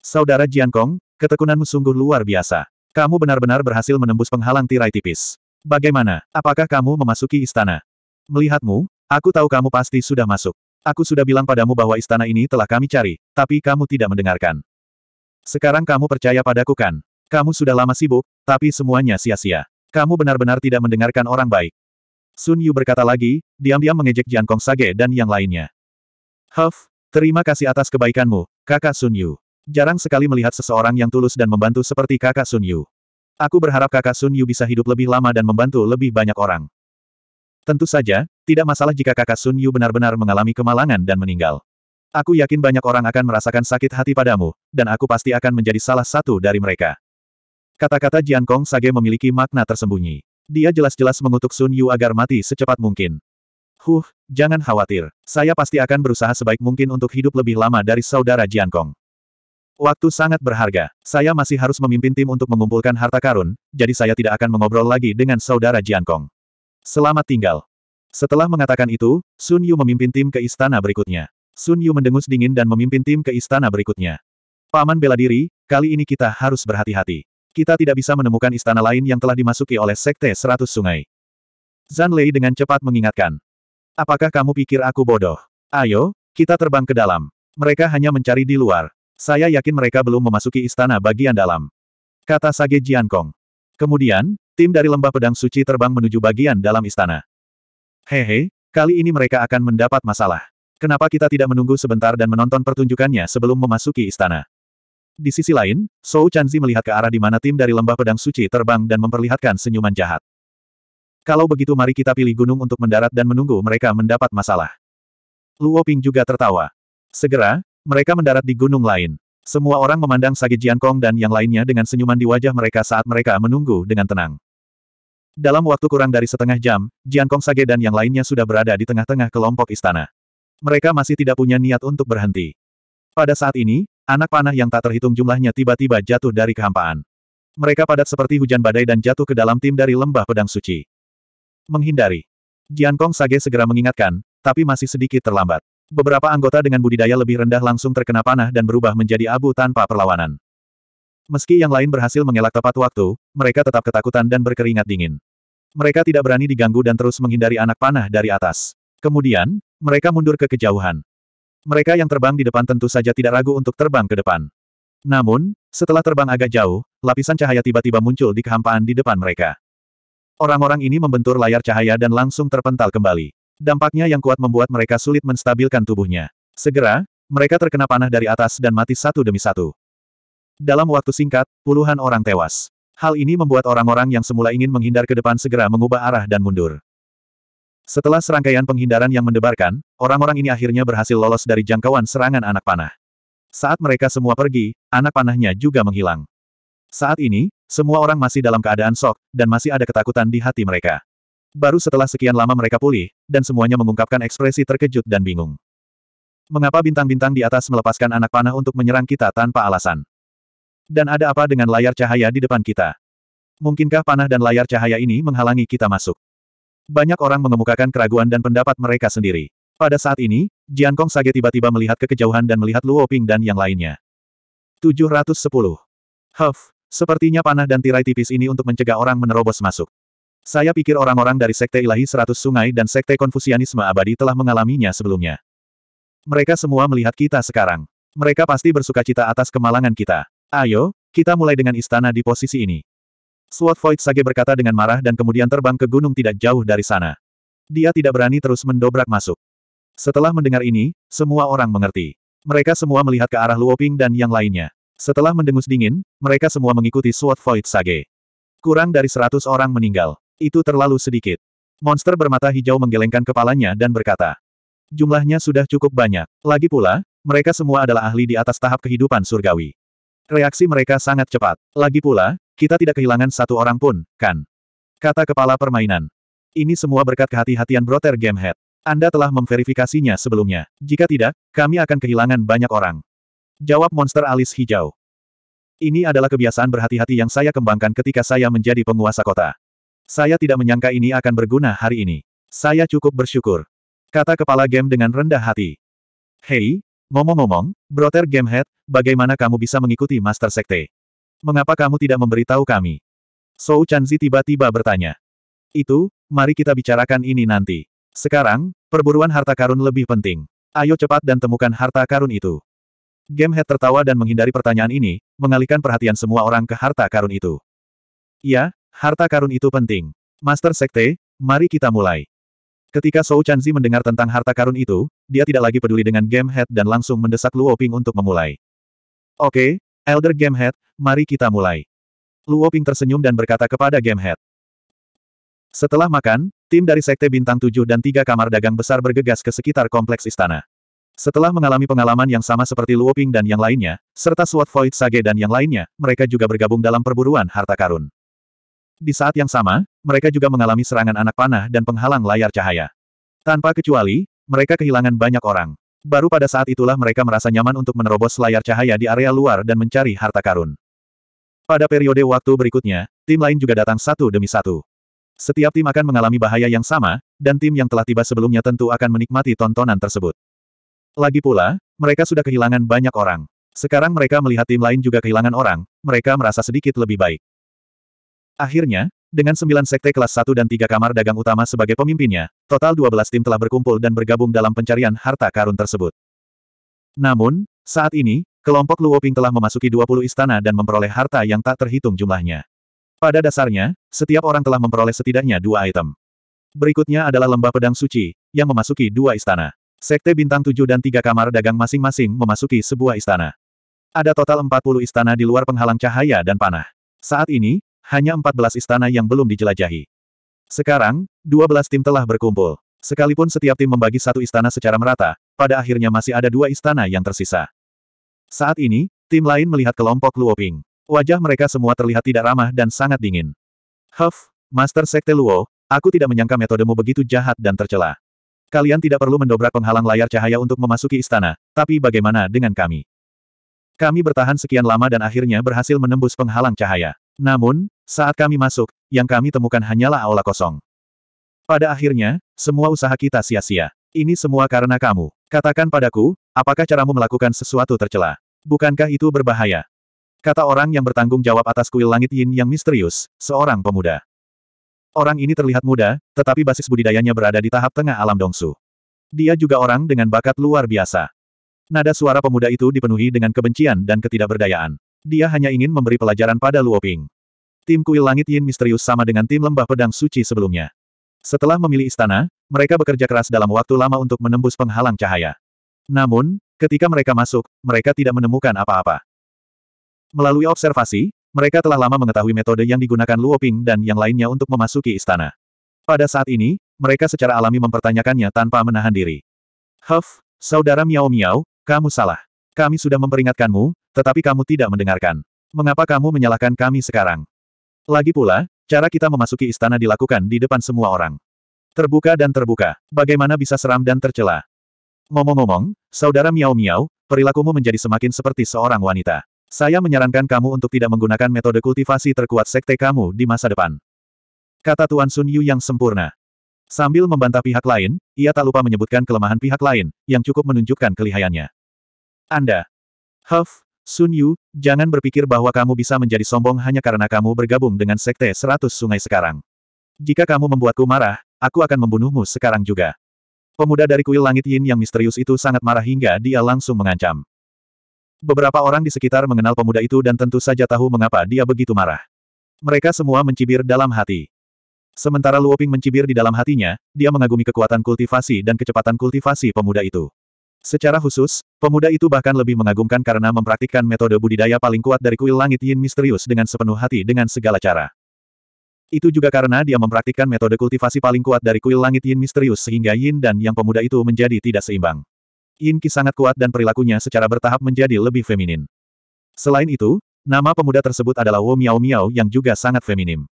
Saudara Jiankong, ketekunanmu sungguh luar biasa. Kamu benar-benar berhasil menembus penghalang tirai tipis. Bagaimana? Apakah kamu memasuki istana? Melihatmu, aku tahu kamu pasti sudah masuk. Aku sudah bilang padamu bahwa istana ini telah kami cari, tapi kamu tidak mendengarkan. Sekarang kamu percaya padaku kan? Kamu sudah lama sibuk, tapi semuanya sia-sia. Kamu benar-benar tidak mendengarkan orang baik. Sun Yu berkata lagi, diam-diam mengejek Jiankong Sage dan yang lainnya. Huff, terima kasih atas kebaikanmu, kakak Sun Yu. Jarang sekali melihat seseorang yang tulus dan membantu seperti kakak Sun Yu. Aku berharap kakak Sun Yu bisa hidup lebih lama dan membantu lebih banyak orang. Tentu saja, tidak masalah jika kakak Sun Yu benar-benar mengalami kemalangan dan meninggal. Aku yakin banyak orang akan merasakan sakit hati padamu, dan aku pasti akan menjadi salah satu dari mereka. Kata-kata Jian Kong Sage memiliki makna tersembunyi. Dia jelas-jelas mengutuk Sun Yu agar mati secepat mungkin. Huh, jangan khawatir. Saya pasti akan berusaha sebaik mungkin untuk hidup lebih lama dari saudara Jian Kong. Waktu sangat berharga. Saya masih harus memimpin tim untuk mengumpulkan harta karun, jadi saya tidak akan mengobrol lagi dengan saudara Jiankong. Selamat tinggal. Setelah mengatakan itu, Sun Yu memimpin tim ke istana berikutnya. Sun Yu mendengus dingin dan memimpin tim ke istana berikutnya. Paman bela diri, kali ini kita harus berhati-hati. Kita tidak bisa menemukan istana lain yang telah dimasuki oleh Sekte Seratus Sungai. Zan Lei dengan cepat mengingatkan. Apakah kamu pikir aku bodoh? Ayo, kita terbang ke dalam. Mereka hanya mencari di luar. Saya yakin mereka belum memasuki istana bagian dalam. Kata Sage Jiankong. Kemudian, tim dari lembah pedang suci terbang menuju bagian dalam istana. Hehe, kali ini mereka akan mendapat masalah. Kenapa kita tidak menunggu sebentar dan menonton pertunjukannya sebelum memasuki istana? Di sisi lain, Sou Chanzi melihat ke arah di mana tim dari lembah pedang suci terbang dan memperlihatkan senyuman jahat. Kalau begitu mari kita pilih gunung untuk mendarat dan menunggu mereka mendapat masalah. Luo Ping juga tertawa. Segera, mereka mendarat di gunung lain. Semua orang memandang Sagi Jiankong dan yang lainnya dengan senyuman di wajah mereka saat mereka menunggu dengan tenang. Dalam waktu kurang dari setengah jam, Jiankong Sage dan yang lainnya sudah berada di tengah-tengah kelompok istana. Mereka masih tidak punya niat untuk berhenti. Pada saat ini, anak panah yang tak terhitung jumlahnya tiba-tiba jatuh dari kehampaan. Mereka padat seperti hujan badai dan jatuh ke dalam tim dari lembah pedang suci. Menghindari. Jiankong Sage segera mengingatkan, tapi masih sedikit terlambat. Beberapa anggota dengan budidaya lebih rendah langsung terkena panah dan berubah menjadi abu tanpa perlawanan. Meski yang lain berhasil mengelak tepat waktu, mereka tetap ketakutan dan berkeringat dingin. Mereka tidak berani diganggu dan terus menghindari anak panah dari atas. Kemudian, mereka mundur ke kejauhan. Mereka yang terbang di depan tentu saja tidak ragu untuk terbang ke depan. Namun, setelah terbang agak jauh, lapisan cahaya tiba-tiba muncul di kehampaan di depan mereka. Orang-orang ini membentur layar cahaya dan langsung terpental kembali. Dampaknya yang kuat membuat mereka sulit menstabilkan tubuhnya. Segera, mereka terkena panah dari atas dan mati satu demi satu. Dalam waktu singkat, puluhan orang tewas. Hal ini membuat orang-orang yang semula ingin menghindar ke depan segera mengubah arah dan mundur. Setelah serangkaian penghindaran yang mendebarkan, orang-orang ini akhirnya berhasil lolos dari jangkauan serangan anak panah. Saat mereka semua pergi, anak panahnya juga menghilang. Saat ini, semua orang masih dalam keadaan sok, dan masih ada ketakutan di hati mereka. Baru setelah sekian lama mereka pulih, dan semuanya mengungkapkan ekspresi terkejut dan bingung. Mengapa bintang-bintang di atas melepaskan anak panah untuk menyerang kita tanpa alasan? Dan ada apa dengan layar cahaya di depan kita? Mungkinkah panah dan layar cahaya ini menghalangi kita masuk? Banyak orang mengemukakan keraguan dan pendapat mereka sendiri. Pada saat ini, Jian Kong Sage tiba-tiba melihat ke kejauhan dan melihat Luo Ping dan yang lainnya. 710. Huff, sepertinya panah dan tirai tipis ini untuk mencegah orang menerobos masuk. Saya pikir orang-orang dari Sekte Ilahi Seratus Sungai dan Sekte Konfusianisme Abadi telah mengalaminya sebelumnya. Mereka semua melihat kita sekarang. Mereka pasti bersuka cita atas kemalangan kita. Ayo, kita mulai dengan istana di posisi ini. Sword Void Sage berkata dengan marah dan kemudian terbang ke gunung tidak jauh dari sana. Dia tidak berani terus mendobrak masuk. Setelah mendengar ini, semua orang mengerti. Mereka semua melihat ke arah Luoping dan yang lainnya. Setelah mendengus dingin, mereka semua mengikuti Sword Void Sage. Kurang dari seratus orang meninggal. Itu terlalu sedikit. Monster bermata hijau menggelengkan kepalanya dan berkata. Jumlahnya sudah cukup banyak. Lagi pula, mereka semua adalah ahli di atas tahap kehidupan surgawi. Reaksi mereka sangat cepat. Lagi pula, kita tidak kehilangan satu orang pun, kan? Kata kepala permainan. Ini semua berkat kehati-hatian Broter Gamehead. Anda telah memverifikasinya sebelumnya. Jika tidak, kami akan kehilangan banyak orang. Jawab monster alis hijau. Ini adalah kebiasaan berhati-hati yang saya kembangkan ketika saya menjadi penguasa kota. Saya tidak menyangka ini akan berguna hari ini. Saya cukup bersyukur. Kata kepala game dengan rendah hati. Hei, ngomong-ngomong, Brother Gamehead, bagaimana kamu bisa mengikuti Master Sekte? Mengapa kamu tidak memberitahu kami? So Chanzi tiba-tiba bertanya. Itu, mari kita bicarakan ini nanti. Sekarang, perburuan harta karun lebih penting. Ayo cepat dan temukan harta karun itu. Gamehead tertawa dan menghindari pertanyaan ini, mengalihkan perhatian semua orang ke harta karun itu. Ya, Harta karun itu penting. Master Sekte, mari kita mulai. Ketika Sou Chanzi mendengar tentang harta karun itu, dia tidak lagi peduli dengan Game Head dan langsung mendesak Luo Ping untuk memulai. Oke, Elder Game Head, mari kita mulai. Luo Ping tersenyum dan berkata kepada Game Head. Setelah makan, tim dari Sekte Bintang 7 dan tiga kamar dagang besar bergegas ke sekitar kompleks istana. Setelah mengalami pengalaman yang sama seperti Luo Ping dan yang lainnya, serta SWAT Void Sage dan yang lainnya, mereka juga bergabung dalam perburuan harta karun. Di saat yang sama, mereka juga mengalami serangan anak panah dan penghalang layar cahaya. Tanpa kecuali, mereka kehilangan banyak orang. Baru pada saat itulah mereka merasa nyaman untuk menerobos layar cahaya di area luar dan mencari harta karun. Pada periode waktu berikutnya, tim lain juga datang satu demi satu. Setiap tim akan mengalami bahaya yang sama, dan tim yang telah tiba sebelumnya tentu akan menikmati tontonan tersebut. Lagi pula, mereka sudah kehilangan banyak orang. Sekarang mereka melihat tim lain juga kehilangan orang, mereka merasa sedikit lebih baik. Akhirnya, dengan sembilan sekte kelas satu dan tiga kamar dagang utama sebagai pemimpinnya, total dua belas tim telah berkumpul dan bergabung dalam pencarian harta karun tersebut. Namun, saat ini, kelompok Luoping telah memasuki dua puluh istana dan memperoleh harta yang tak terhitung jumlahnya. Pada dasarnya, setiap orang telah memperoleh setidaknya dua item. Berikutnya adalah lembah pedang suci, yang memasuki dua istana. Sekte bintang tujuh dan tiga kamar dagang masing-masing memasuki sebuah istana. Ada total empat puluh istana di luar penghalang cahaya dan panah. Saat ini, hanya 14 istana yang belum dijelajahi. Sekarang, 12 tim telah berkumpul. Sekalipun setiap tim membagi satu istana secara merata, pada akhirnya masih ada dua istana yang tersisa. Saat ini, tim lain melihat kelompok Luo Ping. Wajah mereka semua terlihat tidak ramah dan sangat dingin. Huff, Master Sekte Luo, aku tidak menyangka metodemu begitu jahat dan tercela. Kalian tidak perlu mendobrak penghalang layar cahaya untuk memasuki istana, tapi bagaimana dengan kami? Kami bertahan sekian lama dan akhirnya berhasil menembus penghalang cahaya. Namun, saat kami masuk, yang kami temukan hanyalah aula kosong. Pada akhirnya, semua usaha kita sia-sia. Ini semua karena kamu. Katakan padaku, apakah caramu melakukan sesuatu tercela? Bukankah itu berbahaya? Kata orang yang bertanggung jawab atas kuil langit yin yang misterius, seorang pemuda. Orang ini terlihat muda, tetapi basis budidayanya berada di tahap tengah alam dongsu. Dia juga orang dengan bakat luar biasa. Nada suara pemuda itu dipenuhi dengan kebencian dan ketidakberdayaan. Dia hanya ingin memberi pelajaran pada Luoping. Tim kuil langit Yin misterius sama dengan tim lembah pedang suci sebelumnya. Setelah memilih istana, mereka bekerja keras dalam waktu lama untuk menembus penghalang cahaya. Namun, ketika mereka masuk, mereka tidak menemukan apa-apa. Melalui observasi, mereka telah lama mengetahui metode yang digunakan Luoping dan yang lainnya untuk memasuki istana. Pada saat ini, mereka secara alami mempertanyakannya tanpa menahan diri. Huff, saudara Miao Miao, kamu salah. Kami sudah memperingatkanmu, tetapi kamu tidak mendengarkan. Mengapa kamu menyalahkan kami sekarang? Lagi pula, cara kita memasuki istana dilakukan di depan semua orang. Terbuka dan terbuka, bagaimana bisa seram dan tercela? Ngomong-ngomong, saudara Miao Miao, perilakumu menjadi semakin seperti seorang wanita. Saya menyarankan kamu untuk tidak menggunakan metode kultivasi terkuat sekte kamu di masa depan. Kata Tuan Sun Yu yang sempurna. Sambil membantah pihak lain, ia tak lupa menyebutkan kelemahan pihak lain, yang cukup menunjukkan kelihayannya. Anda. Huff, Sun Yu, jangan berpikir bahwa kamu bisa menjadi sombong hanya karena kamu bergabung dengan Sekte Seratus Sungai sekarang. Jika kamu membuatku marah, aku akan membunuhmu sekarang juga. Pemuda dari kuil langit Yin yang misterius itu sangat marah hingga dia langsung mengancam. Beberapa orang di sekitar mengenal pemuda itu dan tentu saja tahu mengapa dia begitu marah. Mereka semua mencibir dalam hati. Sementara Luoping mencibir di dalam hatinya, dia mengagumi kekuatan kultivasi dan kecepatan kultivasi pemuda itu. Secara khusus, pemuda itu bahkan lebih mengagumkan karena mempraktikkan metode budidaya paling kuat dari kuil langit yin misterius dengan sepenuh hati dengan segala cara. Itu juga karena dia mempraktikkan metode kultivasi paling kuat dari kuil langit yin misterius sehingga yin dan yang pemuda itu menjadi tidak seimbang. Yin Qi sangat kuat dan perilakunya secara bertahap menjadi lebih feminin. Selain itu, nama pemuda tersebut adalah Wo Miao Miao yang juga sangat feminim.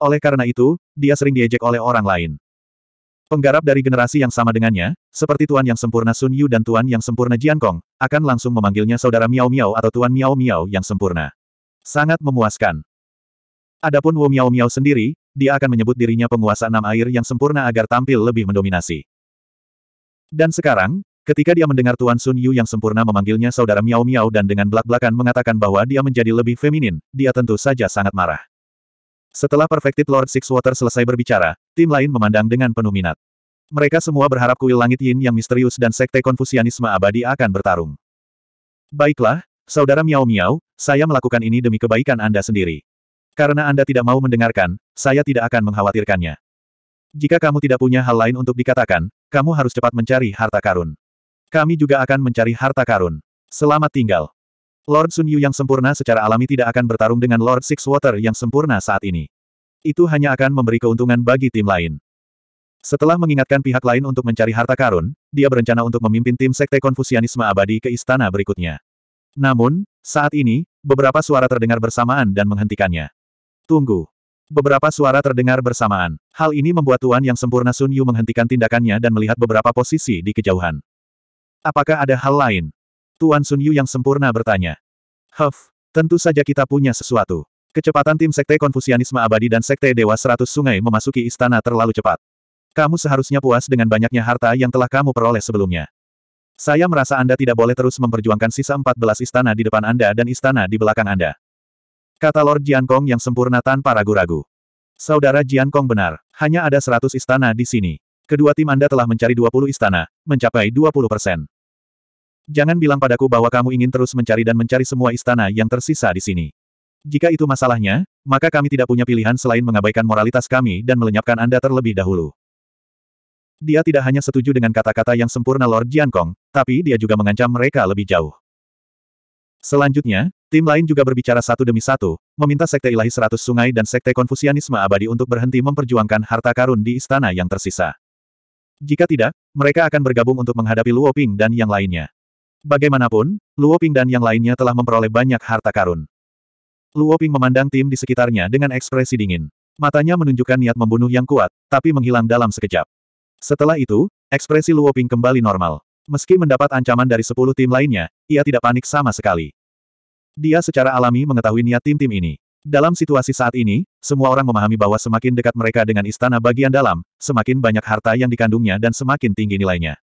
Oleh karena itu, dia sering diejek oleh orang lain. Penggarap dari generasi yang sama dengannya, seperti Tuan Yang Sempurna Sun Yu dan Tuan Yang Sempurna Jian Kong, akan langsung memanggilnya Saudara Miao Miao atau Tuan Miao Miao yang sempurna. Sangat memuaskan. Adapun Wu Miao Miao sendiri, dia akan menyebut dirinya penguasa enam air yang sempurna agar tampil lebih mendominasi. Dan sekarang, ketika dia mendengar Tuan Sun Yu yang sempurna memanggilnya Saudara Miao Miao dan dengan belak-belakan mengatakan bahwa dia menjadi lebih feminin, dia tentu saja sangat marah. Setelah Perfected Lord Six Water selesai berbicara, tim lain memandang dengan penuh minat. Mereka semua berharap kuil langit yin yang misterius dan sekte konfusianisme abadi akan bertarung. Baiklah, Saudara Miao Miao, saya melakukan ini demi kebaikan Anda sendiri. Karena Anda tidak mau mendengarkan, saya tidak akan mengkhawatirkannya. Jika kamu tidak punya hal lain untuk dikatakan, kamu harus cepat mencari harta karun. Kami juga akan mencari harta karun. Selamat tinggal. Lord Sun Yu yang sempurna secara alami tidak akan bertarung dengan Lord Six Water yang sempurna saat ini. Itu hanya akan memberi keuntungan bagi tim lain. Setelah mengingatkan pihak lain untuk mencari harta karun, dia berencana untuk memimpin tim Sekte Konfusianisme Abadi ke istana berikutnya. Namun, saat ini, beberapa suara terdengar bersamaan dan menghentikannya. Tunggu. Beberapa suara terdengar bersamaan. Hal ini membuat Tuan yang sempurna Sun Yu menghentikan tindakannya dan melihat beberapa posisi di kejauhan. Apakah ada hal lain? Tuan Sun Yu yang sempurna bertanya. Huff, tentu saja kita punya sesuatu. Kecepatan tim Sekte Konfusianisme Abadi dan Sekte Dewa Seratus Sungai memasuki istana terlalu cepat. Kamu seharusnya puas dengan banyaknya harta yang telah kamu peroleh sebelumnya. Saya merasa Anda tidak boleh terus memperjuangkan sisa 14 istana di depan Anda dan istana di belakang Anda. Kata Lord Jian Kong yang sempurna tanpa ragu-ragu. Saudara Jian Kong benar, hanya ada 100 istana di sini. Kedua tim Anda telah mencari 20 istana, mencapai 20 persen. Jangan bilang padaku bahwa kamu ingin terus mencari dan mencari semua istana yang tersisa di sini. Jika itu masalahnya, maka kami tidak punya pilihan selain mengabaikan moralitas kami dan melenyapkan Anda terlebih dahulu. Dia tidak hanya setuju dengan kata-kata yang sempurna Lord Jiankong, tapi dia juga mengancam mereka lebih jauh. Selanjutnya, tim lain juga berbicara satu demi satu, meminta Sekte Ilahi Seratus Sungai dan Sekte Konfusianisme Abadi untuk berhenti memperjuangkan harta karun di istana yang tersisa. Jika tidak, mereka akan bergabung untuk menghadapi Luo Ping dan yang lainnya. Bagaimanapun, Luo Ping dan yang lainnya telah memperoleh banyak harta karun. Luo Ping memandang tim di sekitarnya dengan ekspresi dingin. Matanya menunjukkan niat membunuh yang kuat, tapi menghilang dalam sekejap. Setelah itu, ekspresi Luo Ping kembali normal. Meski mendapat ancaman dari sepuluh tim lainnya, ia tidak panik sama sekali. Dia secara alami mengetahui niat tim-tim ini. Dalam situasi saat ini, semua orang memahami bahwa semakin dekat mereka dengan istana bagian dalam, semakin banyak harta yang dikandungnya dan semakin tinggi nilainya.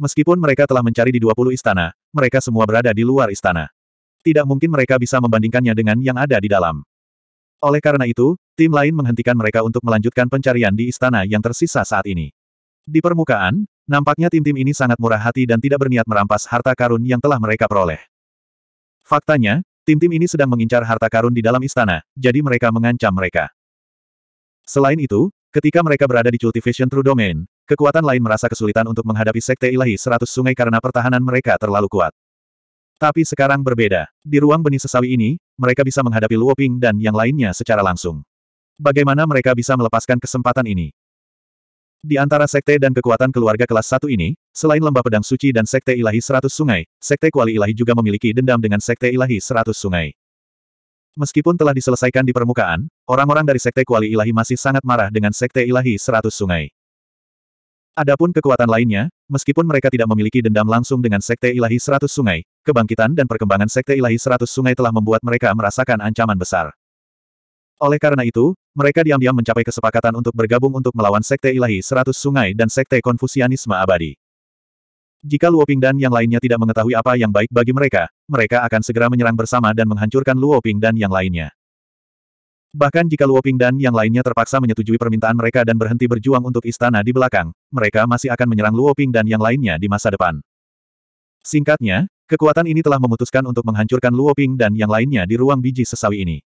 Meskipun mereka telah mencari di 20 istana, mereka semua berada di luar istana. Tidak mungkin mereka bisa membandingkannya dengan yang ada di dalam. Oleh karena itu, tim lain menghentikan mereka untuk melanjutkan pencarian di istana yang tersisa saat ini. Di permukaan, nampaknya tim-tim ini sangat murah hati dan tidak berniat merampas harta karun yang telah mereka peroleh. Faktanya, tim-tim ini sedang mengincar harta karun di dalam istana, jadi mereka mengancam mereka. Selain itu, ketika mereka berada di Cultivation True Domain, Kekuatan lain merasa kesulitan untuk menghadapi Sekte Ilahi Seratus Sungai karena pertahanan mereka terlalu kuat. Tapi sekarang berbeda. Di ruang benih sesawi ini, mereka bisa menghadapi Luoping dan yang lainnya secara langsung. Bagaimana mereka bisa melepaskan kesempatan ini? Di antara sekte dan kekuatan keluarga kelas satu ini, selain lembah pedang suci dan sekte ilahi Seratus sungai, sekte kuali ilahi juga memiliki dendam dengan sekte ilahi Seratus sungai. Meskipun telah diselesaikan di permukaan, orang-orang dari sekte kuali ilahi masih sangat marah dengan sekte ilahi Seratus sungai. Adapun kekuatan lainnya, meskipun mereka tidak memiliki dendam langsung dengan Sekte Ilahi Seratus Sungai, kebangkitan dan perkembangan Sekte Ilahi Seratus Sungai telah membuat mereka merasakan ancaman besar. Oleh karena itu, mereka diam-diam mencapai kesepakatan untuk bergabung untuk melawan Sekte Ilahi Seratus Sungai dan Sekte Konfusianisme Abadi. Jika Luo Ping dan yang lainnya tidak mengetahui apa yang baik bagi mereka, mereka akan segera menyerang bersama dan menghancurkan Luo Ping dan yang lainnya. Bahkan jika Luoping dan yang lainnya terpaksa menyetujui permintaan mereka dan berhenti berjuang untuk istana di belakang, mereka masih akan menyerang Luoping dan yang lainnya di masa depan. Singkatnya, kekuatan ini telah memutuskan untuk menghancurkan Luoping dan yang lainnya di ruang biji sesawi ini.